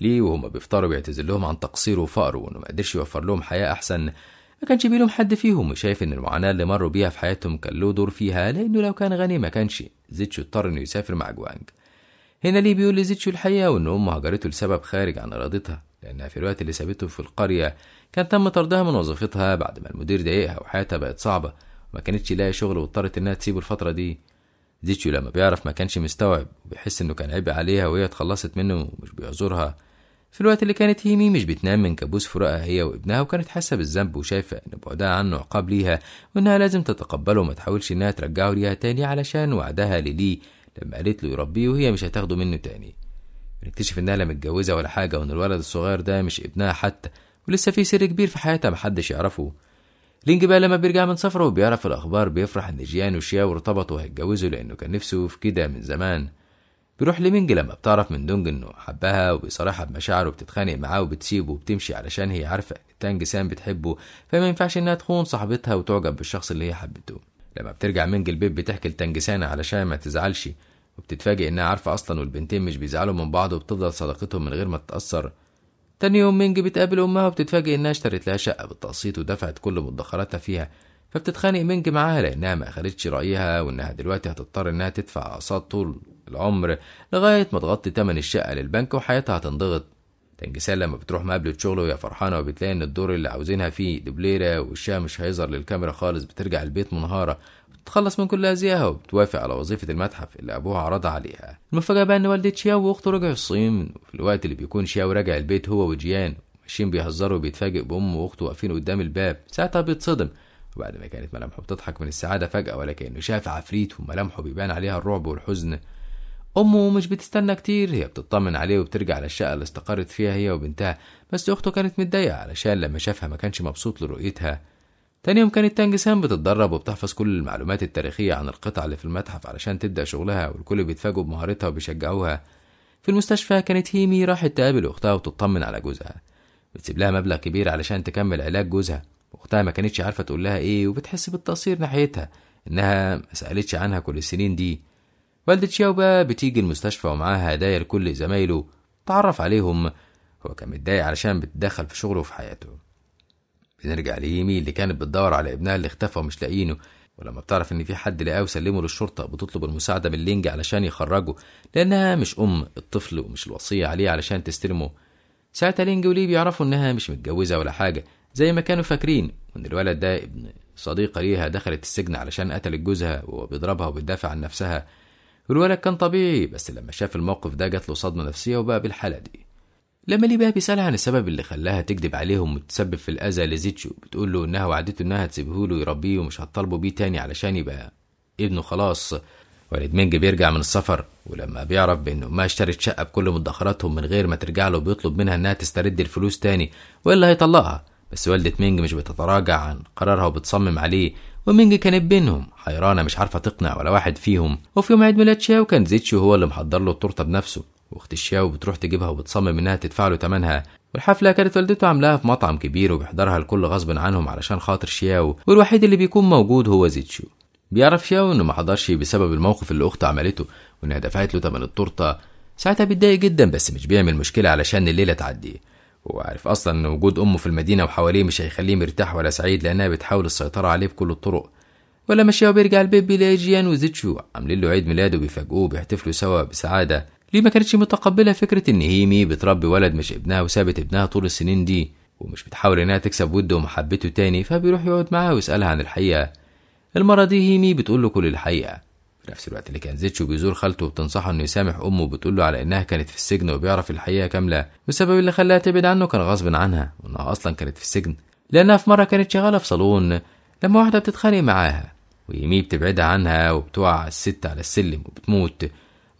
Speaker 1: ليه وهما بيفطروا بيعتذر لهم عن تقصيره وفقره وإنه مقدرش يوفر لهم حياة أحسن ما كانش بيلوم حد فيهم وشايف إن المعاناة اللي مروا بيها في حياتهم كان له دور فيها لأنه لو كان غني ما كانش زيتشو اضطر إنه يسافر مع جوانج هنا ليه بيقول لزيتشو الحقيقة وإن أمه هجرته لسبب خارج عن إرادتها لأنها في الوقت اللي سابته في القرية كان تم طردها من وظيفتها بعد ما المدير ضايقها وحياتها بقت صعبة وما كانتش لاقي شغل واضطرت إنها تسيبه الفترة دي زيتشو لما بيعرف ما كانش مستوعب وبيحس إنه كان عبء عليها وهي اتخلصت منه ومش بيعذرها في الوقت اللي كانت هيمي مش بتنام من كابوس فراقها هي وابنها وكانت حاسة بالذنب وشايفة إن بعدها عنه عقاب ليها وإنها لازم تتقبله وما تحاولش إنها ترجعه ليها تاني علشان وعدها للي لما قالت له يربيه وهي مش هتاخده منه تاني بنكتشف انها لا متجوزه ولا حاجه وان الولد الصغير ده مش ابنها حتى ولسه في سر كبير في حياتها محدش يعرفه لينج بقى لما بيرجع من سفره وبيعرف الاخبار بيفرح ان جيان وشياو ارتبطوا وهيتجوزوا لانه كان نفسه في كده من زمان بيروح لمينج لما بتعرف من دونج انه حبها وبيصارحها بمشاعره وبتتخانق معاه وبتسيبه وبتمشي علشان هي عارفه تانج سام بتحبه فما ينفعش انها تخون صاحبتها وتعجب بالشخص اللي هي حبته لما بترجع مينج البيت بتحكي لتانج سان علشان ما تزعلش وبتتفاجئ انها عارفه اصلا والبنتين مش بيزعلوا من بعض وبتفضل صداقتهم من غير ما تتاثر تاني يوم مينج بتقابل امها وبتتفاجئ انها اشترت لها شقه بالتقسيط ودفعت كل مدخراتها فيها فبتتخانق مينج معاها لانها ما اخدتش رايها وانها دلوقتي هتضطر انها تدفع اقساط طول العمر لغايه ما تغطي تمن الشقه للبنك وحياتها هتنضغط تنجسال لما بتروح مقابلة شغل وهي فرحانة وبتلاقي إن الدور اللي عاوزينها فيه دبليرة وشها مش هيظهر للكاميرا خالص بترجع البيت منهارة تخلص من كل هذه وبتوافق على وظيفة المتحف اللي أبوها عرضها عليها المفاجأة بقى إن والدة شياو وأخته رجعوا الصين في الوقت اللي بيكون شياو راجع البيت هو وجيان ماشيين بيهزروا وبيتفاجئ بأمه وأخته واقفين قدام الباب ساعتها بيتصدم وبعد ما كانت ملامحه بتضحك من السعادة فجأة ولا كأنه شاف عفريت وملامحه بيبان عليها الرعب والحزن أمه مش بتستنى كتير هي بتطمن عليه وبترجع للشقة اللي استقرت فيها هي وبنتها بس أخته كانت متضايقة علشان لما شافها ما كانش مبسوط لرؤيتها تاني يوم كانت تانج بتتدرب وبتحفظ كل المعلومات التاريخية عن القطع اللي في المتحف علشان تبدأ شغلها والكل بيتفاجئوا بمهارتها وبيشجعوها في المستشفى كانت هيمي راحت تقابل أختها وتطمن على جوزها بتسيب لها مبلغ كبير علشان تكمل علاج جوزها أختها ما كانتش عارفة تقول لها إيه وبتحس بالتقصير ناحيتها إنها ما سألتش عنها كل السنين دي والدة شياو بقى بتيجي المستشفى ومعاها هدايا لكل زمايله تعرف عليهم هو كان متضايق علشان بتتدخل في شغله وفي حياته بنرجع ليمي اللي كانت بتدور على ابنها اللي اختفى ومش لاقيينه ولما بتعرف ان في حد لقاه وسلمه للشرطه بتطلب المساعده من لينج علشان يخرجه لانها مش ام الطفل ومش الوصيه عليه علشان تستلمه ساعتها لينج ولي بيعرفوا انها مش متجوزه ولا حاجه زي ما كانوا فاكرين وان الولد ده ابن صديقه ليها دخلت السجن علشان قتلت جوزها وهو بيضربها وبتدافع عن نفسها والولد كان طبيعي بس لما شاف الموقف ده جات له صدمه نفسيه وبقى بالحاله دي لما ليبيا بيسألها عن السبب اللي خلاها تكذب عليهم وتسبب في الأذى لزيتشو بتقول له إنها وعدته إنها تسيبه له يربيه ومش هتطالبه بيه تاني علشان يبقى ابنه خلاص والد مينج بيرجع من السفر ولما بيعرف بإن أمها اشترت شقة بكل مدخراتهم من غير ما ترجع له بيطلب منها إنها تسترد الفلوس تاني وإلا هيطلقها بس والدة مينج مش بتتراجع عن قرارها وبتصمم عليه ومينج كانت بينهم حيرانة مش عارفة تقنع ولا واحد فيهم وفي يوم عيد ميلاد شاو كان زيتشو هو اللي محضر له التورتة بنفسه واخت الشاو بتروح تجيبها وبتصمم انها تدفع له تمنها والحفله كانت والدته عاملاها في مطعم كبير وبيحضرها الكل غصب عنهم علشان خاطر شياو والوحيد اللي بيكون موجود هو زيتشو بيعرف شياو انه ما حضرش بسبب الموقف اللي اخته عملته وانها دفعت له تمن التورته ساعتها بيتضايق جدا بس مش بيعمل مشكله علشان الليله تعدي هو عارف اصلا ان وجود امه في المدينه وحواليه مش هيخليه مرتاح ولا سعيد لانها بتحاول السيطره عليه بكل الطرق ولما شياو بيرجع البيت بيلاقي جيان وزيتشو عاملين له عيد ميلاده وبيفاجئوه وبيحتفلوا سوا بسعاده ليه ما كانتش متقبله فكره ان هيمي بتربي ولد مش ابنها وسابت ابنها طول السنين دي ومش بتحاول انها تكسب وده ومحبته تاني فبيروح يقعد معاها ويسالها عن الحقيقه المره دي هيمي بتقول له كل الحقيقه في نفس الوقت اللي كان زيتشو بيزور خالته وبتنصحه انه يسامح امه وبتقول له على انها كانت في السجن وبيعرف الحقيقه كامله والسبب اللي خلاها تبعد عنه كان غصب عنها وانها اصلا كانت في السجن لانها في مره كانت شغاله في صالون لما واحده بتتخانق معاها ويمي بتبعدها عنها وبتوقع الست على السلم وبتموت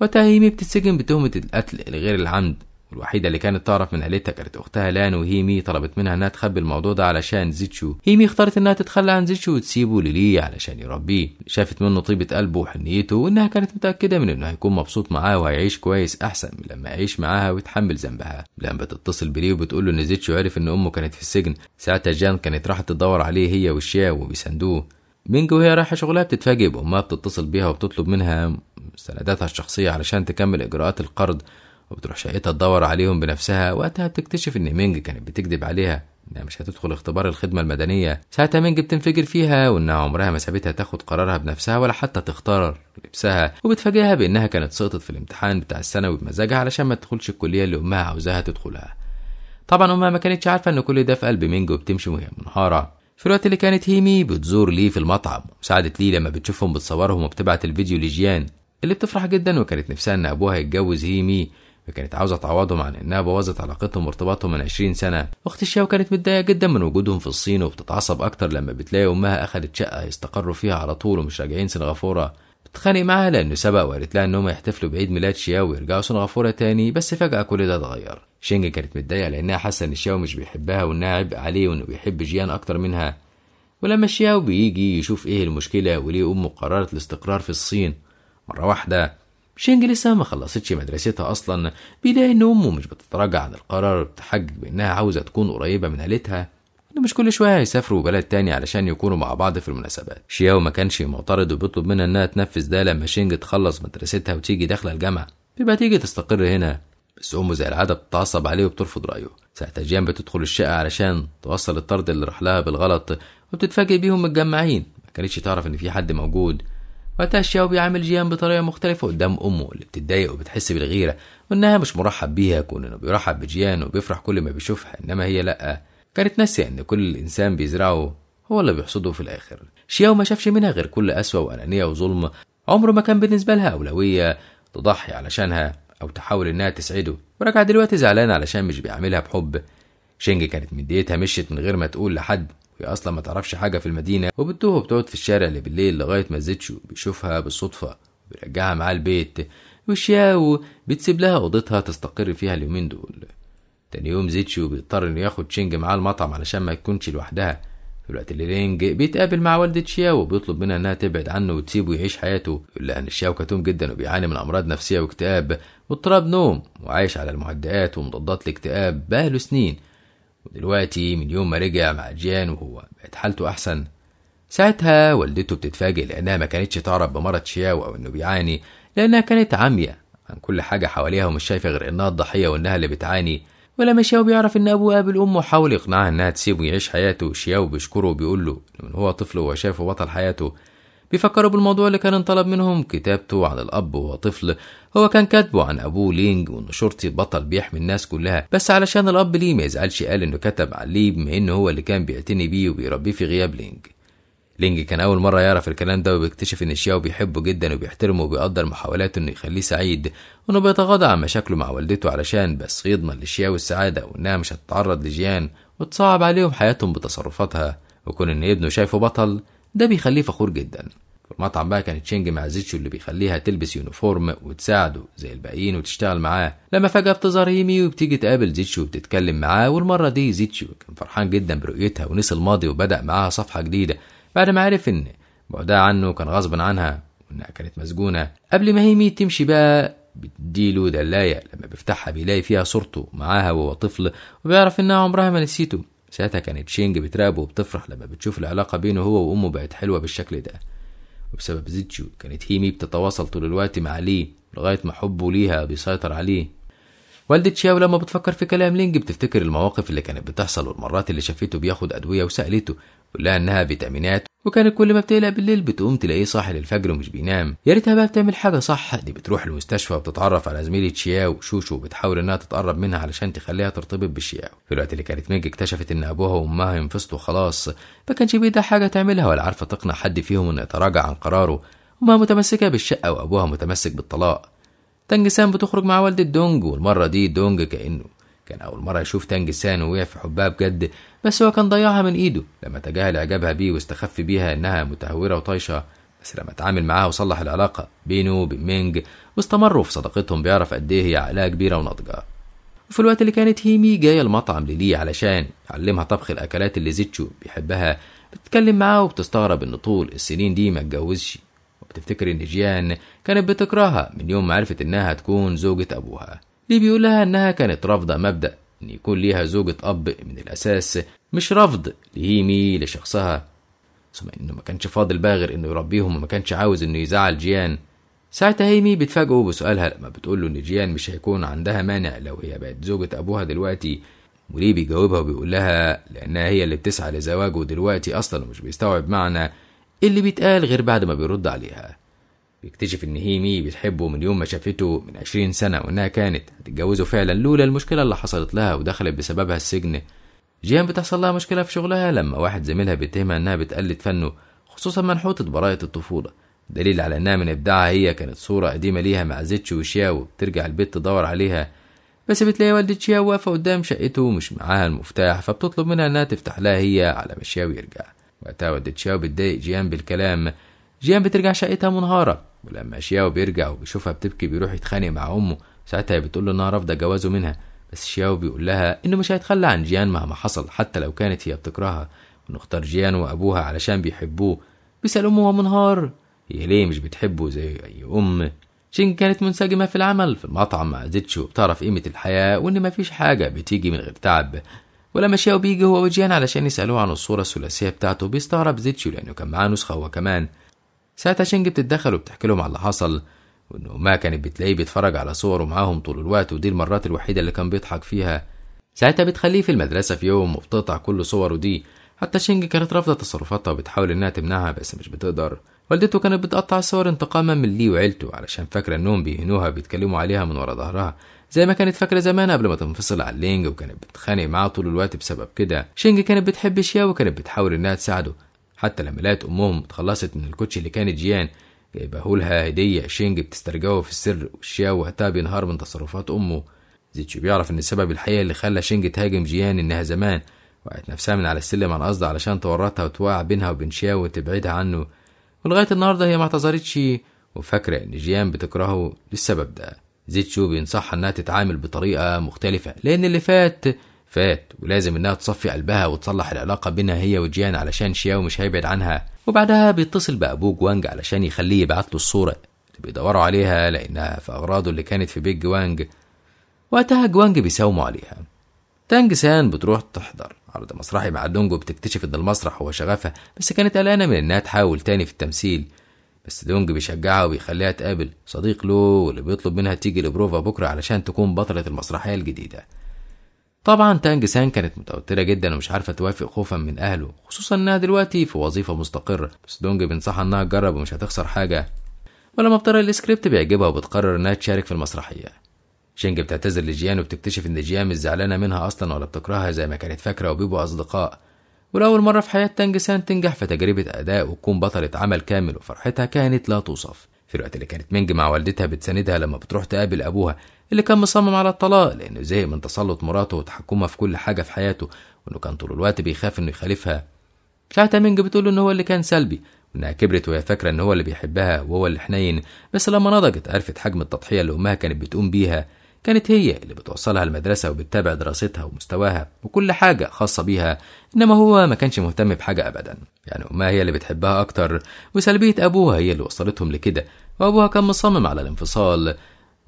Speaker 1: وتهيمي بتتسجن بتهمة القتل لغير العمد والوحيدة اللي كانت تعرف من عيلتها كانت أختها لان وهيمي طلبت منها إنها تخبي الموضوع ده علشان زيتشو هيمي اختارت إنها تتخلى عن زيتشو وتسيبه للي علشان يربيه شافت منه طيبة قلبه وحنيته وإنها كانت متأكدة من إنه هيكون مبسوط معاها وهيعيش كويس أحسن من لما يعيش معاها ويتحمل ذنبها لما بتتصل بليه وبتقول له إن زيتشو عرف إن أمه كانت في السجن ساعتها جان كانت راحت تدور عليه هي والشيا وبيساندوه بينج وهي رايحة شغلها بتتفاجئ بأمها بتتصل بيها وبتطلب منها سنداتها الشخصية علشان تكمل إجراءات القرض وبتروح شقتها تدور عليهم بنفسها وقتها بتكتشف إن مينج كانت بتكذب عليها إنها مش هتدخل اختبار الخدمة المدنية ساعتها مينج بتنفجر فيها وإنها عمرها ما سابتها تاخد قرارها بنفسها ولا حتى تختار لبسها وبتفاجئها بإنها كانت سقطت في الامتحان بتاع الثانوي بمزاجها علشان ما تدخلش الكلية اللي أمها عاوزاها تدخلها طبعا أمها ما كانتش عارفة إن كل ده في قلب مينج وبتمشي وهي منهارة في الوقت اللي كانت هيمي بتزور لي في المطعم وساعدت لي لما بتشوفهم بتصورهم وبتبعت الفيديو لجيان اللي بتفرح جدا وكانت نفسها ان ابوها يتجوز هيمي وكانت عاوزة تعوضهم عن إنها بوظت علاقتهم وارتباطهم من 20 سنة، أخت الشاو كانت متضايقة جدا من وجودهم في الصين وبتتعصب أكتر لما بتلاقي أمها أخدت شقة يستقروا فيها على طول ومش راجعين سنغافورة، بتتخانق معاها لأنه سبق وقالت لها إنهم يحتفلوا بعيد ميلاد شياو ويرجعوا سنغافورة تاني بس فجأة كل ده اتغير، شينجا كانت متضايقة لأنها حاسة إن شياو مش بيحبها وإنها عبء عليه وإنه بيحب جيان أكتر منها ولما شياو بيجي يشوف إيه المشكلة وليه أمه قررت الاستقرار في الصين مرة واحدة شينج لسه ما خلصتش مدرستها أصلا بيلاقي إن أمه مش بتتراجع عن القرار وبتحجج بإنها عاوزة تكون قريبة من عيلتها إن مش كل شوية هيسافروا بلد تاني علشان يكونوا مع بعض في المناسبات شياو ما كانش معترض وبيطلب منها إنها تنفذ ده لما شينج تخلص مدرستها وتيجي داخلة الجامعة بيبقى تيجي تستقر هنا بس أمه زي العادة بتتعصب عليه وبترفض رأيه ساعتها جيان بتدخل الشقة علشان توصل الطرد اللي راح لها بالغلط وبتتفاجئ بيهم متجمعين ما كانتش تعرف إن في حد موجود وقتها الشاو بيعامل جيان بطريقة مختلفة قدام أمه اللي بتتضايق وبتحس بالغيرة وإنها مش مرحب بيها كون إنه بيرحب بجيان وبيفرح كل ما بيشوفها إنما هي لأ كانت ناسية إن كل إنسان بيزرعه هو اللي بيحصده في الآخر شياو ما شافش منها غير كل أسوأ وأنانية وظلم عمره ما كان بالنسبة لها أولوية تضحي علشانها أو تحاول إنها تسعده وراجعة دلوقتي زعلانة علشان مش بيعملها بحب شينج كانت مديتها مشيت من غير ما تقول لحد وهي أصلا ما تعرفش حاجة في المدينة وبتوه بتقعد في الشارع اللي بالليل لغاية ما زيتشو بيشوفها بالصدفة وبيرجعها معاه البيت وشياو بتسيب لها أوضتها تستقر فيها اليومين دول تاني يوم زيتشو بيضطر إنه ياخد شينج معاه المطعم علشان ما يكونش لوحدها دلوقتي رينج بيتقابل مع والدة شياو وبيطلب منها انها تبعد عنه وتسيبه يعيش حياته الا ان شياو كتوم جدا وبيعاني من امراض نفسيه واكتئاب واضطراب نوم وعايش على المعدات ومضادات الاكتئاب بقاله سنين ودلوقتي من يوم ما رجع مع جيان وهو بقت حالته احسن ساعتها والدته بتتفاجئ لانها ما كانتش تعرف بمرض شياو او انه بيعاني لانها كانت عاميه عن كل حاجه حواليها ومش شايفه غير انها الضحيه وانها اللي بتعاني ولما شياو بيعرف ان ابوه قابل امه حاول يقنعها انها تسيبه يعيش حياته شياو بيشكره وبيقول له من هو طفل وهو شايفه بطل حياته بيفكروا بالموضوع اللي كان انطلب منهم كتابته عن الأب وهو طفل هو كان كاتبه عن أبوه لينج وإنه شرطي بطل بيحمي الناس كلها بس علشان الأب ليه ما يزعلش قال إنه كتب عليه بما إنه هو اللي كان بيعتني بيه وبيربيه في غياب لينج لينج كان أول مرة يعرف الكلام ده وبيكتشف إن شياو بيحبه جدا وبيحترمه وبيقدر محاولاته إنه يخليه سعيد وإنه بيتغاضى عن مشاكله مع والدته علشان بس يضمن لشياو السعادة وإنها مش هتتعرض لجيان وتصعب عليهم حياتهم بتصرفاتها وكون إن ابنه شايفه بطل ده بيخليه فخور جدا في المطعم بقى كانت شينج مع زيتشو اللي بيخليها تلبس يونيفورم وتساعده زي الباقيين وتشتغل معاه لما فجأة بتظهر هيمي وبتيجي تقابل زيتشو وبتتكلم معاه والمرة دي زيتشو كان فرحان جدا برؤيتها ونسي الماضي وبدأ معاها صفحة جديدة بعد ما عرف إن بعدها عنه كان غصب عنها وإنها كانت مسجونة قبل ما هي تمشي بقى بتديله دلاية لما بيفتحها بيلاقي فيها صورته معاها وهو طفل وبيعرف إنها عمرها ما نسيته ساعتها كانت شينج بتراقبه وبتفرح لما بتشوف العلاقة بينه هو وأمه بقت حلوة بالشكل ده وبسبب زيتشو كانت هيمي بتتواصل طول الوقت مع ليه لغاية ما حبه ليها بيسيطر عليه والدة شاو لما بتفكر في كلام لينج بتفتكر المواقف اللي كانت بتحصل والمرات اللي شافته بياخد أدوية وسألته كلها انها فيتامينات وكانت كل ما بتقلق بالليل بتقوم تلاقيه صاحي للفجر ومش بينام يا ريتها بقى بتعمل حاجه صح دي بتروح المستشفى وبتتعرف على زميله شياو شوشو وبتحاول انها تتقرب منها علشان تخليها ترتبط بشياو في الوقت اللي كانت ميج اكتشفت ان ابوها وامها ينفصلوا خلاص ما كانش بيدها حاجه تعملها ولا عارفه تقنع حد فيهم انه يتراجع عن قراره امها متمسكه بالشقه وابوها متمسك بالطلاق تانج سام بتخرج مع والدة دونج والمرة دي دونج كأنه كان أول مرة يشوف تانج سان ووقع في حبها بجد بس هو كان ضيعها من إيده لما تجاهل إعجابها بيه واستخف بيها إنها متهورة وطايشة بس لما اتعامل معاها وصلح العلاقة بينه وبين مينج واستمروا في صداقتهم بيعرف قد إيه هي عقلها كبيرة وناضجة وفي الوقت اللي كانت هيمي جاية المطعم للي علشان يعلمها طبخ الأكلات اللي زيتشو بيحبها بتتكلم معاه وبتستغرب إن طول السنين دي ما اتجوزش وبتفتكر إن جيان كانت بتكرهها من يوم ما عرفت إنها هتكون زوجة أبوها ليه بيقول لها إنها كانت رافضة مبدأ إن يكون ليها زوجة أب من الأساس مش رفض لهيمي لشخصها ثم إنه ما كانش فاضل بقى غير إنه يربيهم وما كانش عاوز إنه يزعل جيان ساعتها هيمي بتفاجئه بسؤالها لما بتقول له إن جيان مش هيكون عندها مانع لو هي بقت زوجة أبوها دلوقتي وليه بيجاوبها وبيقول لها لأنها هي اللي بتسعى لزواجه دلوقتي أصلا ومش بيستوعب معنى اللي بيتقال غير بعد ما بيرد عليها بيكتشف ان هيمي بتحبه من يوم ما شافته من عشرين سنة وانها كانت هتتجوزه فعلا لولا المشكلة اللي حصلت لها ودخلت بسببها السجن جيان بتحصل لها مشكلة في شغلها لما واحد زميلها بيتهمها انها بتقلد فنه خصوصا منحوتة براءة الطفولة دليل على انها من ابداعها هي كانت صورة قديمة ليها مع زيتش وشياو بترجع البيت تدور عليها بس بتلاقي والدة شياو واقفة قدام شقته ومش معاها المفتاح فبتطلب منها انها تفتح لها هي على ما شياو يرجع وقتها والدة شياو بتضايق جيان بالكلام جيان بترجع شقتها منهارة ولما شياو بيرجع وبيشوفها بتبكي بيروح يتخانق مع أمه ساعتها بتقول له إنها رافضة جوازه منها بس شياو بيقول لها إنه مش هيتخلى عن جيان مهما حصل حتى لو كانت هي بتكرهها وإنه اختار جيان وأبوها علشان بيحبوه بيسأل أمه منهار هي ليه مش بتحبه زي أي أم شين كانت منسجمة في العمل في المطعم مع زيتشو بتعرف قيمة الحياة وإن مفيش حاجة بتيجي من غير تعب ولما شياو بيجي هو وجيان علشان يسألوه عن الصورة الثلاثية بتاعته بيستغرب زيتشو لأنه كان معاه نسخة هو كمان ساعتها شينج بتتدخل وبتحكي لهم على اللي حصل وانه ما كانت بتلاقيه بيتفرج على صوره معاهم طول الوقت ودي المرات الوحيده اللي كان بيضحك فيها ساعتها بتخليه في المدرسه في يوم وبتقطع كل صوره دي حتى شينج كانت رافضه تصرفاتها وبتحاول انها تمنعها بس مش بتقدر والدته كانت بتقطع الصور انتقاما من ليه وعيلته علشان فاكره انهم بيهنوها بيتكلموا عليها من ورا ظهرها زي ما كانت فاكره زمان قبل ما تنفصل عن لينج وكانت بتتخانق معاه طول الوقت بسبب كده شينج كانت بتحب شيا وكانت بتحاول انها تساعده حتى لما لقت أمهم اتخلصت من الكوتش اللي كانت جيان جايبهولها هدية شينج بتسترجعه في السر وشياو وقتها بينهار من تصرفات أمه زيتشو بيعرف إن السبب الحقيقي اللي خلى شينج تهاجم جيان إنها زمان وقعت نفسها من على السلم على قصد علشان تورطها وتوقع بينها وبين شياو وتبعدها عنه ولغاية النهاردة هي ما اعتذرتش وفاكرة إن جيان بتكرهه للسبب ده زيتشو بينصحها إنها تتعامل بطريقة مختلفة لأن اللي فات فات ولازم انها تصفي قلبها وتصلح العلاقة بينها هي وجيان علشان شياو مش هيبعد عنها وبعدها بيتصل بأبوه جوانج علشان يخليه يبعت له الصورة اللي بيدوروا عليها لأنها في أغراضه اللي كانت في بيت جوانج وقتها جوانج بيساوموا عليها تانج سان بتروح تحضر عرض مسرحي مع دونج وبتكتشف ان المسرح هو شغفها بس كانت قلقانة من انها تحاول تاني في التمثيل بس دونج بيشجعها وبيخليها تقابل صديق له واللي بيطلب منها تيجي لبروفا بكرة علشان تكون بطلة المسرحية الجديدة طبعا تانج سان كانت متوترة جدا ومش عارفة توافق خوفا من أهله خصوصا إنها دلوقتي في وظيفة مستقرة بس دونج بينصحها إنها تجرب ومش هتخسر حاجة ولما بتقرا السكريبت بيعجبها وبتقرر إنها تشارك في المسرحية شينج بتعتذر لجيان وبتكتشف إن جيان مش زعلانة منها أصلا ولا بتكرهها زي ما كانت فاكرة وبيبقوا أصدقاء ولأول مرة في حياة تانج سان تنجح في تجربة أداء وتكون بطلة عمل كامل وفرحتها كانت لا توصف في الوقت اللي كانت منج مع والدتها بتساندها لما بتروح تقابل أبوها اللي كان مصمم على الطلاق لأنه زهق من تسلط مراته وتحكمها في كل حاجة في حياته وإنه كان طول الوقت بيخاف إنه يخالفها ساعتها منج بتقول إن هو اللي كان سلبي وإنها كبرت وهي فاكرة إن هو اللي بيحبها وهو اللي حنين بس لما نضجت عرفت حجم التضحية اللي أمها كانت بتقوم بيها كانت هي اللي بتوصلها المدرسة وبتتابع دراستها ومستواها وكل حاجة خاصة بيها إنما هو ما كانش مهتم بحاجة أبدا يعني أمها هي اللي بتحبها أكتر وسلبية أبوها هي اللي وصلتهم لكده وأبوها كان مصمم على الانفصال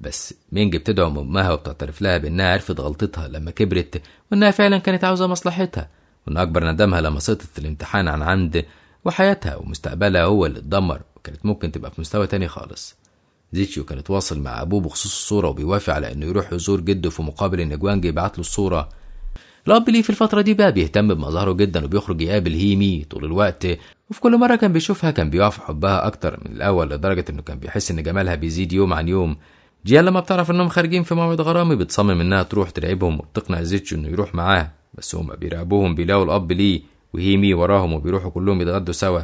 Speaker 1: بس مينج بتدعم أمها وبتعترف لها بإنها عرفت غلطتها لما كبرت وإنها فعلا كانت عاوزة مصلحتها وإن أكبر ندمها لما سقطت الامتحان عن عند وحياتها ومستقبلها هو اللي اتدمر وكانت ممكن تبقى في مستوى تاني خالص زيتشيو كان اتواصل مع أبوه بخصوص الصورة وبيوافق على إنه يروح يزور جده في مقابل إن جوانج يبعت له الصورة الأب ليه في الفترة دي بقى بيهتم بمظهره جدا وبيخرج يقابل هيمي طول الوقت وفي كل مرة كان بيشوفها كان بيقع في حبها أكتر من الأول لدرجة إنه كان بيحس إن جمالها بيزيد يوم عن يوم جيان لما بتعرف إنهم خارجين في موعد غرامي بتصمم إنها تروح تراقبهم وبتقنع زيتشو إنه يروح معاها بس هما بيراقبوهم بيلاقوا الأب ليه وهيمي وراهم وبيروحوا كلهم يتغدوا سوا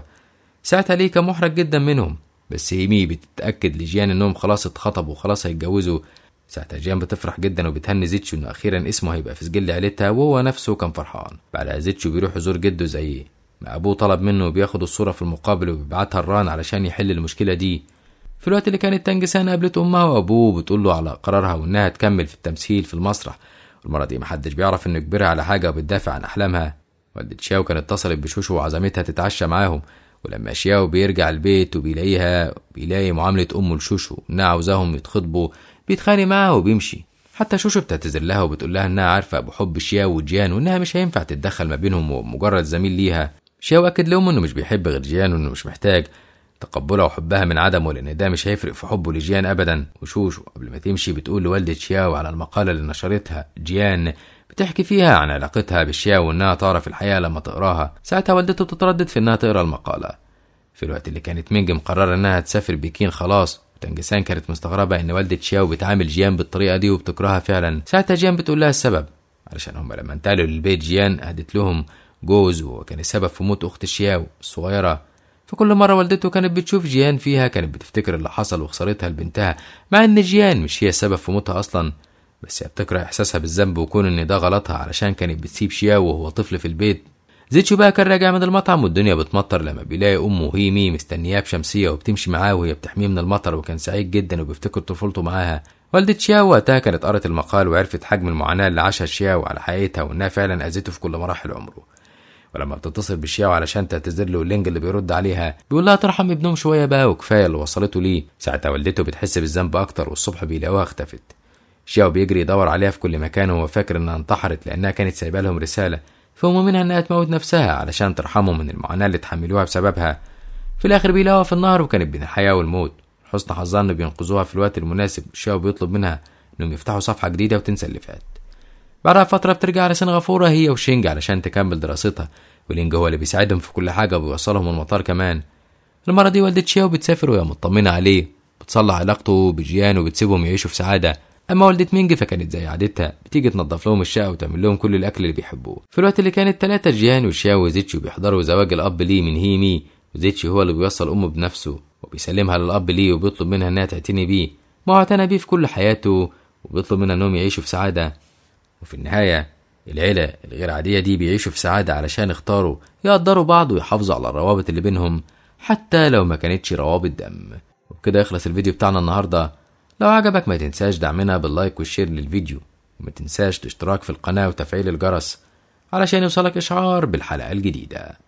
Speaker 1: ساعتها ليه كان محرج جدا منهم بس ايمي بتتاكد لجيان انهم خلاص اتخطبوا وخلاص هيتجوزوا ساعتها جيان بتفرح جدا وبتهني زيتشو انه اخيرا اسمه هيبقى في سجل عيلتها وهو نفسه كان فرحان بعدها زيتشو بيروح يزور جده زيه ما ابوه طلب منه بياخد الصوره في المقابل وبيبعتها لران علشان يحل المشكله دي في الوقت اللي كانت تنجسان قابلت امها وابوه بتقول له على قرارها وانها تكمل في التمثيل في المسرح المرة دي محدش بيعرف انه يجبرها على حاجة وبتدافع عن احلامها والدة شاو كانت اتصلت بشوشو وعزمتها تتعشى معاهم ولما شياو بيرجع البيت وبيلاقيها بيلاقي معاملة أمه لشوشو إنها عاوزاهم يتخطبوا بيتخانق معاها وبيمشي حتى شوشو بتعتذر لها وبتقول لها إنها عارفة بحب شياو وجيان وإنها مش هينفع تتدخل ما بينهم ومجرد زميل ليها شياو أكد لأمه إنه مش بيحب غير جيان وإنه مش محتاج تقبلها وحبها من عدمه لأن ده مش هيفرق في حبه لجيان أبدا وشوشو قبل ما تمشي بتقول لوالدة شياو على المقالة اللي نشرتها جيان بتحكي فيها عن علاقتها بالشيا وإنها تعرف الحياة لما تقراها ساعتها والدته بتتردد في إنها تقرا المقالة في الوقت اللي كانت مينج مقررة إنها تسافر بكين خلاص وتانجسان كانت مستغربة إن والدة شياو بتعامل جيان بالطريقة دي وبتكرهها فعلا ساعتها جيان بتقول لها السبب علشان هم لما انتقلوا للبيت جيان أهدت لهم جوز وكان السبب في موت أخت شياو الصغيرة فكل مرة والدته كانت بتشوف جيان فيها كانت بتفتكر اللي حصل وخسارتها لبنتها مع إن جيان مش هي السبب في موتها أصلا بس هي بتكره إحساسها بالذنب وكون إن ده غلطها علشان كانت بتسيب شياو وهو طفل في البيت زيتشو بقى كان راجع من المطعم والدنيا بتمطر لما بيلاقي امه مي مستنياه بشمسيه وبتمشي معاه وهي بتحميه من المطر وكان سعيد جدا وبيفتكر طفولته معاها والدة شياو وقتها كانت قرأت المقال وعرفت حجم المعاناة اللي عاشها شياو على حقيقتها وإنها فعلا أذته في كل مراحل عمره ولما بتتصل بشياو علشان تعتذر له اللينج اللي بيرد عليها بيقول لها ترحم ابنهم شوية بقى وكفاية اللي وصلته ليه ساعتها والدته بتحس بالذنب أكتر والصبح بيلاقوها اختفت شياو بيجري يدور عليها في كل مكان وهو فاكر انها انتحرت لانها كانت سايبه لهم رساله فهم منها انها تموت نفسها علشان ترحمهم من المعاناه اللي تحملوها بسببها في الاخر بيلاقوها في النهر وكانت بين الحياه والموت حسن حظها انه بينقذوها في الوقت المناسب وشياو بيطلب منها انهم يفتحوا صفحه جديده وتنسى اللي فات بعدها فترة بترجع على سنغافورة هي وشينج علشان تكمل دراستها ولينج هو اللي بيساعدهم في كل حاجة وبيوصلهم المطار كمان المرة دي والدة شياو بتسافر وهي مطمنة عليه بتصلح علاقته بجيان وبتسيبهم يعيشوا في سعادة اما والده مينج فكانت زي عادتها بتيجي تنظف لهم الشقه وتعمل لهم كل الاكل اللي بيحبوه في الوقت اللي كانت ثلاثه جيان وشيا وزيتشي بيحضروا زواج الاب ليه من هيمي وزيتشي هو اللي بيوصل امه بنفسه وبيسلمها للاب ليه وبيطلب منها انها تعتني بيه ما هو اعتنى بيه في كل حياته وبيطلب منها انهم يعيشوا في سعاده وفي النهايه العيلة الغير عادية دي بيعيشوا في سعادة علشان اختاروا يقدروا بعض ويحافظوا على الروابط اللي بينهم حتى لو ما كانتش روابط دم وبكده يخلص الفيديو بتاعنا النهارده لو عجبك ما تنساش دعمنا باللايك والشير للفيديو وما تنساش الاشتراك في القناة وتفعيل الجرس علشان يوصلك إشعار بالحلقة الجديدة